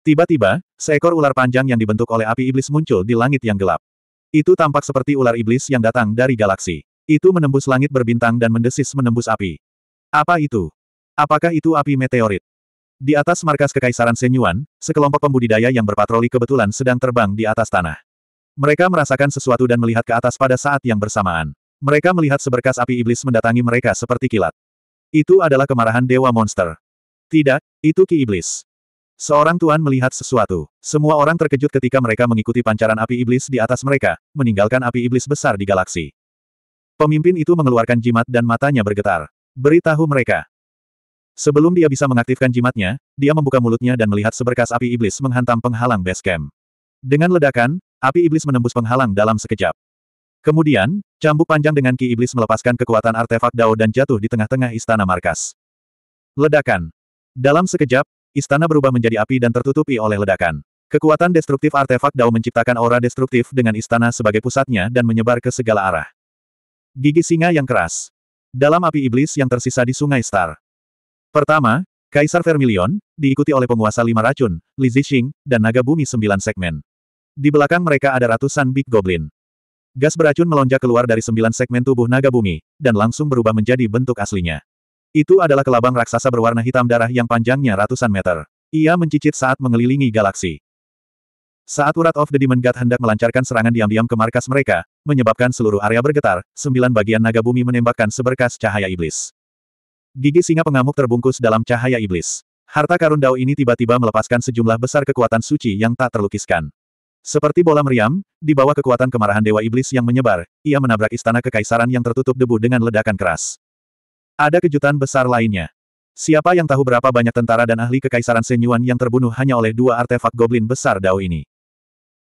Tiba-tiba, seekor ular panjang yang dibentuk oleh api iblis muncul di langit yang gelap. Itu tampak seperti ular iblis yang datang dari galaksi. Itu menembus langit berbintang dan mendesis menembus api. Apa itu? Apakah itu api meteorit? Di atas markas Kekaisaran Senyuan, sekelompok pembudidaya yang berpatroli kebetulan sedang terbang di atas tanah. Mereka merasakan sesuatu dan melihat ke atas pada saat yang bersamaan. Mereka melihat seberkas api iblis mendatangi mereka seperti kilat. Itu adalah kemarahan dewa monster. Tidak, itu ki iblis. Seorang tuan melihat sesuatu. Semua orang terkejut ketika mereka mengikuti pancaran api iblis di atas mereka, meninggalkan api iblis besar di galaksi. Pemimpin itu mengeluarkan jimat dan matanya bergetar. Beritahu mereka. Sebelum dia bisa mengaktifkan jimatnya, dia membuka mulutnya dan melihat seberkas api iblis menghantam penghalang base camp. Dengan ledakan, api iblis menembus penghalang dalam sekejap. Kemudian, cambuk panjang dengan Ki Iblis melepaskan kekuatan artefak Dao dan jatuh di tengah-tengah istana markas. Ledakan. Dalam sekejap, istana berubah menjadi api dan tertutupi oleh ledakan. Kekuatan destruktif artefak Dao menciptakan aura destruktif dengan istana sebagai pusatnya dan menyebar ke segala arah. Gigi singa yang keras. Dalam api iblis yang tersisa di sungai Star. Pertama, Kaisar Vermilion, diikuti oleh penguasa lima racun, Li Zixing, dan naga bumi sembilan segmen. Di belakang mereka ada ratusan Big Goblin. Gas beracun melonjak keluar dari sembilan segmen tubuh naga bumi, dan langsung berubah menjadi bentuk aslinya. Itu adalah kelabang raksasa berwarna hitam darah yang panjangnya ratusan meter. Ia mencicit saat mengelilingi galaksi. Saat urat of the Demon God hendak melancarkan serangan diam-diam ke markas mereka, menyebabkan seluruh area bergetar, sembilan bagian naga bumi menembakkan seberkas cahaya iblis. Gigi singa pengamuk terbungkus dalam cahaya iblis. Harta karun Dao ini tiba-tiba melepaskan sejumlah besar kekuatan suci yang tak terlukiskan. Seperti bola meriam, di bawah kekuatan kemarahan Dewa Iblis yang menyebar, ia menabrak istana kekaisaran yang tertutup debu dengan ledakan keras. Ada kejutan besar lainnya. Siapa yang tahu berapa banyak tentara dan ahli kekaisaran Senyuan yang terbunuh hanya oleh dua artefak goblin besar Dao ini.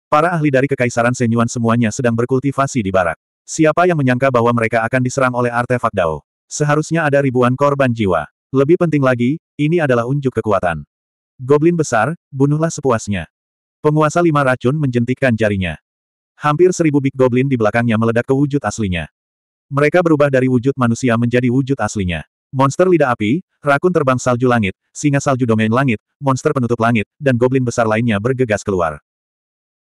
Para ahli dari kekaisaran Senyuan semuanya sedang berkultivasi di barak. Siapa yang menyangka bahwa mereka akan diserang oleh artefak Dao? Seharusnya ada ribuan korban jiwa. Lebih penting lagi, ini adalah unjuk kekuatan. Goblin besar, bunuhlah sepuasnya. Penguasa lima racun menjentikkan jarinya. Hampir seribu Big Goblin di belakangnya meledak ke wujud aslinya. Mereka berubah dari wujud manusia menjadi wujud aslinya. Monster lidah api, rakun terbang salju langit, singa salju domain langit, monster penutup langit, dan goblin besar lainnya bergegas keluar.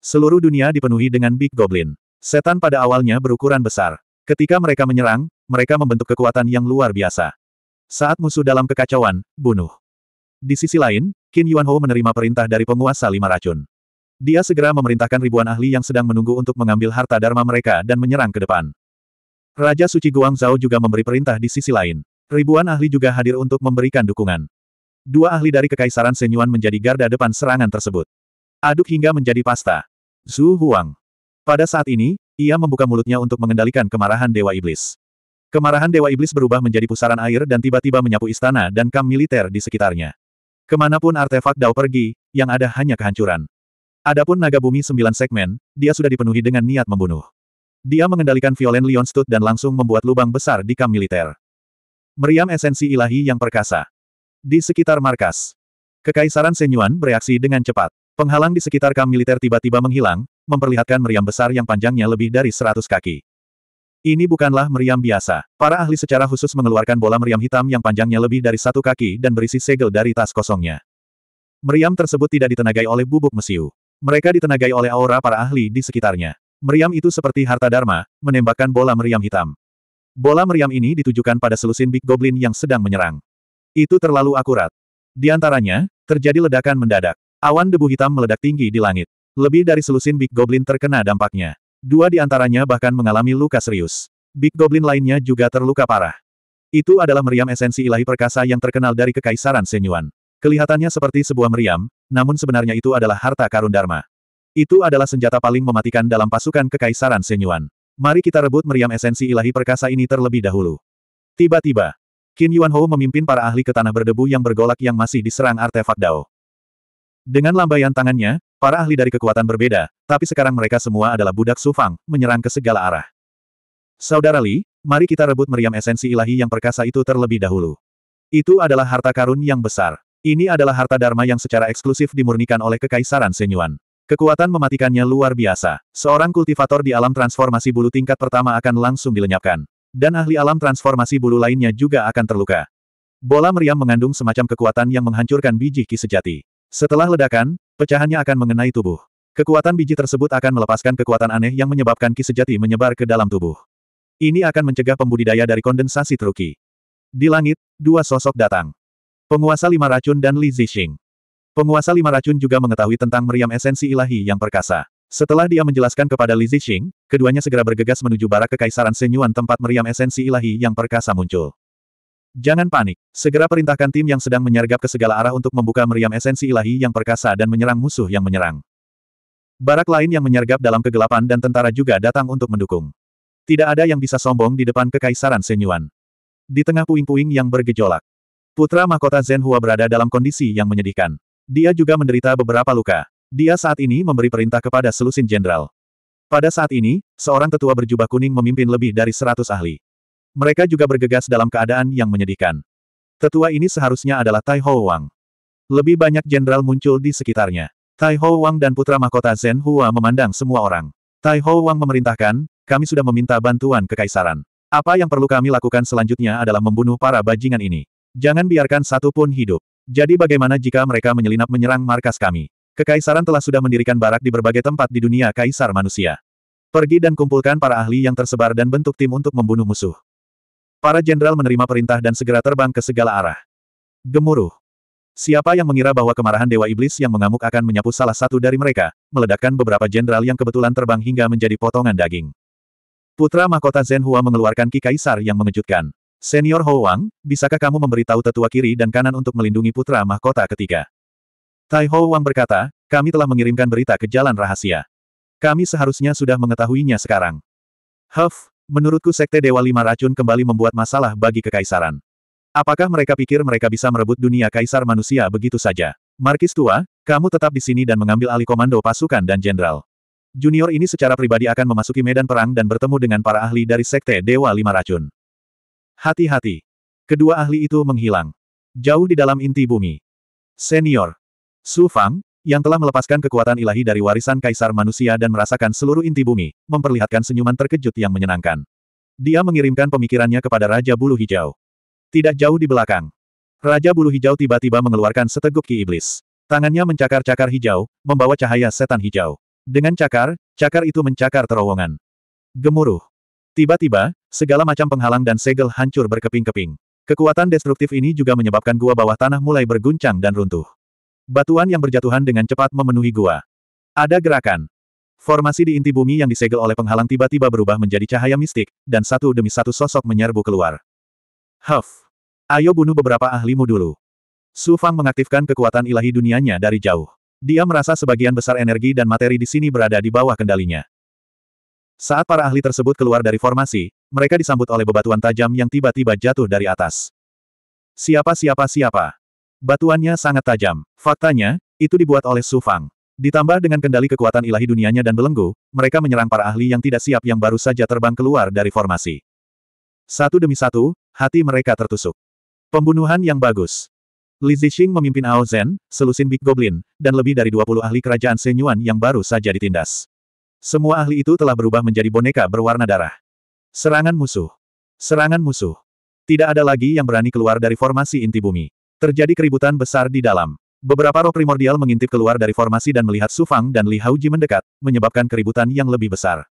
Seluruh dunia dipenuhi dengan Big Goblin. Setan pada awalnya berukuran besar. Ketika mereka menyerang, mereka membentuk kekuatan yang luar biasa. Saat musuh dalam kekacauan, bunuh. Di sisi lain, Qin Ho menerima perintah dari penguasa lima racun. Dia segera memerintahkan ribuan ahli yang sedang menunggu untuk mengambil harta dharma mereka dan menyerang ke depan. Raja Suci Guangzhou juga memberi perintah di sisi lain. Ribuan ahli juga hadir untuk memberikan dukungan. Dua ahli dari Kekaisaran Senyuan menjadi garda depan serangan tersebut. Aduk hingga menjadi pasta. Zhu Huang. Pada saat ini, ia membuka mulutnya untuk mengendalikan kemarahan Dewa Iblis. Kemarahan Dewa Iblis berubah menjadi pusaran air dan tiba-tiba menyapu istana dan kamp militer di sekitarnya. Kemanapun artefak Dao pergi, yang ada hanya kehancuran. Adapun naga bumi sembilan segmen, dia sudah dipenuhi dengan niat membunuh. Dia mengendalikan Violent Leon Stud dan langsung membuat lubang besar di kam militer. Meriam esensi ilahi yang perkasa. Di sekitar markas. Kekaisaran Senyuan bereaksi dengan cepat. Penghalang di sekitar kam militer tiba-tiba menghilang, memperlihatkan meriam besar yang panjangnya lebih dari seratus kaki. Ini bukanlah meriam biasa. Para ahli secara khusus mengeluarkan bola meriam hitam yang panjangnya lebih dari satu kaki dan berisi segel dari tas kosongnya. Meriam tersebut tidak ditenagai oleh bubuk mesiu. Mereka ditenagai oleh aura para ahli di sekitarnya. Meriam itu seperti harta dharma, menembakkan bola meriam hitam. Bola meriam ini ditujukan pada selusin Big Goblin yang sedang menyerang. Itu terlalu akurat. Di antaranya, terjadi ledakan mendadak. Awan debu hitam meledak tinggi di langit. Lebih dari selusin Big Goblin terkena dampaknya. Dua di antaranya bahkan mengalami luka serius. Big Goblin lainnya juga terluka parah. Itu adalah meriam esensi ilahi perkasa yang terkenal dari Kekaisaran Senyuan. Kelihatannya seperti sebuah meriam, namun sebenarnya itu adalah harta karun Dharma. Itu adalah senjata paling mematikan dalam pasukan Kekaisaran Senyuan. Mari kita rebut meriam esensi ilahi perkasa ini terlebih dahulu. Tiba-tiba, Qin Yuanhou memimpin para ahli ke tanah berdebu yang bergolak yang masih diserang artefak Dao. Dengan lambaian tangannya, para ahli dari kekuatan berbeda, tapi sekarang mereka semua adalah budak sufang, menyerang ke segala arah. Saudara Li, mari kita rebut meriam esensi ilahi yang perkasa itu terlebih dahulu. Itu adalah harta karun yang besar. Ini adalah harta Dharma yang secara eksklusif dimurnikan oleh Kekaisaran Senyuan. Kekuatan mematikannya luar biasa. Seorang kultivator di alam transformasi bulu tingkat pertama akan langsung dilenyapkan. Dan ahli alam transformasi bulu lainnya juga akan terluka. Bola meriam mengandung semacam kekuatan yang menghancurkan biji ki sejati. Setelah ledakan, pecahannya akan mengenai tubuh. Kekuatan biji tersebut akan melepaskan kekuatan aneh yang menyebabkan ki sejati menyebar ke dalam tubuh. Ini akan mencegah pembudidaya dari kondensasi Truki. Di langit, dua sosok datang. Penguasa lima racun dan Li Zixing. Penguasa lima racun juga mengetahui tentang meriam esensi ilahi yang perkasa. Setelah dia menjelaskan kepada Li Zixing, keduanya segera bergegas menuju barak kekaisaran Senyuan tempat meriam esensi ilahi yang perkasa muncul. Jangan panik, segera perintahkan tim yang sedang menyergap ke segala arah untuk membuka meriam esensi ilahi yang perkasa dan menyerang musuh yang menyerang. Barak lain yang menyergap dalam kegelapan dan tentara juga datang untuk mendukung. Tidak ada yang bisa sombong di depan kekaisaran Senyuan. Di tengah puing-puing yang bergejolak, Putra mahkota Zenhua berada dalam kondisi yang menyedihkan. Dia juga menderita beberapa luka. Dia saat ini memberi perintah kepada selusin jenderal. Pada saat ini, seorang tetua berjubah kuning memimpin lebih dari seratus ahli. Mereka juga bergegas dalam keadaan yang menyedihkan. Tetua ini seharusnya adalah Tai Ho Wang. Lebih banyak jenderal muncul di sekitarnya. Tai Ho Wang dan putra mahkota Zen Hua memandang semua orang. Tai Ho Wang memerintahkan, kami sudah meminta bantuan kekaisaran. Apa yang perlu kami lakukan selanjutnya adalah membunuh para bajingan ini. Jangan biarkan satu pun hidup. Jadi bagaimana jika mereka menyelinap menyerang markas kami? Kekaisaran telah sudah mendirikan barak di berbagai tempat di dunia kaisar manusia. Pergi dan kumpulkan para ahli yang tersebar dan bentuk tim untuk membunuh musuh. Para jenderal menerima perintah dan segera terbang ke segala arah. Gemuruh. Siapa yang mengira bahwa kemarahan Dewa Iblis yang mengamuk akan menyapu salah satu dari mereka, meledakkan beberapa jenderal yang kebetulan terbang hingga menjadi potongan daging. Putra mahkota Zenhua mengeluarkan Ki Kaisar yang mengejutkan. Senior Ho Wang, bisakah kamu memberitahu tetua kiri dan kanan untuk melindungi putra mahkota ketiga? Tai Ho Wang berkata, kami telah mengirimkan berita ke jalan rahasia. Kami seharusnya sudah mengetahuinya sekarang. Huff, menurutku Sekte Dewa Lima Racun kembali membuat masalah bagi kekaisaran. Apakah mereka pikir mereka bisa merebut dunia kaisar manusia begitu saja? Markis tua, kamu tetap di sini dan mengambil alih komando pasukan dan jenderal. Junior ini secara pribadi akan memasuki medan perang dan bertemu dengan para ahli dari Sekte Dewa Lima Racun. Hati-hati. Kedua ahli itu menghilang. Jauh di dalam inti bumi. Senior. Su Fang, yang telah melepaskan kekuatan ilahi dari warisan kaisar manusia dan merasakan seluruh inti bumi, memperlihatkan senyuman terkejut yang menyenangkan. Dia mengirimkan pemikirannya kepada Raja Bulu Hijau. Tidak jauh di belakang. Raja Bulu Hijau tiba-tiba mengeluarkan seteguk ki iblis. Tangannya mencakar-cakar hijau, membawa cahaya setan hijau. Dengan cakar, cakar itu mencakar terowongan. Gemuruh. Tiba-tiba, segala macam penghalang dan segel hancur berkeping-keping. Kekuatan destruktif ini juga menyebabkan gua bawah tanah mulai berguncang dan runtuh. Batuan yang berjatuhan dengan cepat memenuhi gua. Ada gerakan. Formasi di inti bumi yang disegel oleh penghalang tiba-tiba berubah menjadi cahaya mistik, dan satu demi satu sosok menyerbu keluar. Huff! Ayo bunuh beberapa ahlimu dulu. Su Fang mengaktifkan kekuatan ilahi dunianya dari jauh. Dia merasa sebagian besar energi dan materi di sini berada di bawah kendalinya. Saat para ahli tersebut keluar dari formasi, mereka disambut oleh bebatuan tajam yang tiba-tiba jatuh dari atas. Siapa siapa siapa? Batuannya sangat tajam. Faktanya, itu dibuat oleh Su Fang. Ditambah dengan kendali kekuatan ilahi dunianya dan belenggu, mereka menyerang para ahli yang tidak siap yang baru saja terbang keluar dari formasi. Satu demi satu, hati mereka tertusuk. Pembunuhan yang bagus. Li Zixing memimpin Ao Zen, selusin Big Goblin, dan lebih dari 20 ahli kerajaan Senyuan yang baru saja ditindas. Semua ahli itu telah berubah menjadi boneka berwarna darah. Serangan musuh. Serangan musuh. Tidak ada lagi yang berani keluar dari formasi inti bumi. Terjadi keributan besar di dalam. Beberapa roh primordial mengintip keluar dari formasi dan melihat Sufang dan Li Hauji mendekat, menyebabkan keributan yang lebih besar.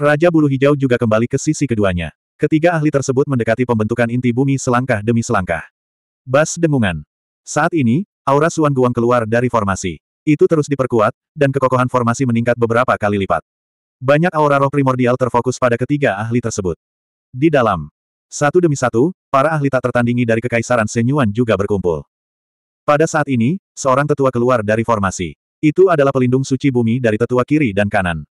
Raja Bulu Hijau juga kembali ke sisi keduanya. Ketiga ahli tersebut mendekati pembentukan inti bumi selangkah demi selangkah. Bas dengungan. Saat ini, aura Suan Guang keluar dari formasi. Itu terus diperkuat, dan kekokohan formasi meningkat beberapa kali lipat. Banyak aura roh primordial terfokus pada ketiga ahli tersebut. Di dalam, satu demi satu, para ahli tak tertandingi dari Kekaisaran Senyuan juga berkumpul. Pada saat ini, seorang tetua keluar dari formasi. Itu adalah pelindung suci bumi dari tetua kiri dan kanan.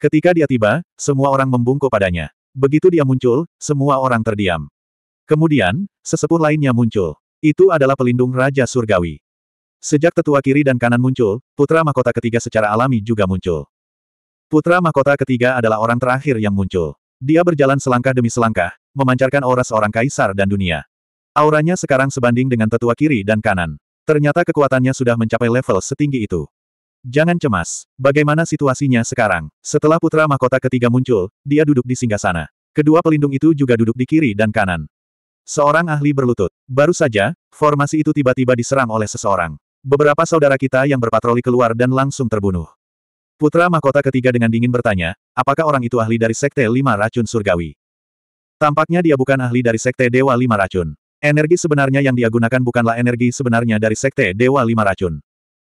Ketika dia tiba, semua orang membungkuk padanya. Begitu dia muncul, semua orang terdiam. Kemudian, sesepuh lainnya muncul. Itu adalah pelindung Raja Surgawi. Sejak tetua kiri dan kanan muncul, putra mahkota ketiga secara alami juga muncul. Putra mahkota ketiga adalah orang terakhir yang muncul. Dia berjalan selangkah demi selangkah, memancarkan aura seorang kaisar dan dunia. Auranya sekarang sebanding dengan tetua kiri dan kanan. Ternyata kekuatannya sudah mencapai level setinggi itu. Jangan cemas. Bagaimana situasinya sekarang? Setelah putra mahkota ketiga muncul, dia duduk di singgah sana. Kedua pelindung itu juga duduk di kiri dan kanan. Seorang ahli berlutut. Baru saja, formasi itu tiba-tiba diserang oleh seseorang. Beberapa saudara kita yang berpatroli keluar dan langsung terbunuh. Putra mahkota ketiga dengan dingin bertanya, apakah orang itu ahli dari Sekte Lima Racun Surgawi? Tampaknya dia bukan ahli dari Sekte Dewa Lima Racun. Energi sebenarnya yang dia gunakan bukanlah energi sebenarnya dari Sekte Dewa Lima Racun.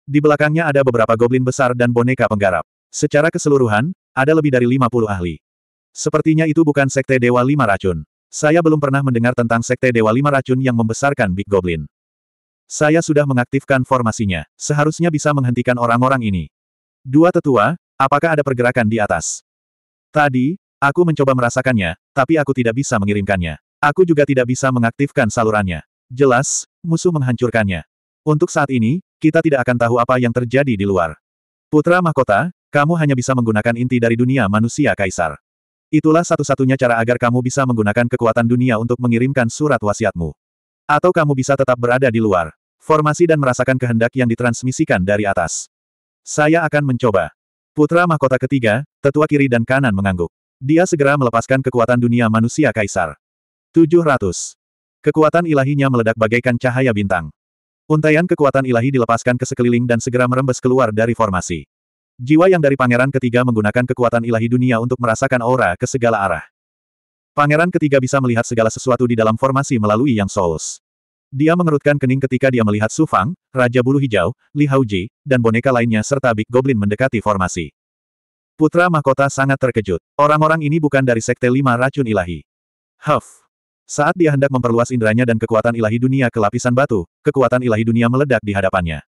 Di belakangnya ada beberapa goblin besar dan boneka penggarap. Secara keseluruhan, ada lebih dari 50 ahli. Sepertinya itu bukan Sekte Dewa Lima Racun. Saya belum pernah mendengar tentang Sekte Dewa Lima Racun yang membesarkan Big Goblin. Saya sudah mengaktifkan formasinya. Seharusnya bisa menghentikan orang-orang ini. Dua tetua, apakah ada pergerakan di atas? Tadi, aku mencoba merasakannya, tapi aku tidak bisa mengirimkannya. Aku juga tidak bisa mengaktifkan salurannya. Jelas, musuh menghancurkannya. Untuk saat ini, kita tidak akan tahu apa yang terjadi di luar. Putra Mahkota, kamu hanya bisa menggunakan inti dari dunia manusia kaisar. Itulah satu-satunya cara agar kamu bisa menggunakan kekuatan dunia untuk mengirimkan surat wasiatmu. Atau kamu bisa tetap berada di luar. Formasi dan merasakan kehendak yang ditransmisikan dari atas. Saya akan mencoba. Putra mahkota ketiga, tetua kiri dan kanan mengangguk. Dia segera melepaskan kekuatan dunia manusia kaisar. 700. Kekuatan ilahinya meledak bagaikan cahaya bintang. Untaian kekuatan ilahi dilepaskan ke sekeliling dan segera merembes keluar dari formasi. Jiwa yang dari pangeran ketiga menggunakan kekuatan ilahi dunia untuk merasakan aura ke segala arah. Pangeran ketiga bisa melihat segala sesuatu di dalam formasi melalui Yang Souls. Dia mengerutkan kening ketika dia melihat Su Fang, Raja Bulu Hijau, Li Haoji, dan boneka lainnya serta Big Goblin mendekati formasi. Putra Mahkota sangat terkejut. Orang-orang ini bukan dari Sekte Lima Racun Ilahi. Huff. Saat dia hendak memperluas inderanya dan kekuatan ilahi dunia ke lapisan batu, kekuatan ilahi dunia meledak di hadapannya.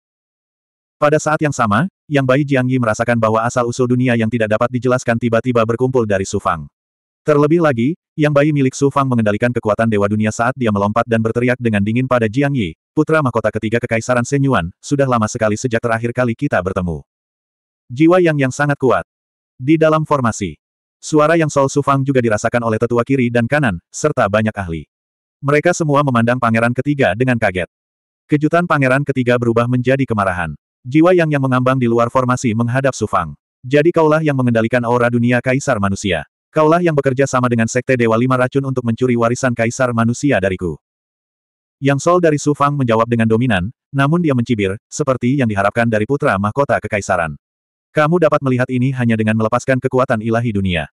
Pada saat yang sama, Yang Bayi Jiang Yi merasakan bahwa asal-usul dunia yang tidak dapat dijelaskan tiba-tiba berkumpul dari Su Fang. Terlebih lagi, yang bayi milik Su Fang mengendalikan kekuatan Dewa Dunia saat dia melompat dan berteriak dengan dingin pada Jiang Yi, putra mahkota ketiga Kekaisaran Senyuan, sudah lama sekali sejak terakhir kali kita bertemu. Jiwa yang yang sangat kuat. Di dalam formasi, suara yang Sol Su Fang juga dirasakan oleh tetua kiri dan kanan, serta banyak ahli. Mereka semua memandang pangeran ketiga dengan kaget. Kejutan pangeran ketiga berubah menjadi kemarahan. Jiwa yang yang mengambang di luar formasi menghadap Su Fang. Jadi kaulah yang mengendalikan aura dunia kaisar manusia. Kaulah yang bekerja sama dengan Sekte Dewa Lima Racun untuk mencuri warisan Kaisar Manusia dariku. Yang Sol dari Su Fang menjawab dengan dominan, namun dia mencibir, seperti yang diharapkan dari putra mahkota kekaisaran. Kamu dapat melihat ini hanya dengan melepaskan kekuatan ilahi dunia.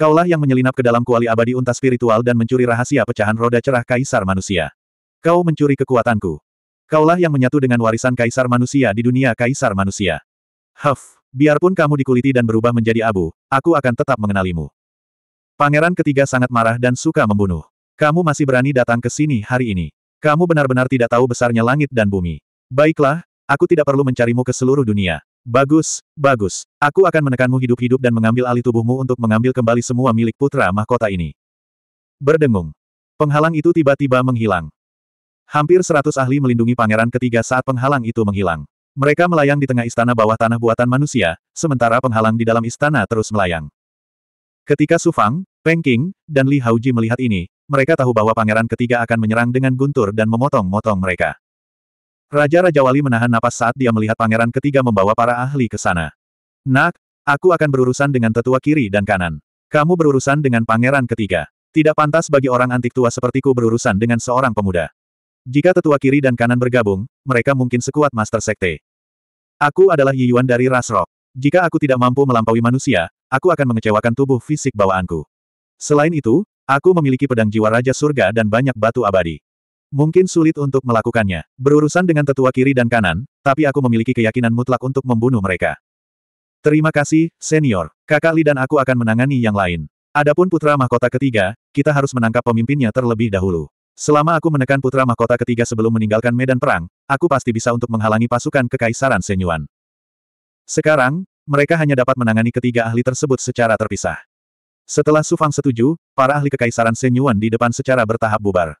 Kaulah yang menyelinap ke dalam kuali abadi unta spiritual dan mencuri rahasia pecahan roda cerah kaisar manusia. Kau mencuri kekuatanku. Kaulah yang menyatu dengan warisan kaisar manusia di dunia kaisar manusia. Huff, biarpun kamu dikuliti dan berubah menjadi abu, aku akan tetap mengenalimu. Pangeran ketiga sangat marah dan suka membunuh. Kamu masih berani datang ke sini hari ini. Kamu benar-benar tidak tahu besarnya langit dan bumi. Baiklah, aku tidak perlu mencarimu ke seluruh dunia. Bagus, bagus. Aku akan menekanmu hidup-hidup dan mengambil alih tubuhmu untuk mengambil kembali semua milik putra mahkota ini. Berdengung. Penghalang itu tiba-tiba menghilang. Hampir seratus ahli melindungi pangeran ketiga saat penghalang itu menghilang. Mereka melayang di tengah istana bawah tanah buatan manusia, sementara penghalang di dalam istana terus melayang. Ketika Su Fang, Peng King, dan Li Haoji melihat ini, mereka tahu bahwa pangeran ketiga akan menyerang dengan guntur dan memotong-motong mereka. Raja-Raja Wali menahan napas saat dia melihat pangeran ketiga membawa para ahli ke sana. Nak, aku akan berurusan dengan tetua kiri dan kanan. Kamu berurusan dengan pangeran ketiga. Tidak pantas bagi orang antik tua sepertiku berurusan dengan seorang pemuda. Jika tetua kiri dan kanan bergabung, mereka mungkin sekuat Master Sekte. Aku adalah Yiyuan dari Ras Jika aku tidak mampu melampaui manusia, aku akan mengecewakan tubuh fisik bawaanku. Selain itu, aku memiliki pedang jiwa Raja Surga dan banyak batu abadi. Mungkin sulit untuk melakukannya, berurusan dengan tetua kiri dan kanan, tapi aku memiliki keyakinan mutlak untuk membunuh mereka. Terima kasih, senior. Kakak Li dan aku akan menangani yang lain. Adapun putra mahkota ketiga, kita harus menangkap pemimpinnya terlebih dahulu. Selama aku menekan putra mahkota ketiga sebelum meninggalkan medan perang, aku pasti bisa untuk menghalangi pasukan kekaisaran Senyuan. Sekarang, mereka hanya dapat menangani ketiga ahli tersebut secara terpisah. Setelah Sufang setuju, para ahli kekaisaran Senyuan di depan secara bertahap bubar.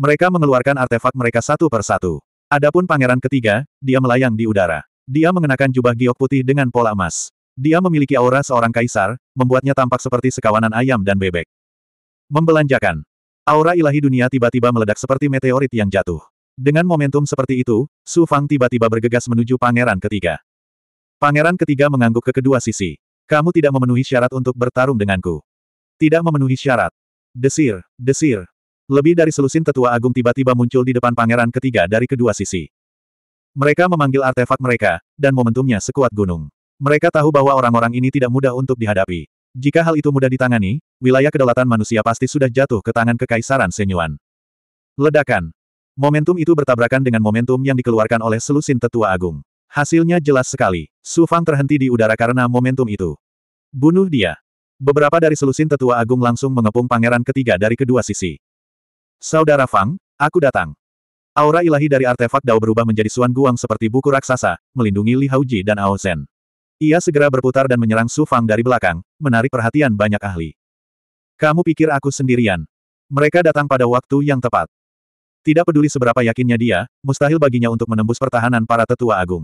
Mereka mengeluarkan artefak mereka satu per satu. Adapun pangeran ketiga, dia melayang di udara. Dia mengenakan jubah giok putih dengan pola emas. Dia memiliki aura seorang kaisar, membuatnya tampak seperti sekawanan ayam dan bebek. Membelanjakan. Aura ilahi dunia tiba-tiba meledak seperti meteorit yang jatuh. Dengan momentum seperti itu, Su Fang tiba-tiba bergegas menuju pangeran ketiga. Pangeran ketiga mengangguk ke kedua sisi. Kamu tidak memenuhi syarat untuk bertarung denganku. Tidak memenuhi syarat. Desir, desir. Lebih dari selusin tetua agung tiba-tiba muncul di depan pangeran ketiga dari kedua sisi. Mereka memanggil artefak mereka, dan momentumnya sekuat gunung. Mereka tahu bahwa orang-orang ini tidak mudah untuk dihadapi. Jika hal itu mudah ditangani, wilayah kedaulatan manusia pasti sudah jatuh ke tangan kekaisaran Senyuan. Ledakan. Momentum itu bertabrakan dengan momentum yang dikeluarkan oleh selusin tetua agung. Hasilnya jelas sekali. Su Fang terhenti di udara karena momentum itu. Bunuh dia. Beberapa dari selusin tetua agung langsung mengepung pangeran ketiga dari kedua sisi. Saudara Fang, aku datang. Aura ilahi dari artefak Dao berubah menjadi Suan Guang seperti buku raksasa, melindungi Li Haoji dan Ao Zen. Ia segera berputar dan menyerang Su Fang dari belakang, menarik perhatian banyak ahli. Kamu pikir aku sendirian? Mereka datang pada waktu yang tepat. Tidak peduli seberapa yakinnya dia, mustahil baginya untuk menembus pertahanan para tetua agung.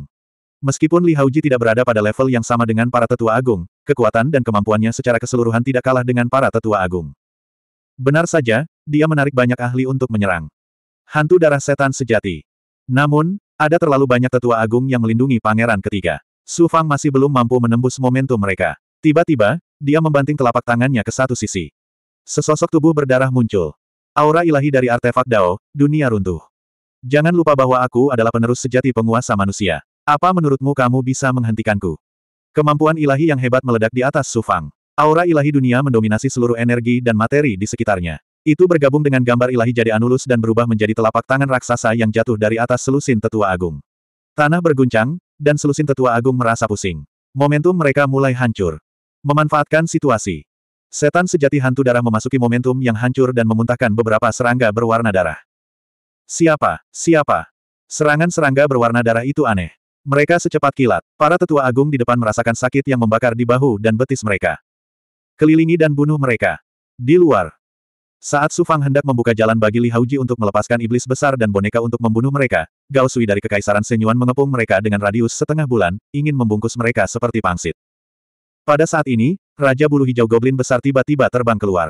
Meskipun Li Haoji tidak berada pada level yang sama dengan para tetua agung, kekuatan dan kemampuannya secara keseluruhan tidak kalah dengan para tetua agung. Benar saja, dia menarik banyak ahli untuk menyerang. Hantu darah setan sejati. Namun, ada terlalu banyak tetua agung yang melindungi pangeran ketiga. Su Fang masih belum mampu menembus momentum mereka. Tiba-tiba, dia membanting telapak tangannya ke satu sisi. Sesosok tubuh berdarah muncul. Aura ilahi dari artefak Dao, dunia runtuh. Jangan lupa bahwa aku adalah penerus sejati penguasa manusia. Apa menurutmu kamu bisa menghentikanku? Kemampuan ilahi yang hebat meledak di atas Sufang. Aura ilahi dunia mendominasi seluruh energi dan materi di sekitarnya. Itu bergabung dengan gambar ilahi jadi anulus dan berubah menjadi telapak tangan raksasa yang jatuh dari atas selusin tetua agung. Tanah berguncang, dan selusin tetua agung merasa pusing. Momentum mereka mulai hancur. Memanfaatkan situasi. Setan sejati hantu darah memasuki momentum yang hancur dan memuntahkan beberapa serangga berwarna darah. Siapa? Siapa? Serangan serangga berwarna darah itu aneh. Mereka secepat kilat. Para tetua agung di depan merasakan sakit yang membakar di bahu dan betis mereka. Kelilingi dan bunuh mereka. Di luar. Saat Su Fang hendak membuka jalan bagi Li Hauji untuk melepaskan iblis besar dan boneka untuk membunuh mereka, Gao Sui dari Kekaisaran Senyuan mengepung mereka dengan radius setengah bulan, ingin membungkus mereka seperti pangsit. Pada saat ini, Raja Bulu Hijau Goblin besar tiba-tiba terbang keluar.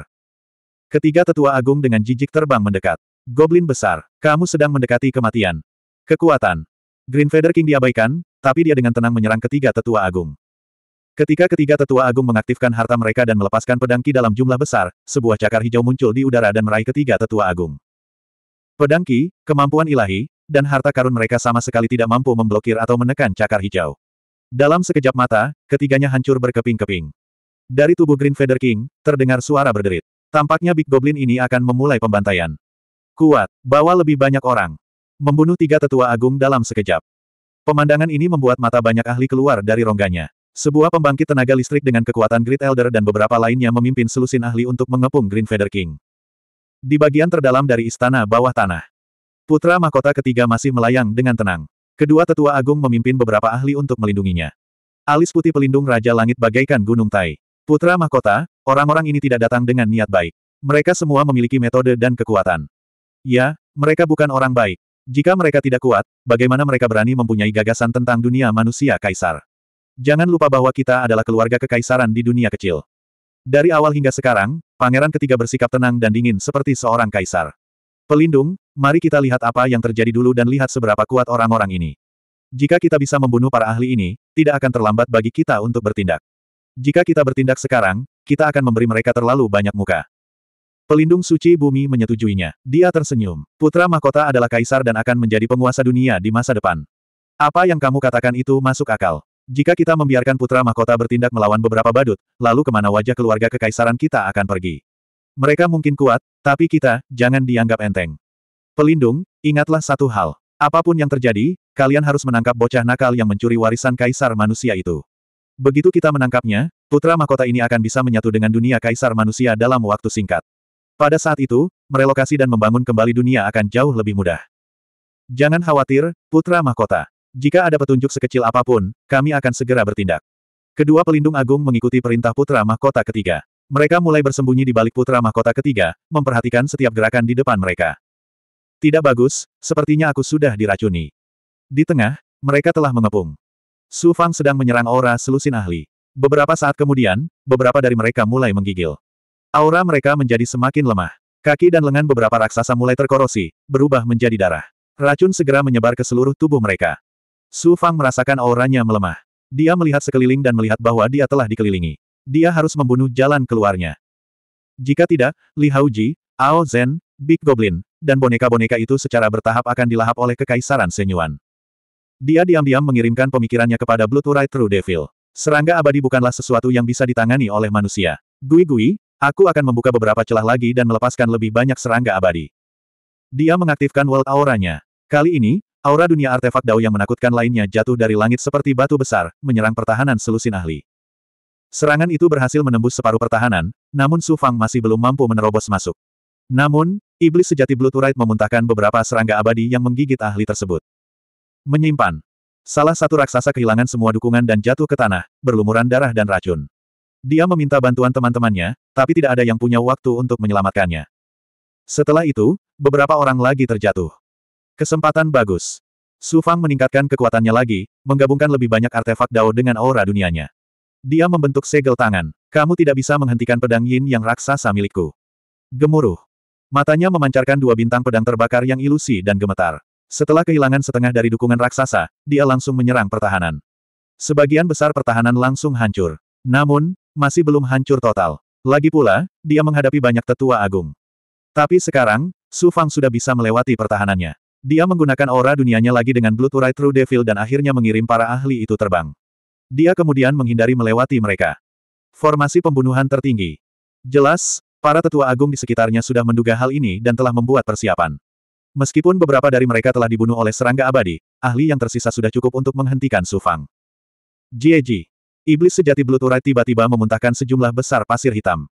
Ketiga tetua agung dengan jijik terbang mendekat. Goblin besar, kamu sedang mendekati kematian. Kekuatan, Green Feather King diabaikan, tapi dia dengan tenang menyerang ketiga tetua agung. Ketika ketiga tetua agung mengaktifkan harta mereka dan melepaskan pedang Ki dalam jumlah besar, sebuah cakar hijau muncul di udara dan meraih ketiga tetua agung. Pedang Ki, kemampuan ilahi, dan harta karun mereka sama sekali tidak mampu memblokir atau menekan cakar hijau. Dalam sekejap mata, ketiganya hancur berkeping-keping. Dari tubuh Green Feather King, terdengar suara berderit. Tampaknya Big Goblin ini akan memulai pembantaian. Kuat, bawa lebih banyak orang. Membunuh tiga tetua agung dalam sekejap. Pemandangan ini membuat mata banyak ahli keluar dari rongganya. Sebuah pembangkit tenaga listrik dengan kekuatan Great Elder dan beberapa lainnya memimpin selusin ahli untuk mengepung Green Feather King. Di bagian terdalam dari istana bawah tanah. Putra mahkota ketiga masih melayang dengan tenang. Kedua tetua agung memimpin beberapa ahli untuk melindunginya. Alis putih pelindung Raja Langit bagaikan gunung tai. Putra mahkota, orang-orang ini tidak datang dengan niat baik. Mereka semua memiliki metode dan kekuatan. Ya, mereka bukan orang baik. Jika mereka tidak kuat, bagaimana mereka berani mempunyai gagasan tentang dunia manusia kaisar? Jangan lupa bahwa kita adalah keluarga kekaisaran di dunia kecil. Dari awal hingga sekarang, pangeran ketiga bersikap tenang dan dingin seperti seorang kaisar. Pelindung, mari kita lihat apa yang terjadi dulu dan lihat seberapa kuat orang-orang ini. Jika kita bisa membunuh para ahli ini, tidak akan terlambat bagi kita untuk bertindak. Jika kita bertindak sekarang, kita akan memberi mereka terlalu banyak muka. Pelindung suci bumi menyetujuinya. Dia tersenyum. Putra mahkota adalah kaisar dan akan menjadi penguasa dunia di masa depan. Apa yang kamu katakan itu masuk akal. Jika kita membiarkan putra mahkota bertindak melawan beberapa badut, lalu kemana wajah keluarga kekaisaran kita akan pergi? Mereka mungkin kuat, tapi kita, jangan dianggap enteng. Pelindung, ingatlah satu hal. Apapun yang terjadi, kalian harus menangkap bocah nakal yang mencuri warisan kaisar manusia itu. Begitu kita menangkapnya, putra mahkota ini akan bisa menyatu dengan dunia kaisar manusia dalam waktu singkat. Pada saat itu, merelokasi dan membangun kembali dunia akan jauh lebih mudah. Jangan khawatir, Putra Mahkota. Jika ada petunjuk sekecil apapun, kami akan segera bertindak. Kedua pelindung agung mengikuti perintah Putra Mahkota ketiga. Mereka mulai bersembunyi di balik Putra Mahkota ketiga, memperhatikan setiap gerakan di depan mereka. Tidak bagus, sepertinya aku sudah diracuni. Di tengah, mereka telah mengepung. Su Fang sedang menyerang aura selusin ahli. Beberapa saat kemudian, beberapa dari mereka mulai menggigil. Aura mereka menjadi semakin lemah. Kaki dan lengan beberapa raksasa mulai terkorosi, berubah menjadi darah. Racun segera menyebar ke seluruh tubuh mereka. Su Fang merasakan auranya melemah. Dia melihat sekeliling dan melihat bahwa dia telah dikelilingi. Dia harus membunuh jalan keluarnya. Jika tidak, Li Haoji, Ao Zen, Big Goblin, dan boneka-boneka itu secara bertahap akan dilahap oleh Kekaisaran Senyuan. Dia diam-diam mengirimkan pemikirannya kepada Blood Urai True Devil. Serangga abadi bukanlah sesuatu yang bisa ditangani oleh manusia. Gui-gui, Aku akan membuka beberapa celah lagi dan melepaskan lebih banyak serangga abadi. Dia mengaktifkan world auranya. Kali ini, aura dunia artefak Dao yang menakutkan lainnya jatuh dari langit seperti batu besar, menyerang pertahanan selusin ahli. Serangan itu berhasil menembus separuh pertahanan, namun Su Fang masih belum mampu menerobos masuk. Namun, iblis sejati Blue Turite memuntahkan beberapa serangga abadi yang menggigit ahli tersebut. Menyimpan. Salah satu raksasa kehilangan semua dukungan dan jatuh ke tanah, berlumuran darah dan racun. Dia meminta bantuan teman-temannya, tapi tidak ada yang punya waktu untuk menyelamatkannya. Setelah itu, beberapa orang lagi terjatuh. Kesempatan bagus. Su Fang meningkatkan kekuatannya lagi, menggabungkan lebih banyak artefak Dao dengan aura dunianya. Dia membentuk segel tangan. Kamu tidak bisa menghentikan pedang yin yang raksasa milikku. Gemuruh. Matanya memancarkan dua bintang pedang terbakar yang ilusi dan gemetar. Setelah kehilangan setengah dari dukungan raksasa, dia langsung menyerang pertahanan. Sebagian besar pertahanan langsung hancur. Namun, masih belum hancur total. Lagi pula, dia menghadapi banyak tetua agung. Tapi sekarang, Su Fang sudah bisa melewati pertahanannya. Dia menggunakan aura dunianya lagi dengan Blue Turai True Devil dan akhirnya mengirim para ahli itu terbang. Dia kemudian menghindari melewati mereka. Formasi pembunuhan tertinggi. Jelas, para tetua agung di sekitarnya sudah menduga hal ini dan telah membuat persiapan. Meskipun beberapa dari mereka telah dibunuh oleh serangga abadi, ahli yang tersisa sudah cukup untuk menghentikan Su Fang. Jie Iblis sejati Bluturai tiba-tiba memuntahkan sejumlah besar pasir hitam.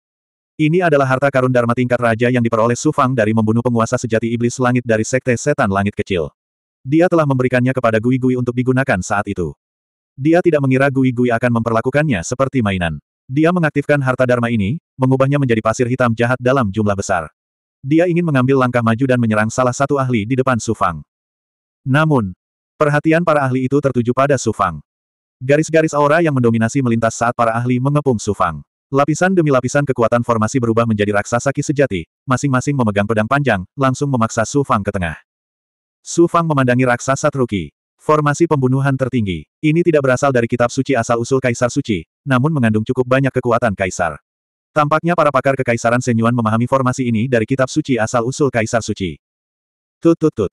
Ini adalah harta karun Dharma tingkat raja yang diperoleh Sufang dari membunuh penguasa sejati iblis langit dari sekte setan langit kecil. Dia telah memberikannya kepada Gui Gui untuk digunakan saat itu. Dia tidak mengira Gui Gui akan memperlakukannya seperti mainan. Dia mengaktifkan harta Dharma ini, mengubahnya menjadi pasir hitam jahat dalam jumlah besar. Dia ingin mengambil langkah maju dan menyerang salah satu ahli di depan Sufang. Namun, perhatian para ahli itu tertuju pada Sufang. Garis-garis aura yang mendominasi melintas saat para ahli mengepung Sufang. Lapisan demi lapisan kekuatan formasi berubah menjadi raksasa ki sejati, masing-masing memegang pedang panjang, langsung memaksa Sufang ke tengah. Sufang memandangi raksasa Truki. Formasi pembunuhan tertinggi. Ini tidak berasal dari kitab suci asal-usul Kaisar Suci, namun mengandung cukup banyak kekuatan Kaisar. Tampaknya para pakar kekaisaran Senyuan memahami formasi ini dari kitab suci asal-usul Kaisar Suci. Tut tut tut.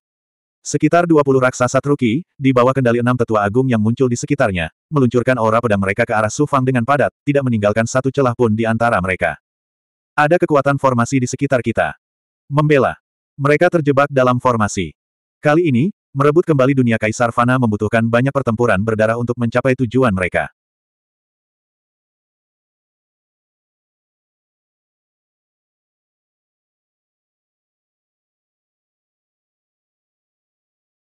Sekitar 20 raksasa truki, di bawah kendali enam tetua agung yang muncul di sekitarnya, meluncurkan aura pedang mereka ke arah Sufang dengan padat, tidak meninggalkan satu celah pun di antara mereka. Ada kekuatan formasi di sekitar kita. Membela. Mereka terjebak dalam formasi. Kali ini, merebut kembali dunia Kaisar Fana membutuhkan banyak pertempuran berdarah untuk mencapai tujuan mereka.